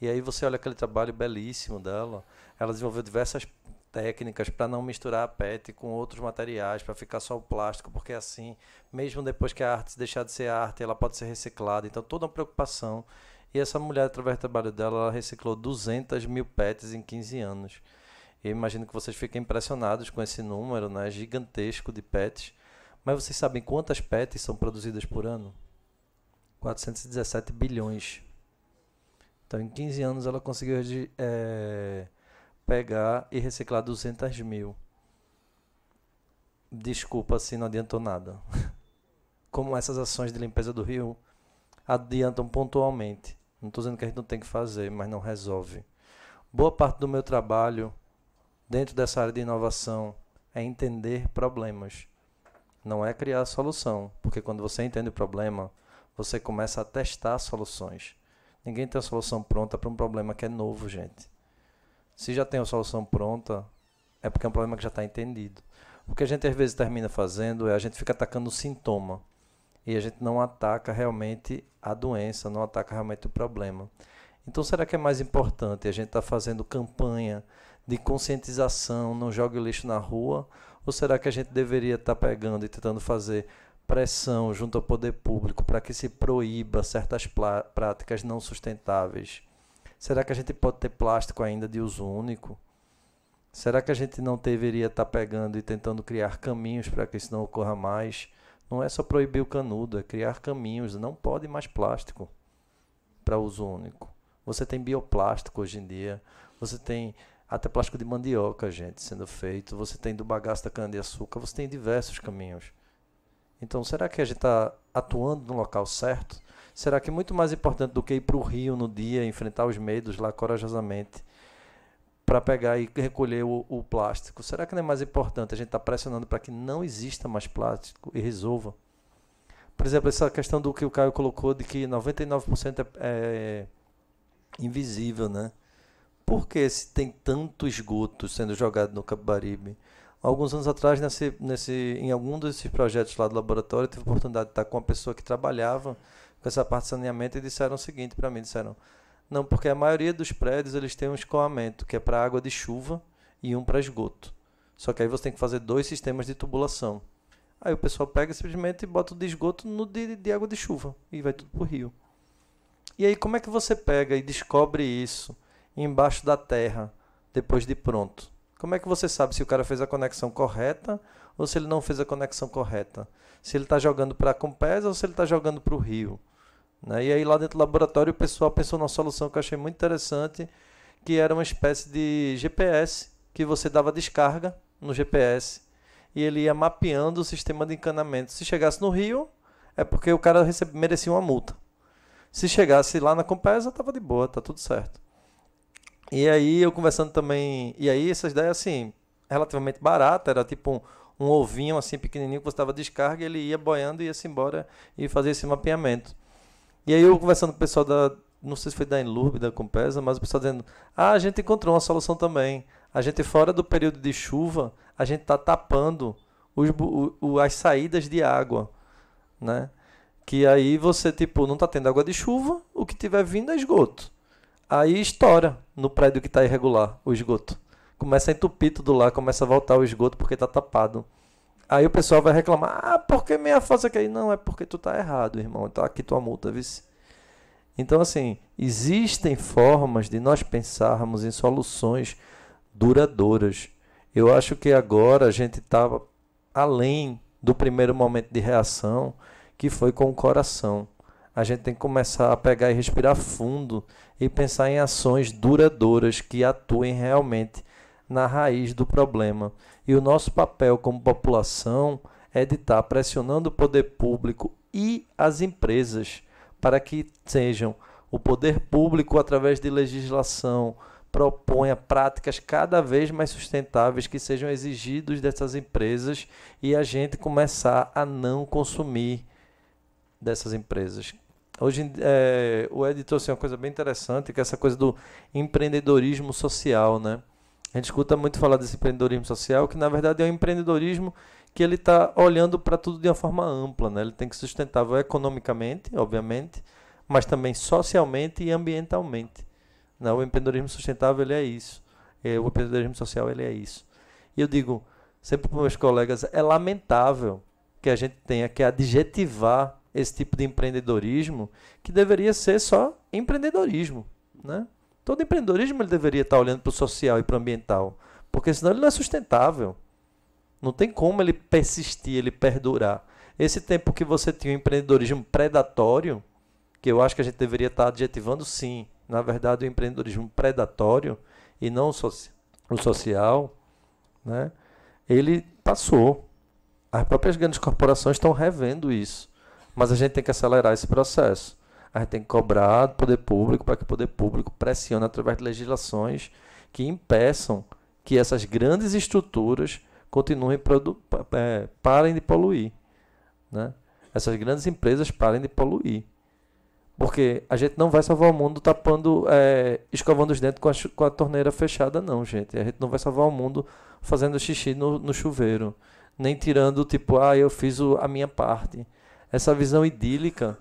E aí você olha aquele trabalho belíssimo dela. Ela desenvolveu diversas técnicas para não misturar a PET com outros materiais, para ficar só o plástico, porque é assim, mesmo depois que a arte deixar de ser arte, ela pode ser reciclada. Então, toda uma preocupação e essa mulher, através do trabalho dela, ela reciclou 200 mil pets em 15 anos. Eu imagino que vocês fiquem impressionados com esse número né, gigantesco de pets. Mas vocês sabem quantas pets são produzidas por ano? 417 bilhões. Então, em 15 anos, ela conseguiu é, pegar e reciclar 200 mil. Desculpa se não adiantou nada. Como essas ações de limpeza do rio adiantam pontualmente. Não estou dizendo que a gente não tem que fazer, mas não resolve. Boa parte do meu trabalho dentro dessa área de inovação é entender problemas. Não é criar solução, porque quando você entende o problema, você começa a testar soluções. Ninguém tem a solução pronta para um problema que é novo, gente. Se já tem a solução pronta, é porque é um problema que já está entendido. O que a gente às vezes termina fazendo é a gente fica atacando o sintoma e a gente não ataca realmente a doença, não ataca realmente o problema. Então, será que é mais importante a gente estar tá fazendo campanha de conscientização, não jogue o lixo na rua? Ou será que a gente deveria estar tá pegando e tentando fazer pressão junto ao poder público para que se proíba certas práticas não sustentáveis? Será que a gente pode ter plástico ainda de uso único? Será que a gente não deveria estar tá pegando e tentando criar caminhos para que isso não ocorra mais? Não é só proibir o canudo, é criar caminhos. Não pode mais plástico para uso único. Você tem bioplástico hoje em dia. Você tem até plástico de mandioca, gente, sendo feito. Você tem do bagaço da cana-de-açúcar. Você tem diversos caminhos. Então, será que a gente está atuando no local certo? Será que é muito mais importante do que ir para o rio no dia, enfrentar os medos lá corajosamente, para pegar e recolher o, o, plástico. Será que não é mais importante a gente estar tá pressionando para que não exista mais plástico e resolva? Por exemplo, essa questão do que o Caio colocou de que 99% é, é invisível, né? Por que se tem tanto esgoto sendo jogado no Cabaribe, Alguns anos atrás, nesse, nesse, em algum desses projetos lá do laboratório, eu tive a oportunidade de estar com uma pessoa que trabalhava com essa parte de saneamento e disseram o seguinte para mim, disseram, não, porque a maioria dos prédios eles têm um escoamento que é para água de chuva e um para esgoto. Só que aí você tem que fazer dois sistemas de tubulação. Aí o pessoal pega simplesmente e bota o de esgoto no de, de água de chuva e vai tudo para o rio. E aí como é que você pega e descobre isso embaixo da terra depois de pronto? Como é que você sabe se o cara fez a conexão correta ou se ele não fez a conexão correta? Se ele está jogando para a Compesa ou se ele está jogando para o rio? Né? E aí lá dentro do laboratório o pessoal pensou numa solução que eu achei muito interessante, que era uma espécie de GPS que você dava descarga no GPS e ele ia mapeando o sistema de encanamento. Se chegasse no rio, é porque o cara recebe, merecia uma multa. Se chegasse lá na Compesa, tava de boa, tá tudo certo. E aí eu conversando também, e aí essas ideias assim, relativamente barata, era tipo um, um ovinho assim pequenininho que você dava descarga, ele ia boiando e ia se embora e fazia esse mapeamento. E aí eu conversando com o pessoal da, não sei se foi da Enlurb, da Compesa, mas o pessoal dizendo, ah, a gente encontrou uma solução também. A gente fora do período de chuva, a gente está tapando os, o, as saídas de água, né? Que aí você, tipo, não está tendo água de chuva, o que tiver vindo é esgoto. Aí estoura no prédio que está irregular o esgoto. Começa a entupir tudo lá, começa a voltar o esgoto porque está tapado. Aí o pessoal vai reclamar, ah, por que meia falsa que aí? Não, é porque tu tá errado, irmão. Tá aqui tua multa, vice. Então, assim, existem formas de nós pensarmos em soluções duradouras. Eu acho que agora a gente está além do primeiro momento de reação, que foi com o coração. A gente tem que começar a pegar e respirar fundo e pensar em ações duradouras que atuem realmente na raiz do problema. E o nosso papel como população é de estar tá pressionando o poder público e as empresas para que sejam o poder público, através de legislação, proponha práticas cada vez mais sustentáveis que sejam exigidos dessas empresas e a gente começar a não consumir dessas empresas. Hoje é, o editor trouxe assim, uma coisa bem interessante, que é essa coisa do empreendedorismo social, né? A gente escuta muito falar desse empreendedorismo social, que na verdade é um empreendedorismo que ele está olhando para tudo de uma forma ampla, né? Ele tem que ser sustentável economicamente, obviamente, mas também socialmente e ambientalmente. Né? O empreendedorismo sustentável ele é isso. É, o empreendedorismo social ele é isso. E eu digo sempre para meus colegas, é lamentável que a gente tenha que adjetivar esse tipo de empreendedorismo que deveria ser só empreendedorismo, né? Todo empreendedorismo ele deveria estar olhando para o social e para o ambiental, porque senão ele não é sustentável. Não tem como ele persistir, ele perdurar. Esse tempo que você tinha um empreendedorismo predatório, que eu acho que a gente deveria estar adjetivando sim, na verdade, o empreendedorismo predatório e não o social, né? ele passou. As próprias grandes corporações estão revendo isso. Mas a gente tem que acelerar esse processo a gente tem que cobrar do poder público para que o poder público pressione através de legislações que impeçam que essas grandes estruturas continuem é, parem de poluir, né? Essas grandes empresas parem de poluir, porque a gente não vai salvar o mundo tapando, é, escovando os dentes com a, com a, torneira fechada, não, gente. A gente não vai salvar o mundo fazendo xixi no, no chuveiro, nem tirando tipo, ah, eu fiz o, a minha parte. Essa visão idílica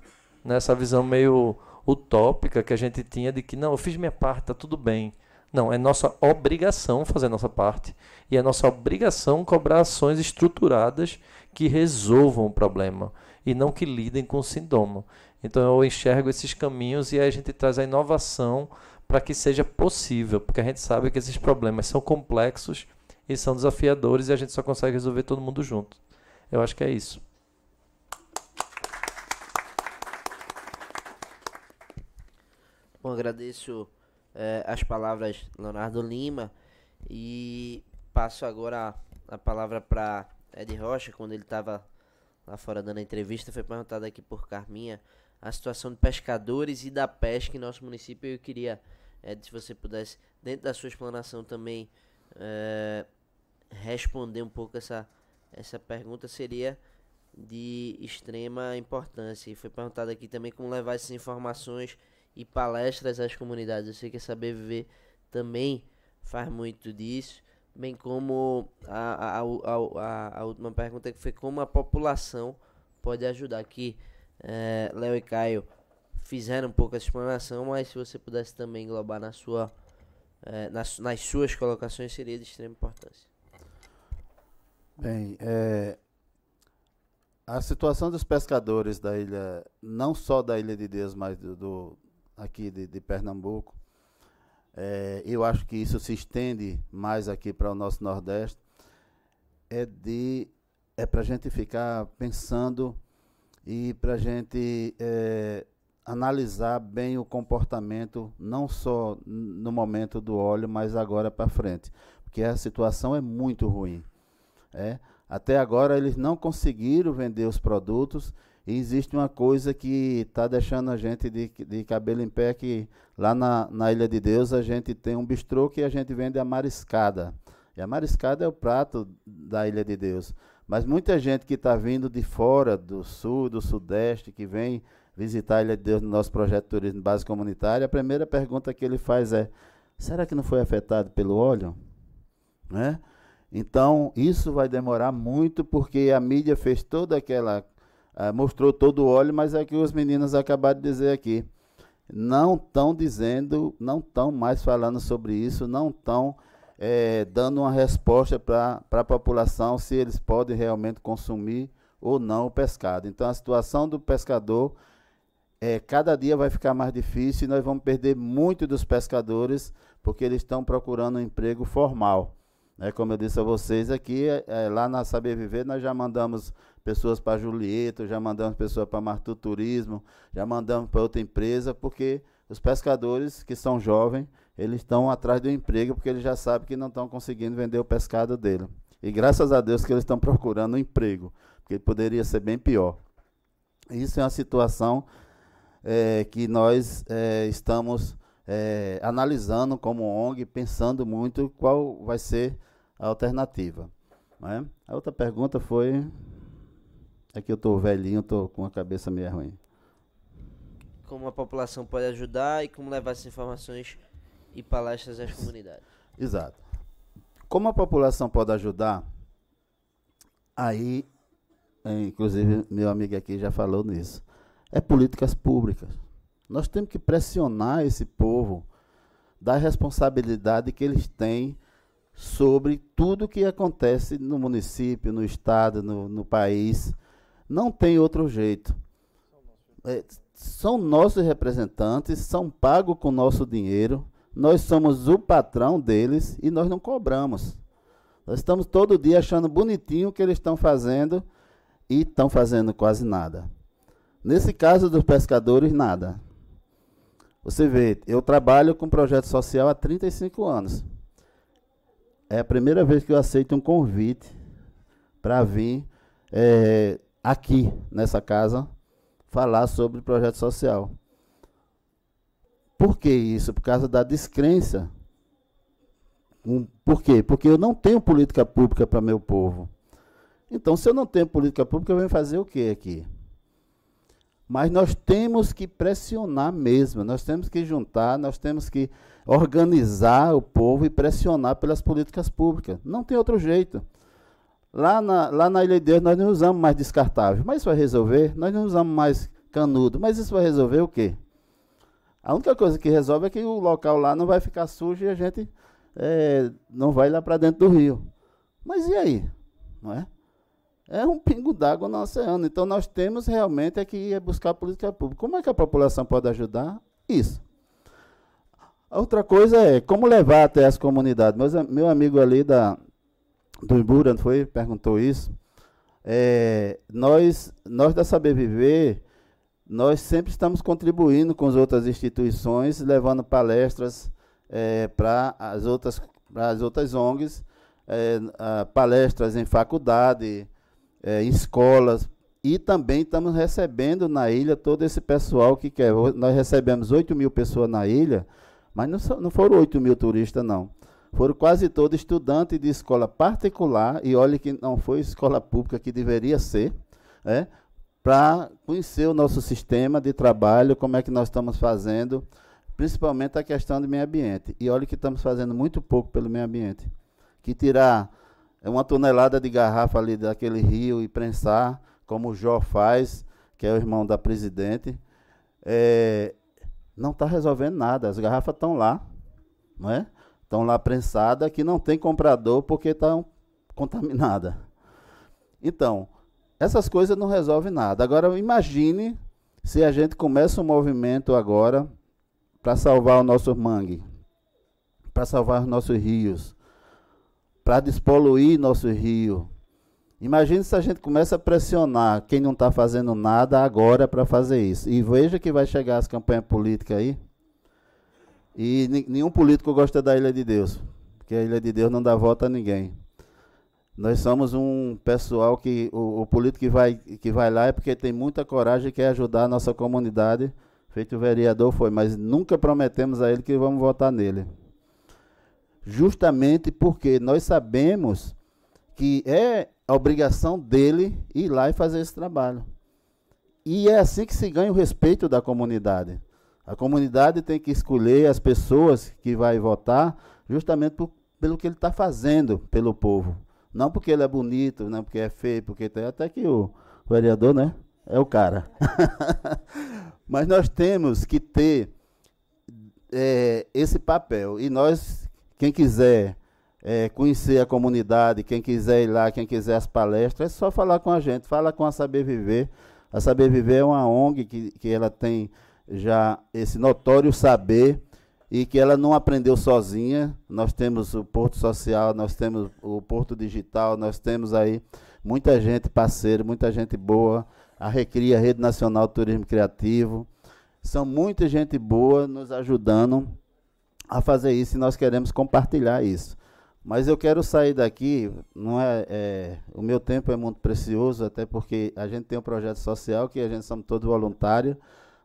nessa visão meio utópica que a gente tinha de que não, eu fiz minha parte, tá tudo bem. Não, é nossa obrigação fazer nossa parte. E é nossa obrigação cobrar ações estruturadas que resolvam o problema e não que lidem com o sintoma. Então eu enxergo esses caminhos e aí a gente traz a inovação para que seja possível, porque a gente sabe que esses problemas são complexos e são desafiadores e a gente só consegue resolver todo mundo junto. Eu acho que é isso. Bom, agradeço é, as palavras Leonardo Lima e passo agora a, a palavra para Ed Rocha, quando ele estava lá fora dando a entrevista, foi perguntado aqui por Carminha a situação de pescadores e da pesca em nosso município. Eu queria, Ed, se você pudesse, dentro da sua explanação também, é, responder um pouco essa, essa pergunta, seria de extrema importância. E foi perguntado aqui também como levar essas informações e palestras às comunidades. Eu sei que a Saber Viver também faz muito disso, bem como a, a, a, a, última pergunta que foi como a população pode ajudar. Aqui, é, Léo e Caio fizeram um pouco a explanação, mas se você pudesse também englobar na sua, é, nas, nas suas colocações, seria de extrema importância. Bem, é, a situação dos pescadores da ilha, não só da Ilha de Deus, mas do, do aqui de, de Pernambuco. É, eu acho que isso se estende mais aqui para o nosso Nordeste. É de é para a gente ficar pensando e para a gente é, analisar bem o comportamento, não só no momento do óleo, mas agora para frente, porque a situação é muito ruim. É? Até agora eles não conseguiram vender os produtos e existe uma coisa que está deixando a gente de, de, cabelo em pé, que lá na, na Ilha de Deus a gente tem um bistrô que a gente vende a mariscada. E a mariscada é o prato da Ilha de Deus. Mas muita gente que está vindo de fora, do sul, do sudeste, que vem visitar a Ilha de Deus no nosso projeto de turismo base comunitária, a primeira pergunta que ele faz é: será que não foi afetado pelo óleo? Né? Então, isso vai demorar muito, porque a mídia fez toda aquela ah, mostrou todo o óleo, mas é que os meninos acabaram de dizer aqui. Não estão dizendo, não estão mais falando sobre isso, não estão é, eh, dando uma resposta para a população se eles podem realmente consumir ou não o pescado. Então a situação do pescador é, cada dia vai ficar mais difícil e nós vamos perder muito dos pescadores porque eles estão procurando um emprego formal. É, como eu disse a vocês aqui, é, lá na Saber Viver nós já mandamos pessoas para Julieta, já mandamos pessoas para Martu Turismo, já mandamos para outra empresa, porque os pescadores que são jovens, eles estão atrás do emprego, porque eles já sabem que não estão conseguindo vender o pescado dele. E graças a Deus que eles estão procurando um emprego, porque poderia ser bem pior. Isso é uma situação é, que nós é, estamos é, analisando como ONG, pensando muito qual vai ser a alternativa. Né? A outra pergunta foi é que eu tô velhinho, tô com a cabeça meio ruim. Como a população pode ajudar e como levar essas informações e palestras às comunidades. Exato. Como a população pode ajudar? Aí, inclusive, meu amigo aqui já falou nisso. É políticas públicas. Nós temos que pressionar esse povo da responsabilidade que eles têm sobre tudo que acontece no município, no estado, no, no país não tem outro jeito. É, são nossos representantes, são pagos com nosso dinheiro, nós somos o patrão deles e nós não cobramos. Nós estamos todo dia achando bonitinho o que eles estão fazendo e estão fazendo quase nada. Nesse caso dos pescadores, nada. Você vê, eu trabalho com projeto social há 35 anos. É a primeira vez que eu aceito um convite para vir é, aqui nessa casa falar sobre projeto social. Por que isso? Por causa da descrença. Hum, por quê? Porque eu não tenho política pública para meu povo. Então, se eu não tenho política pública, eu venho fazer o quê aqui? Mas nós temos que pressionar mesmo, nós temos que juntar, nós temos que organizar o povo e pressionar pelas políticas públicas. Não tem outro jeito. Lá na, lá na Ilha de Deus nós não usamos mais descartáveis, Mas isso vai resolver? Nós não usamos mais canudo. Mas isso vai resolver o quê? A única coisa que resolve é que o local lá não vai ficar sujo e a gente é, não vai lá para dentro do rio. Mas e aí? Não é? É um pingo d'água no oceano. Então nós temos realmente é que ir buscar política pública. Como é que a população pode ajudar? Isso. Outra coisa é como levar até as comunidades. meu amigo ali da, do Ibura, foi? Perguntou isso. É, nós, nós da Saber Viver, nós sempre estamos contribuindo com as outras instituições, levando palestras é, para as outras, as outras ONGs, é, palestras em faculdade, é, em escolas, e também estamos recebendo na ilha todo esse pessoal que quer. Nós recebemos 8 mil pessoas na ilha, mas não, não foram 8 mil turistas, não foram quase todos estudantes de escola particular, e olhe que não foi escola pública que deveria ser, né, para conhecer o nosso sistema de trabalho, como é que nós estamos fazendo, principalmente a questão do meio ambiente. E olhe que estamos fazendo muito pouco pelo meio ambiente. Que tirar uma tonelada de garrafa ali daquele rio e prensar, como o Jó faz, que é o irmão da presidente, é, não está resolvendo nada. As garrafas estão lá, não é? estão lá prensada que não tem comprador porque estão tá contaminada. Então, essas coisas não resolvem nada. Agora imagine se a gente começa um movimento agora para salvar o nosso mangue, para salvar os nossos rios, para despoluir nosso rio. Imagine se a gente começa a pressionar quem não está fazendo nada agora para fazer isso. E veja que vai chegar as campanhas políticas aí, e nenhum político gosta da Ilha de Deus, porque a Ilha de Deus não dá voto a ninguém. Nós somos um pessoal que o, o político que vai, que vai lá é porque tem muita coragem e quer ajudar a nossa comunidade. Feito o vereador foi, mas nunca prometemos a ele que vamos votar nele. Justamente porque nós sabemos que é a obrigação dele ir lá e fazer esse trabalho. E é assim que se ganha o respeito da comunidade. A comunidade tem que escolher as pessoas que vai votar justamente por, pelo que ele está fazendo pelo povo. Não porque ele é bonito, não porque é feio, porque tem até que o vereador, né? É o cara. Mas nós temos que ter é, esse papel. E nós, quem quiser é, conhecer a comunidade, quem quiser ir lá, quem quiser as palestras, é só falar com a gente. Fala com a Saber Viver. A Saber Viver é uma ONG que, que ela tem já esse notório saber e que ela não aprendeu sozinha. Nós temos o Porto Social, nós temos o Porto Digital, nós temos aí muita gente parceira, muita gente boa, a Recria, a Rede Nacional de Turismo Criativo. São muita gente boa nos ajudando a fazer isso e nós queremos compartilhar isso. Mas eu quero sair daqui, não é, é, o meu tempo é muito precioso, até porque a gente tem um projeto social que a gente somos todos voluntários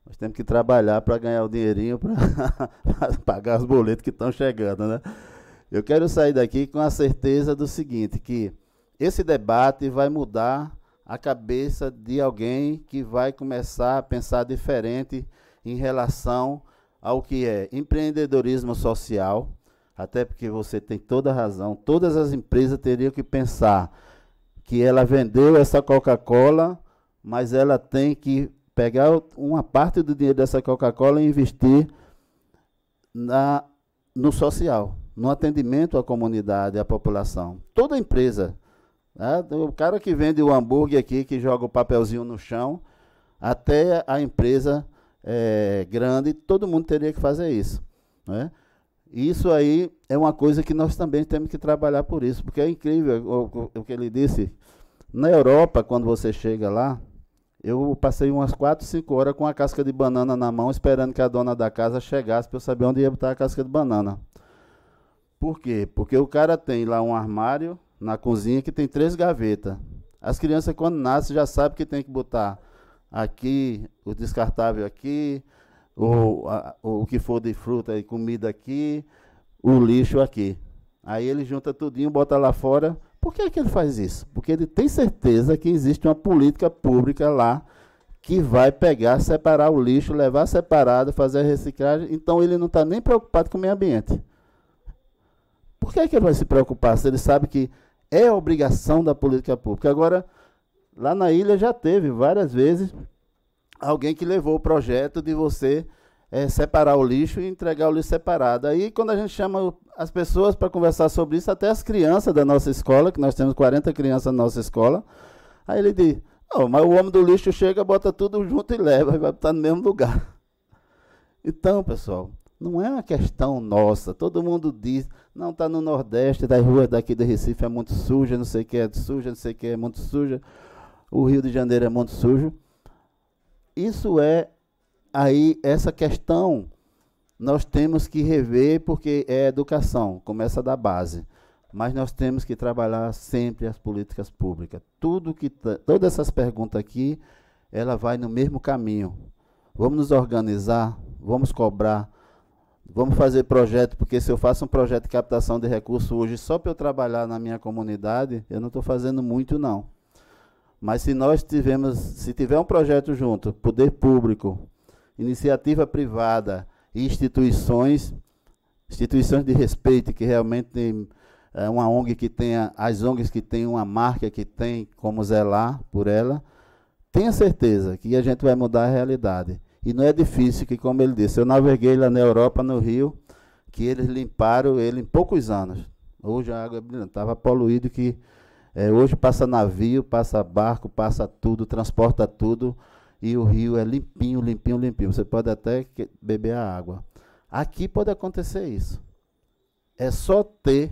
nós temos que trabalhar para ganhar o dinheirinho para pagar os boletos que estão chegando, né? Eu quero sair daqui com a certeza do seguinte, que esse debate vai mudar a cabeça de alguém que vai começar a pensar diferente em relação ao que é empreendedorismo social, até porque você tem toda a razão, todas as empresas teriam que pensar que ela vendeu essa Coca-Cola, mas ela tem que pegar uma parte do dinheiro dessa Coca-Cola e investir na, no social, no atendimento à comunidade, à população. Toda empresa. Né? O cara que vende o hambúrguer aqui, que joga o papelzinho no chão, até a empresa é, grande, todo mundo teria que fazer isso. Né? Isso aí é uma coisa que nós também temos que trabalhar por isso, porque é incrível o, o que ele disse. Na Europa, quando você chega lá, eu passei umas 4, 5 horas com a casca de banana na mão, esperando que a dona da casa chegasse para eu saber onde ia botar a casca de banana. Por quê? Porque o cara tem lá um armário na cozinha que tem três gavetas. As crianças, quando nascem, já sabem que tem que botar aqui, o descartável aqui, o, o que for de fruta e comida aqui, o lixo aqui. Aí ele junta tudinho, bota lá fora por que, é que ele faz isso? Porque ele tem certeza que existe uma política pública lá que vai pegar, separar o lixo, levar separado, fazer a reciclagem. Então ele não está nem preocupado com o meio ambiente. Por que, é que ele vai se preocupar se ele sabe que é obrigação da política pública? Agora, lá na ilha já teve várias vezes alguém que levou o projeto de você é, separar o lixo e entregar o lixo separado. Aí, quando a gente chama as pessoas para conversar sobre isso, até as crianças da nossa escola, que nós temos 40 crianças na nossa escola, aí ele diz: oh, mas o homem do lixo chega, bota tudo junto e leva, vai estar no mesmo lugar. Então, pessoal, não é uma questão nossa. Todo mundo diz, não está no Nordeste, das ruas daqui do Recife é muito suja, não sei o que é suja, não sei o que é muito suja, o Rio de Janeiro é muito sujo. Isso é aí essa questão nós temos que rever, porque é educação, começa da base. Mas nós temos que trabalhar sempre as políticas públicas. Tudo que todas essas perguntas aqui, ela vai no mesmo caminho. Vamos nos organizar, vamos cobrar, vamos fazer projeto, porque se eu faço um projeto de captação de recursos hoje só para eu trabalhar na minha comunidade, eu não estou fazendo muito não. Mas se nós tivermos, se tiver um projeto junto, poder público, iniciativa privada e instituições, instituições de respeito, que realmente é uma ONG que tenha, as ONGs que tem uma marca que tem como zelar por ela, tenha certeza que a gente vai mudar a realidade. E não é difícil, que como ele disse, eu naveguei lá na Europa, no Rio, que eles limparam ele em poucos anos. Hoje a água é estava poluída que é, hoje passa navio, passa barco, passa tudo, transporta tudo e o rio é limpinho, limpinho, limpinho. Você pode até beber a água. Aqui pode acontecer isso. É só ter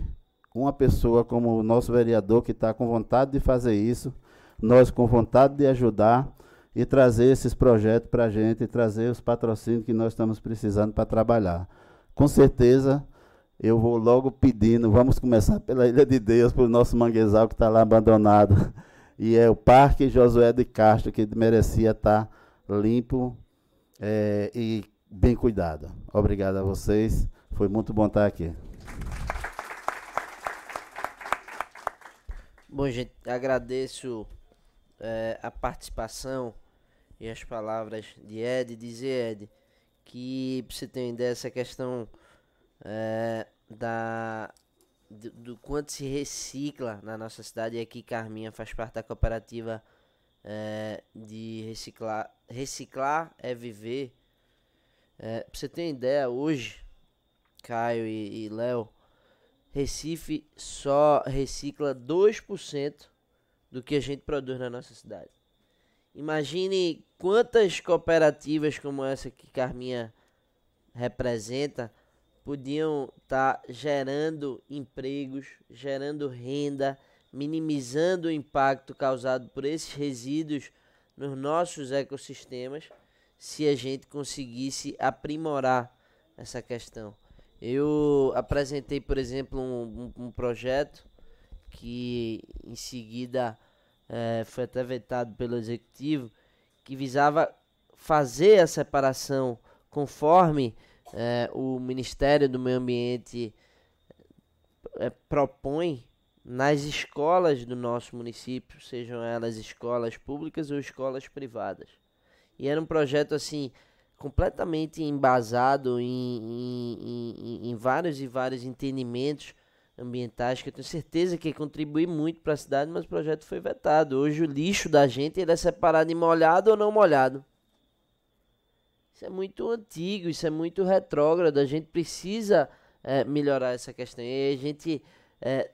uma pessoa como o nosso vereador que está com vontade de fazer isso, nós com vontade de ajudar e trazer esses projetos para a gente, e trazer os patrocínios que nós estamos precisando para trabalhar. Com certeza, eu vou logo pedindo, vamos começar pela Ilha de Deus, pelo nosso manguezal que está lá abandonado. E é o Parque Josué de Castro que merecia estar tá limpo é, e bem cuidado. Obrigado a vocês. Foi muito bom estar tá aqui. Bom, gente, agradeço é, a participação e as palavras de Ed. Dizer, Ed, que pra você ter uma ideia, essa questão é, da do, do, quanto se recicla na nossa cidade. E aqui Carminha faz parte da cooperativa é, de reciclar. Reciclar é viver. É, pra você ter uma ideia, hoje, Caio e, e Léo, Recife só recicla 2% do que a gente produz na nossa cidade. Imagine quantas cooperativas como essa que Carminha representa podiam estar tá gerando empregos, gerando renda, minimizando o impacto causado por esses resíduos nos nossos ecossistemas, se a gente conseguisse aprimorar essa questão. Eu apresentei, por exemplo, um, um, um projeto que em seguida é, foi até vetado pelo executivo, que visava fazer a separação conforme é, o Ministério do Meio Ambiente é, propõe nas escolas do nosso município, sejam elas escolas públicas ou escolas privadas. E era um projeto assim completamente embasado em, em, em, em vários e vários entendimentos ambientais que eu tenho certeza que contribui muito para a cidade, mas o projeto foi vetado. Hoje o lixo da gente ele é separado em molhado ou não molhado. Isso é muito antigo, isso é muito retrógrado. A gente precisa é, melhorar essa questão. E a gente é,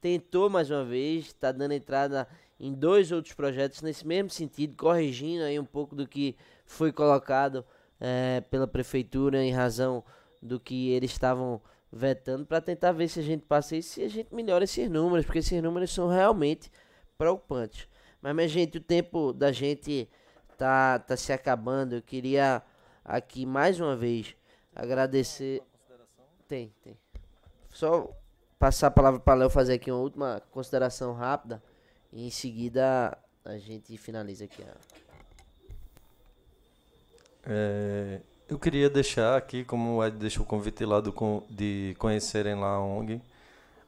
tentou mais uma vez, está dando entrada em dois outros projetos nesse mesmo sentido, corrigindo aí um pouco do que foi colocado é, pela prefeitura em razão do que eles estavam vetando para tentar ver se a gente passa isso e se a gente melhora esses números, porque esses números são realmente preocupantes. Mas minha gente, o tempo da gente tá tá se acabando. Eu queria aqui mais uma vez agradecer. Tem, tem. Só passar a palavra para Léo fazer aqui uma última consideração rápida e em seguida a gente finaliza aqui. A... É, eu queria deixar aqui, como o Ed deixou o convite lá do, de conhecerem lá a ONG,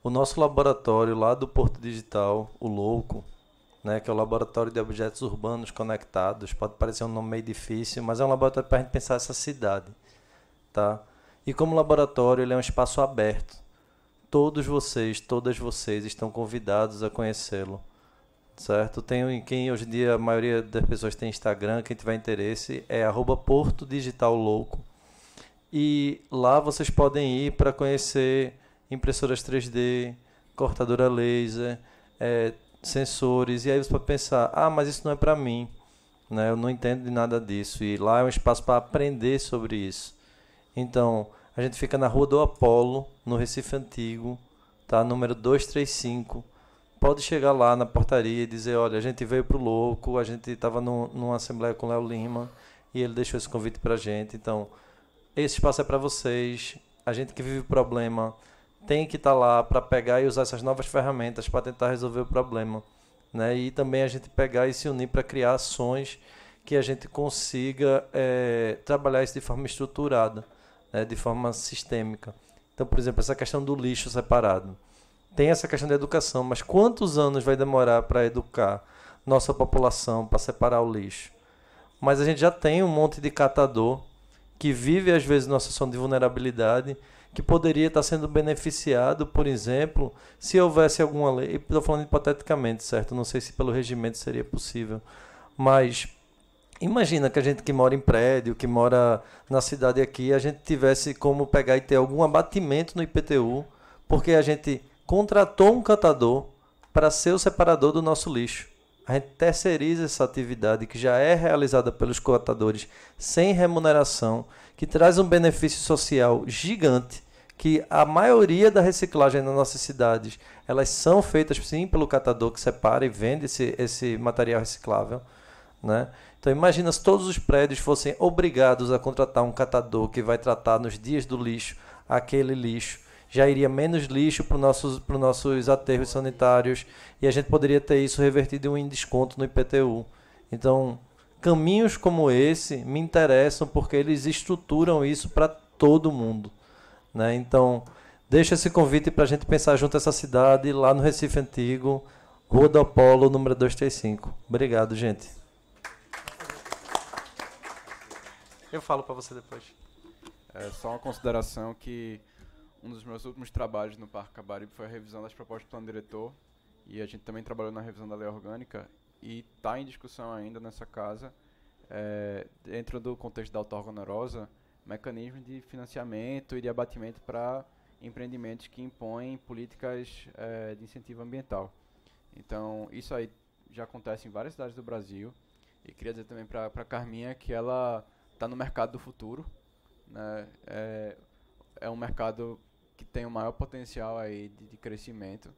o nosso laboratório lá do Porto Digital, o Louco, né, que é o Laboratório de Objetos Urbanos Conectados. Pode parecer um nome meio difícil, mas é um laboratório para a gente pensar essa cidade. Tá? E como laboratório, ele é um espaço aberto. Todos vocês, todas vocês estão convidados a conhecê-lo. Certo? Tem quem hoje em dia a maioria das pessoas tem Instagram, quem tiver interesse é @porto_digitallouco E lá vocês podem ir para conhecer impressoras 3D, cortadora laser, é, sensores, e aí você pode pensar, ah, mas isso não é para mim, né? eu não entendo de nada disso, e lá é um espaço para aprender sobre isso. Então, a gente fica na Rua do Apolo, no Recife Antigo, tá? número 235, pode chegar lá na portaria e dizer, olha, a gente veio pro louco, a gente estava numa assembleia com o Léo Lima, e ele deixou esse convite a gente, então... Esse espaço é para vocês. A gente que vive o problema tem que estar tá lá para pegar e usar essas novas ferramentas para tentar resolver o problema. Né? E também a gente pegar e se unir para criar ações que a gente consiga é, trabalhar isso de forma estruturada, né? de forma sistêmica. Então, por exemplo, essa questão do lixo separado. Tem essa questão da educação, mas quantos anos vai demorar para educar nossa população para separar o lixo? Mas a gente já tem um monte de catador que vive às vezes nossa situação de vulnerabilidade que poderia estar sendo beneficiado, por exemplo, se houvesse alguma lei, estou falando hipoteticamente, certo? Não sei se pelo regimento seria possível, mas imagina que a gente que mora em prédio, que mora na cidade aqui, a gente tivesse como pegar e ter algum abatimento no IPTU, porque a gente contratou um catador para ser o separador do nosso lixo a gente terceiriza essa atividade que já é realizada pelos contadores sem remuneração, que traz um benefício social gigante, que a maioria da reciclagem nas nossas cidades, elas são feitas sim pelo catador que separa e vende esse, esse material reciclável, né? Então imagina se todos os prédios fossem obrigados a contratar um catador que vai tratar nos dias do lixo aquele lixo já iria menos lixo para os nossos, nossos aterros sanitários e a gente poderia ter isso revertido em desconto no IPTU. Então, caminhos como esse me interessam porque eles estruturam isso para todo mundo. Né? Então, deixa esse convite para a gente pensar junto essa cidade lá no Recife Antigo, Rua do Apolo, número 235. Obrigado, gente. Eu falo para você depois. É só uma consideração que um dos meus últimos trabalhos no Parque Cabaribe foi a revisão das propostas do plano diretor e a gente também trabalhou na revisão da lei orgânica e está em discussão ainda nessa casa, é, dentro do contexto da autarca onerosa, mecanismos de financiamento e de abatimento para empreendimentos que impõem políticas é, de incentivo ambiental. Então, isso aí já acontece em várias cidades do Brasil. E queria dizer também para a Carminha que ela está no mercado do futuro. Né? É, é um mercado que tem o maior potencial aí de, de crescimento.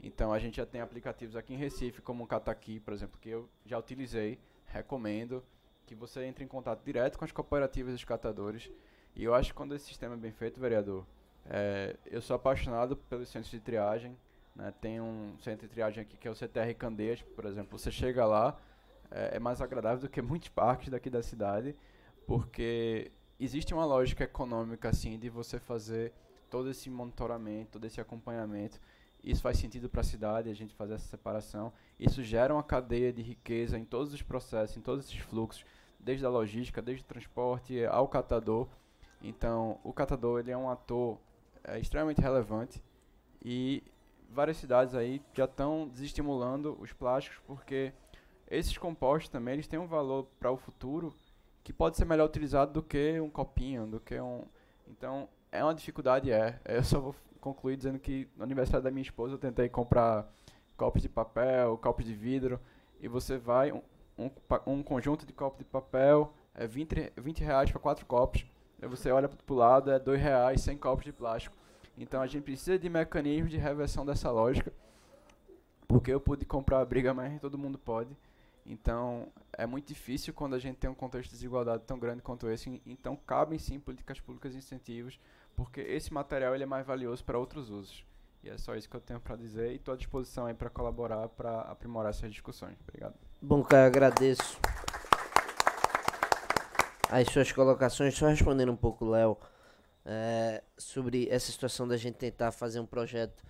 Então a gente já tem aplicativos aqui em Recife, como o Cataqui, por exemplo, que eu já utilizei, recomendo que você entre em contato direto com as cooperativas e os catadores. E eu acho que quando esse sistema é bem feito, vereador, é, eu sou apaixonado pelos centros de triagem. Né? Tem um centro de triagem aqui que é o CTR Candeias, por exemplo. Você chega lá, é, é mais agradável do que muitos parques daqui da cidade, porque existe uma lógica econômica assim de você fazer todo esse monitoramento, todo esse acompanhamento. Isso faz sentido para a cidade, a gente fazer essa separação. Isso gera uma cadeia de riqueza em todos os processos, em todos esses fluxos, desde a logística, desde o transporte ao catador. Então, o catador ele é um ator é, extremamente relevante e várias cidades aí já estão desestimulando os plásticos porque esses compostos também eles têm um valor para o futuro que pode ser melhor utilizado do que um copinho, do que um então é uma dificuldade, é. Eu só vou concluir dizendo que no aniversário da minha esposa eu tentei comprar copos de papel, copos de vidro, e você vai, um, um, um conjunto de copos de papel é 20, 20 reais para quatro copos, aí você olha para o lado, é 2 reais 100 copos de plástico. Então a gente precisa de mecanismos de reversão dessa lógica, porque eu pude comprar a briga, mas todo mundo pode. Então, é muito difícil quando a gente tem um contexto de desigualdade tão grande quanto esse. Então, cabem sim políticas públicas e incentivos porque esse material ele é mais valioso para outros usos. E é só isso que eu tenho para dizer e estou à disposição aí para colaborar, para aprimorar essas discussões. Obrigado. Bom, cara, agradeço as suas colocações. Só respondendo um pouco, Léo, é, sobre essa situação da gente tentar fazer um projeto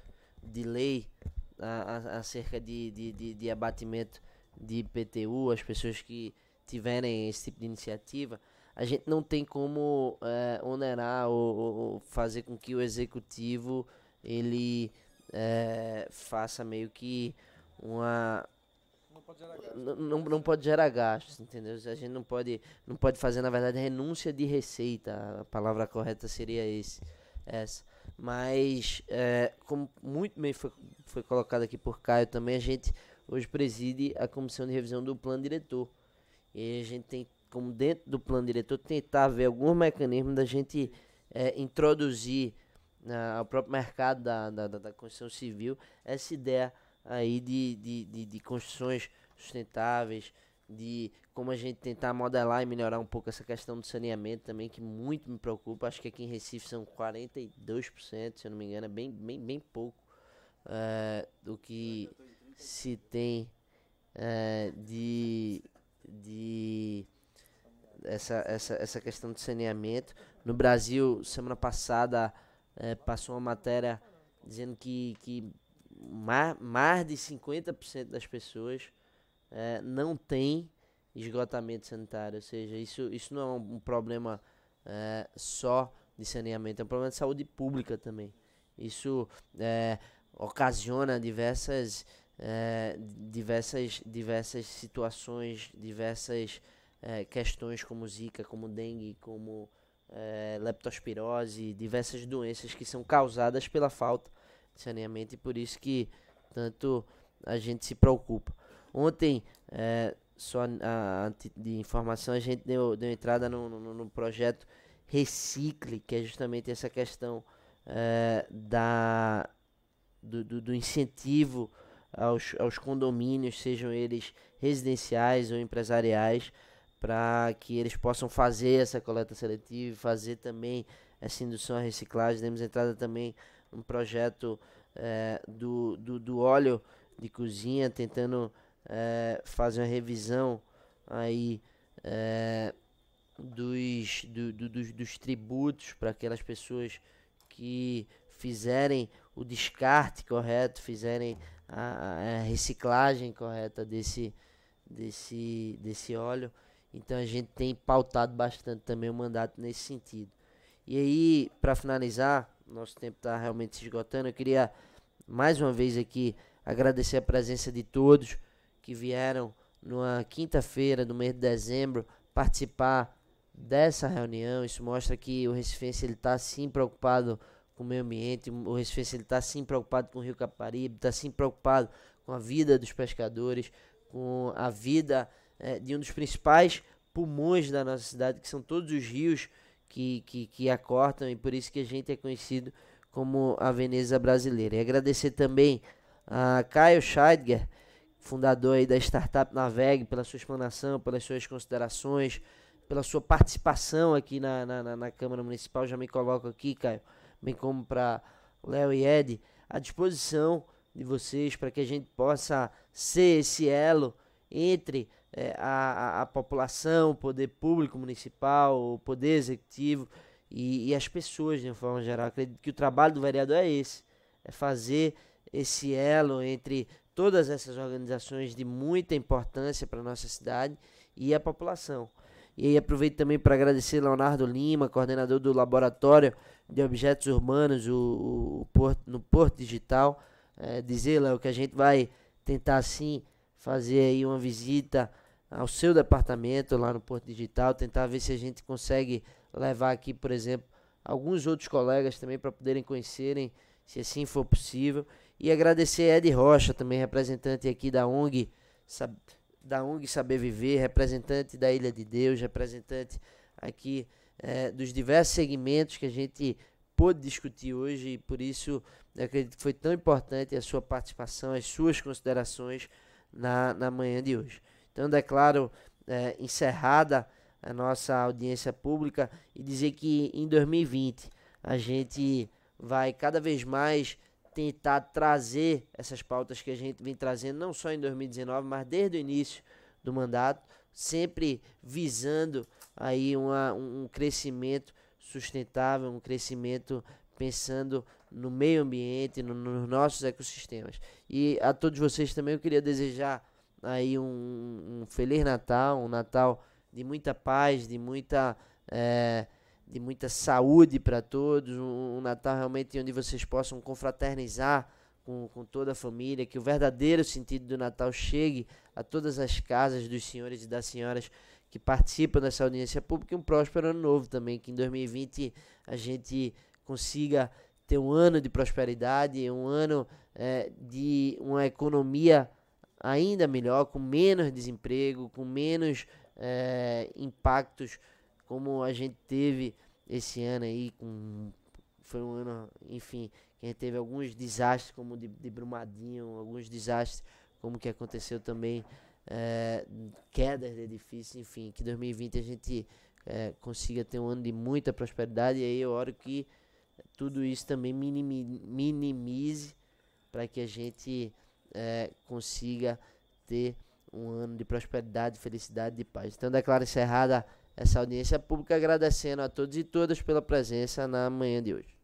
de lei a, a, acerca de, de, de, de abatimento de IPTU, as pessoas que tiverem esse tipo de iniciativa a gente não tem como é, onerar ou, ou, fazer com que o executivo ele é, faça meio que uma não pode, gerar gastos. Não, não pode gerar gastos, entendeu? A gente não pode, não pode fazer, na verdade, renúncia de receita. A palavra correta seria esse, essa. Mas, é, como muito bem foi, foi colocado aqui por Caio também, a gente hoje preside a comissão de revisão do plano diretor. E a gente tem como dentro do plano diretor, tentar ver algum mecanismo da gente é, introduzir na, né, ao próprio mercado da, da, da, construção civil essa ideia aí de, de, de, de construções sustentáveis, de como a gente tentar modelar e melhorar um pouco essa questão do saneamento também, que muito me preocupa. Acho que aqui em Recife são 42%, se eu não me engano, é bem, bem, bem pouco uh, do que se tem uh, de, de essa, essa, essa questão de saneamento. No Brasil, semana passada, é, passou uma matéria dizendo que, que mais, mais de 50% das pessoas é, não tem esgotamento sanitário. Ou seja, isso, isso não é um, problema é, só de saneamento, é um problema de saúde pública também. Isso ocasiona diversas, diversas, diversas situações, diversas é, questões como zika, como dengue, como é, leptospirose, diversas doenças que são causadas pela falta de saneamento e por isso que tanto a gente se preocupa. Ontem, é, só de informação, a gente deu, deu entrada no, no, no, projeto Recicle, que é justamente essa questão é, da, do, do, do incentivo aos, aos condomínios, sejam eles residenciais ou empresariais, para que eles possam fazer essa coleta seletiva, fazer também essa indução à reciclagem. Demos entrada também um projeto é, do, do, do, óleo de cozinha, tentando é, fazer uma revisão aí é, dos, do, do, dos, dos tributos para aquelas pessoas que fizerem o descarte correto, fizerem a, a reciclagem correta desse, desse, desse óleo. Então a gente tem pautado bastante também o mandato nesse sentido. E aí, para finalizar, nosso tempo está realmente se esgotando. Eu queria mais uma vez aqui agradecer a presença de todos que vieram numa quinta-feira do mês de dezembro participar dessa reunião. Isso mostra que o Recife está sim preocupado com o meio ambiente, o Recife está sim preocupado com o Rio Caparibe, está sim preocupado com a vida dos pescadores, com a vida é, de um dos principais pulmões da nossa cidade, que são todos os rios que, que, que a cortam, e por isso que a gente é conhecido como a Veneza brasileira. E agradecer também a Caio Scheidger, fundador aí da startup Naveg, pela sua explanação, pelas suas considerações, pela sua participação aqui na, na, na Câmara Municipal. Já me coloco aqui, Caio, bem como para Léo e Ed, à disposição de vocês para que a gente possa ser esse elo entre é, a, a população, o poder público municipal, o poder executivo e, e as pessoas de uma forma geral. Acredito que o trabalho do vereador é esse: é fazer esse elo entre todas essas organizações de muita importância para a nossa cidade e a população. E aí aproveito também para agradecer Leonardo Lima, coordenador do Laboratório de Objetos Urbanos o, o Porto, no Porto Digital, é, dizer, Léo, que a gente vai tentar sim fazer aí uma visita ao seu departamento lá no Porto Digital, tentar ver se a gente consegue levar aqui, por exemplo, alguns outros colegas também para poderem conhecerem, se assim for possível. E agradecer a Ed Rocha, também representante aqui da ONG, da ONG Saber Viver, representante da Ilha de Deus, representante aqui é, dos diversos segmentos que a gente pôde discutir hoje e por isso acredito que foi tão importante a sua participação, as suas considerações na, na manhã de hoje. Então, declaro é, é, encerrada a nossa audiência pública e dizer que em 2020 a gente vai cada vez mais tentar trazer essas pautas que a gente vem trazendo, não só em 2019, mas desde o início do mandato, sempre visando aí uma, um crescimento sustentável, um crescimento pensando no meio ambiente, no, nos nossos ecossistemas. E a todos vocês também eu queria desejar aí um, um Feliz Natal, um Natal de muita paz, de muita, é, de muita saúde para todos, um, um, Natal realmente onde vocês possam confraternizar com, com toda a família, que o verdadeiro sentido do Natal chegue a todas as casas dos senhores e das senhoras que participam dessa audiência pública e um próspero ano novo também, que em 2020 a gente consiga ter um ano de prosperidade, um ano é, de uma economia ainda melhor, com menos desemprego, com menos é, impactos, como a gente teve esse ano aí, com, foi um ano, enfim, que a gente teve alguns desastres, como de, de Brumadinho, alguns desastres, como que aconteceu também, é, quedas de edifícios, enfim, que 2020 a gente é, consiga ter um ano de muita prosperidade, e aí eu oro que tudo isso também minimize para que a gente é, consiga ter um ano de prosperidade, felicidade e paz. Então declaro encerrada essa audiência pública, agradecendo a todos e todas pela presença na manhã de hoje.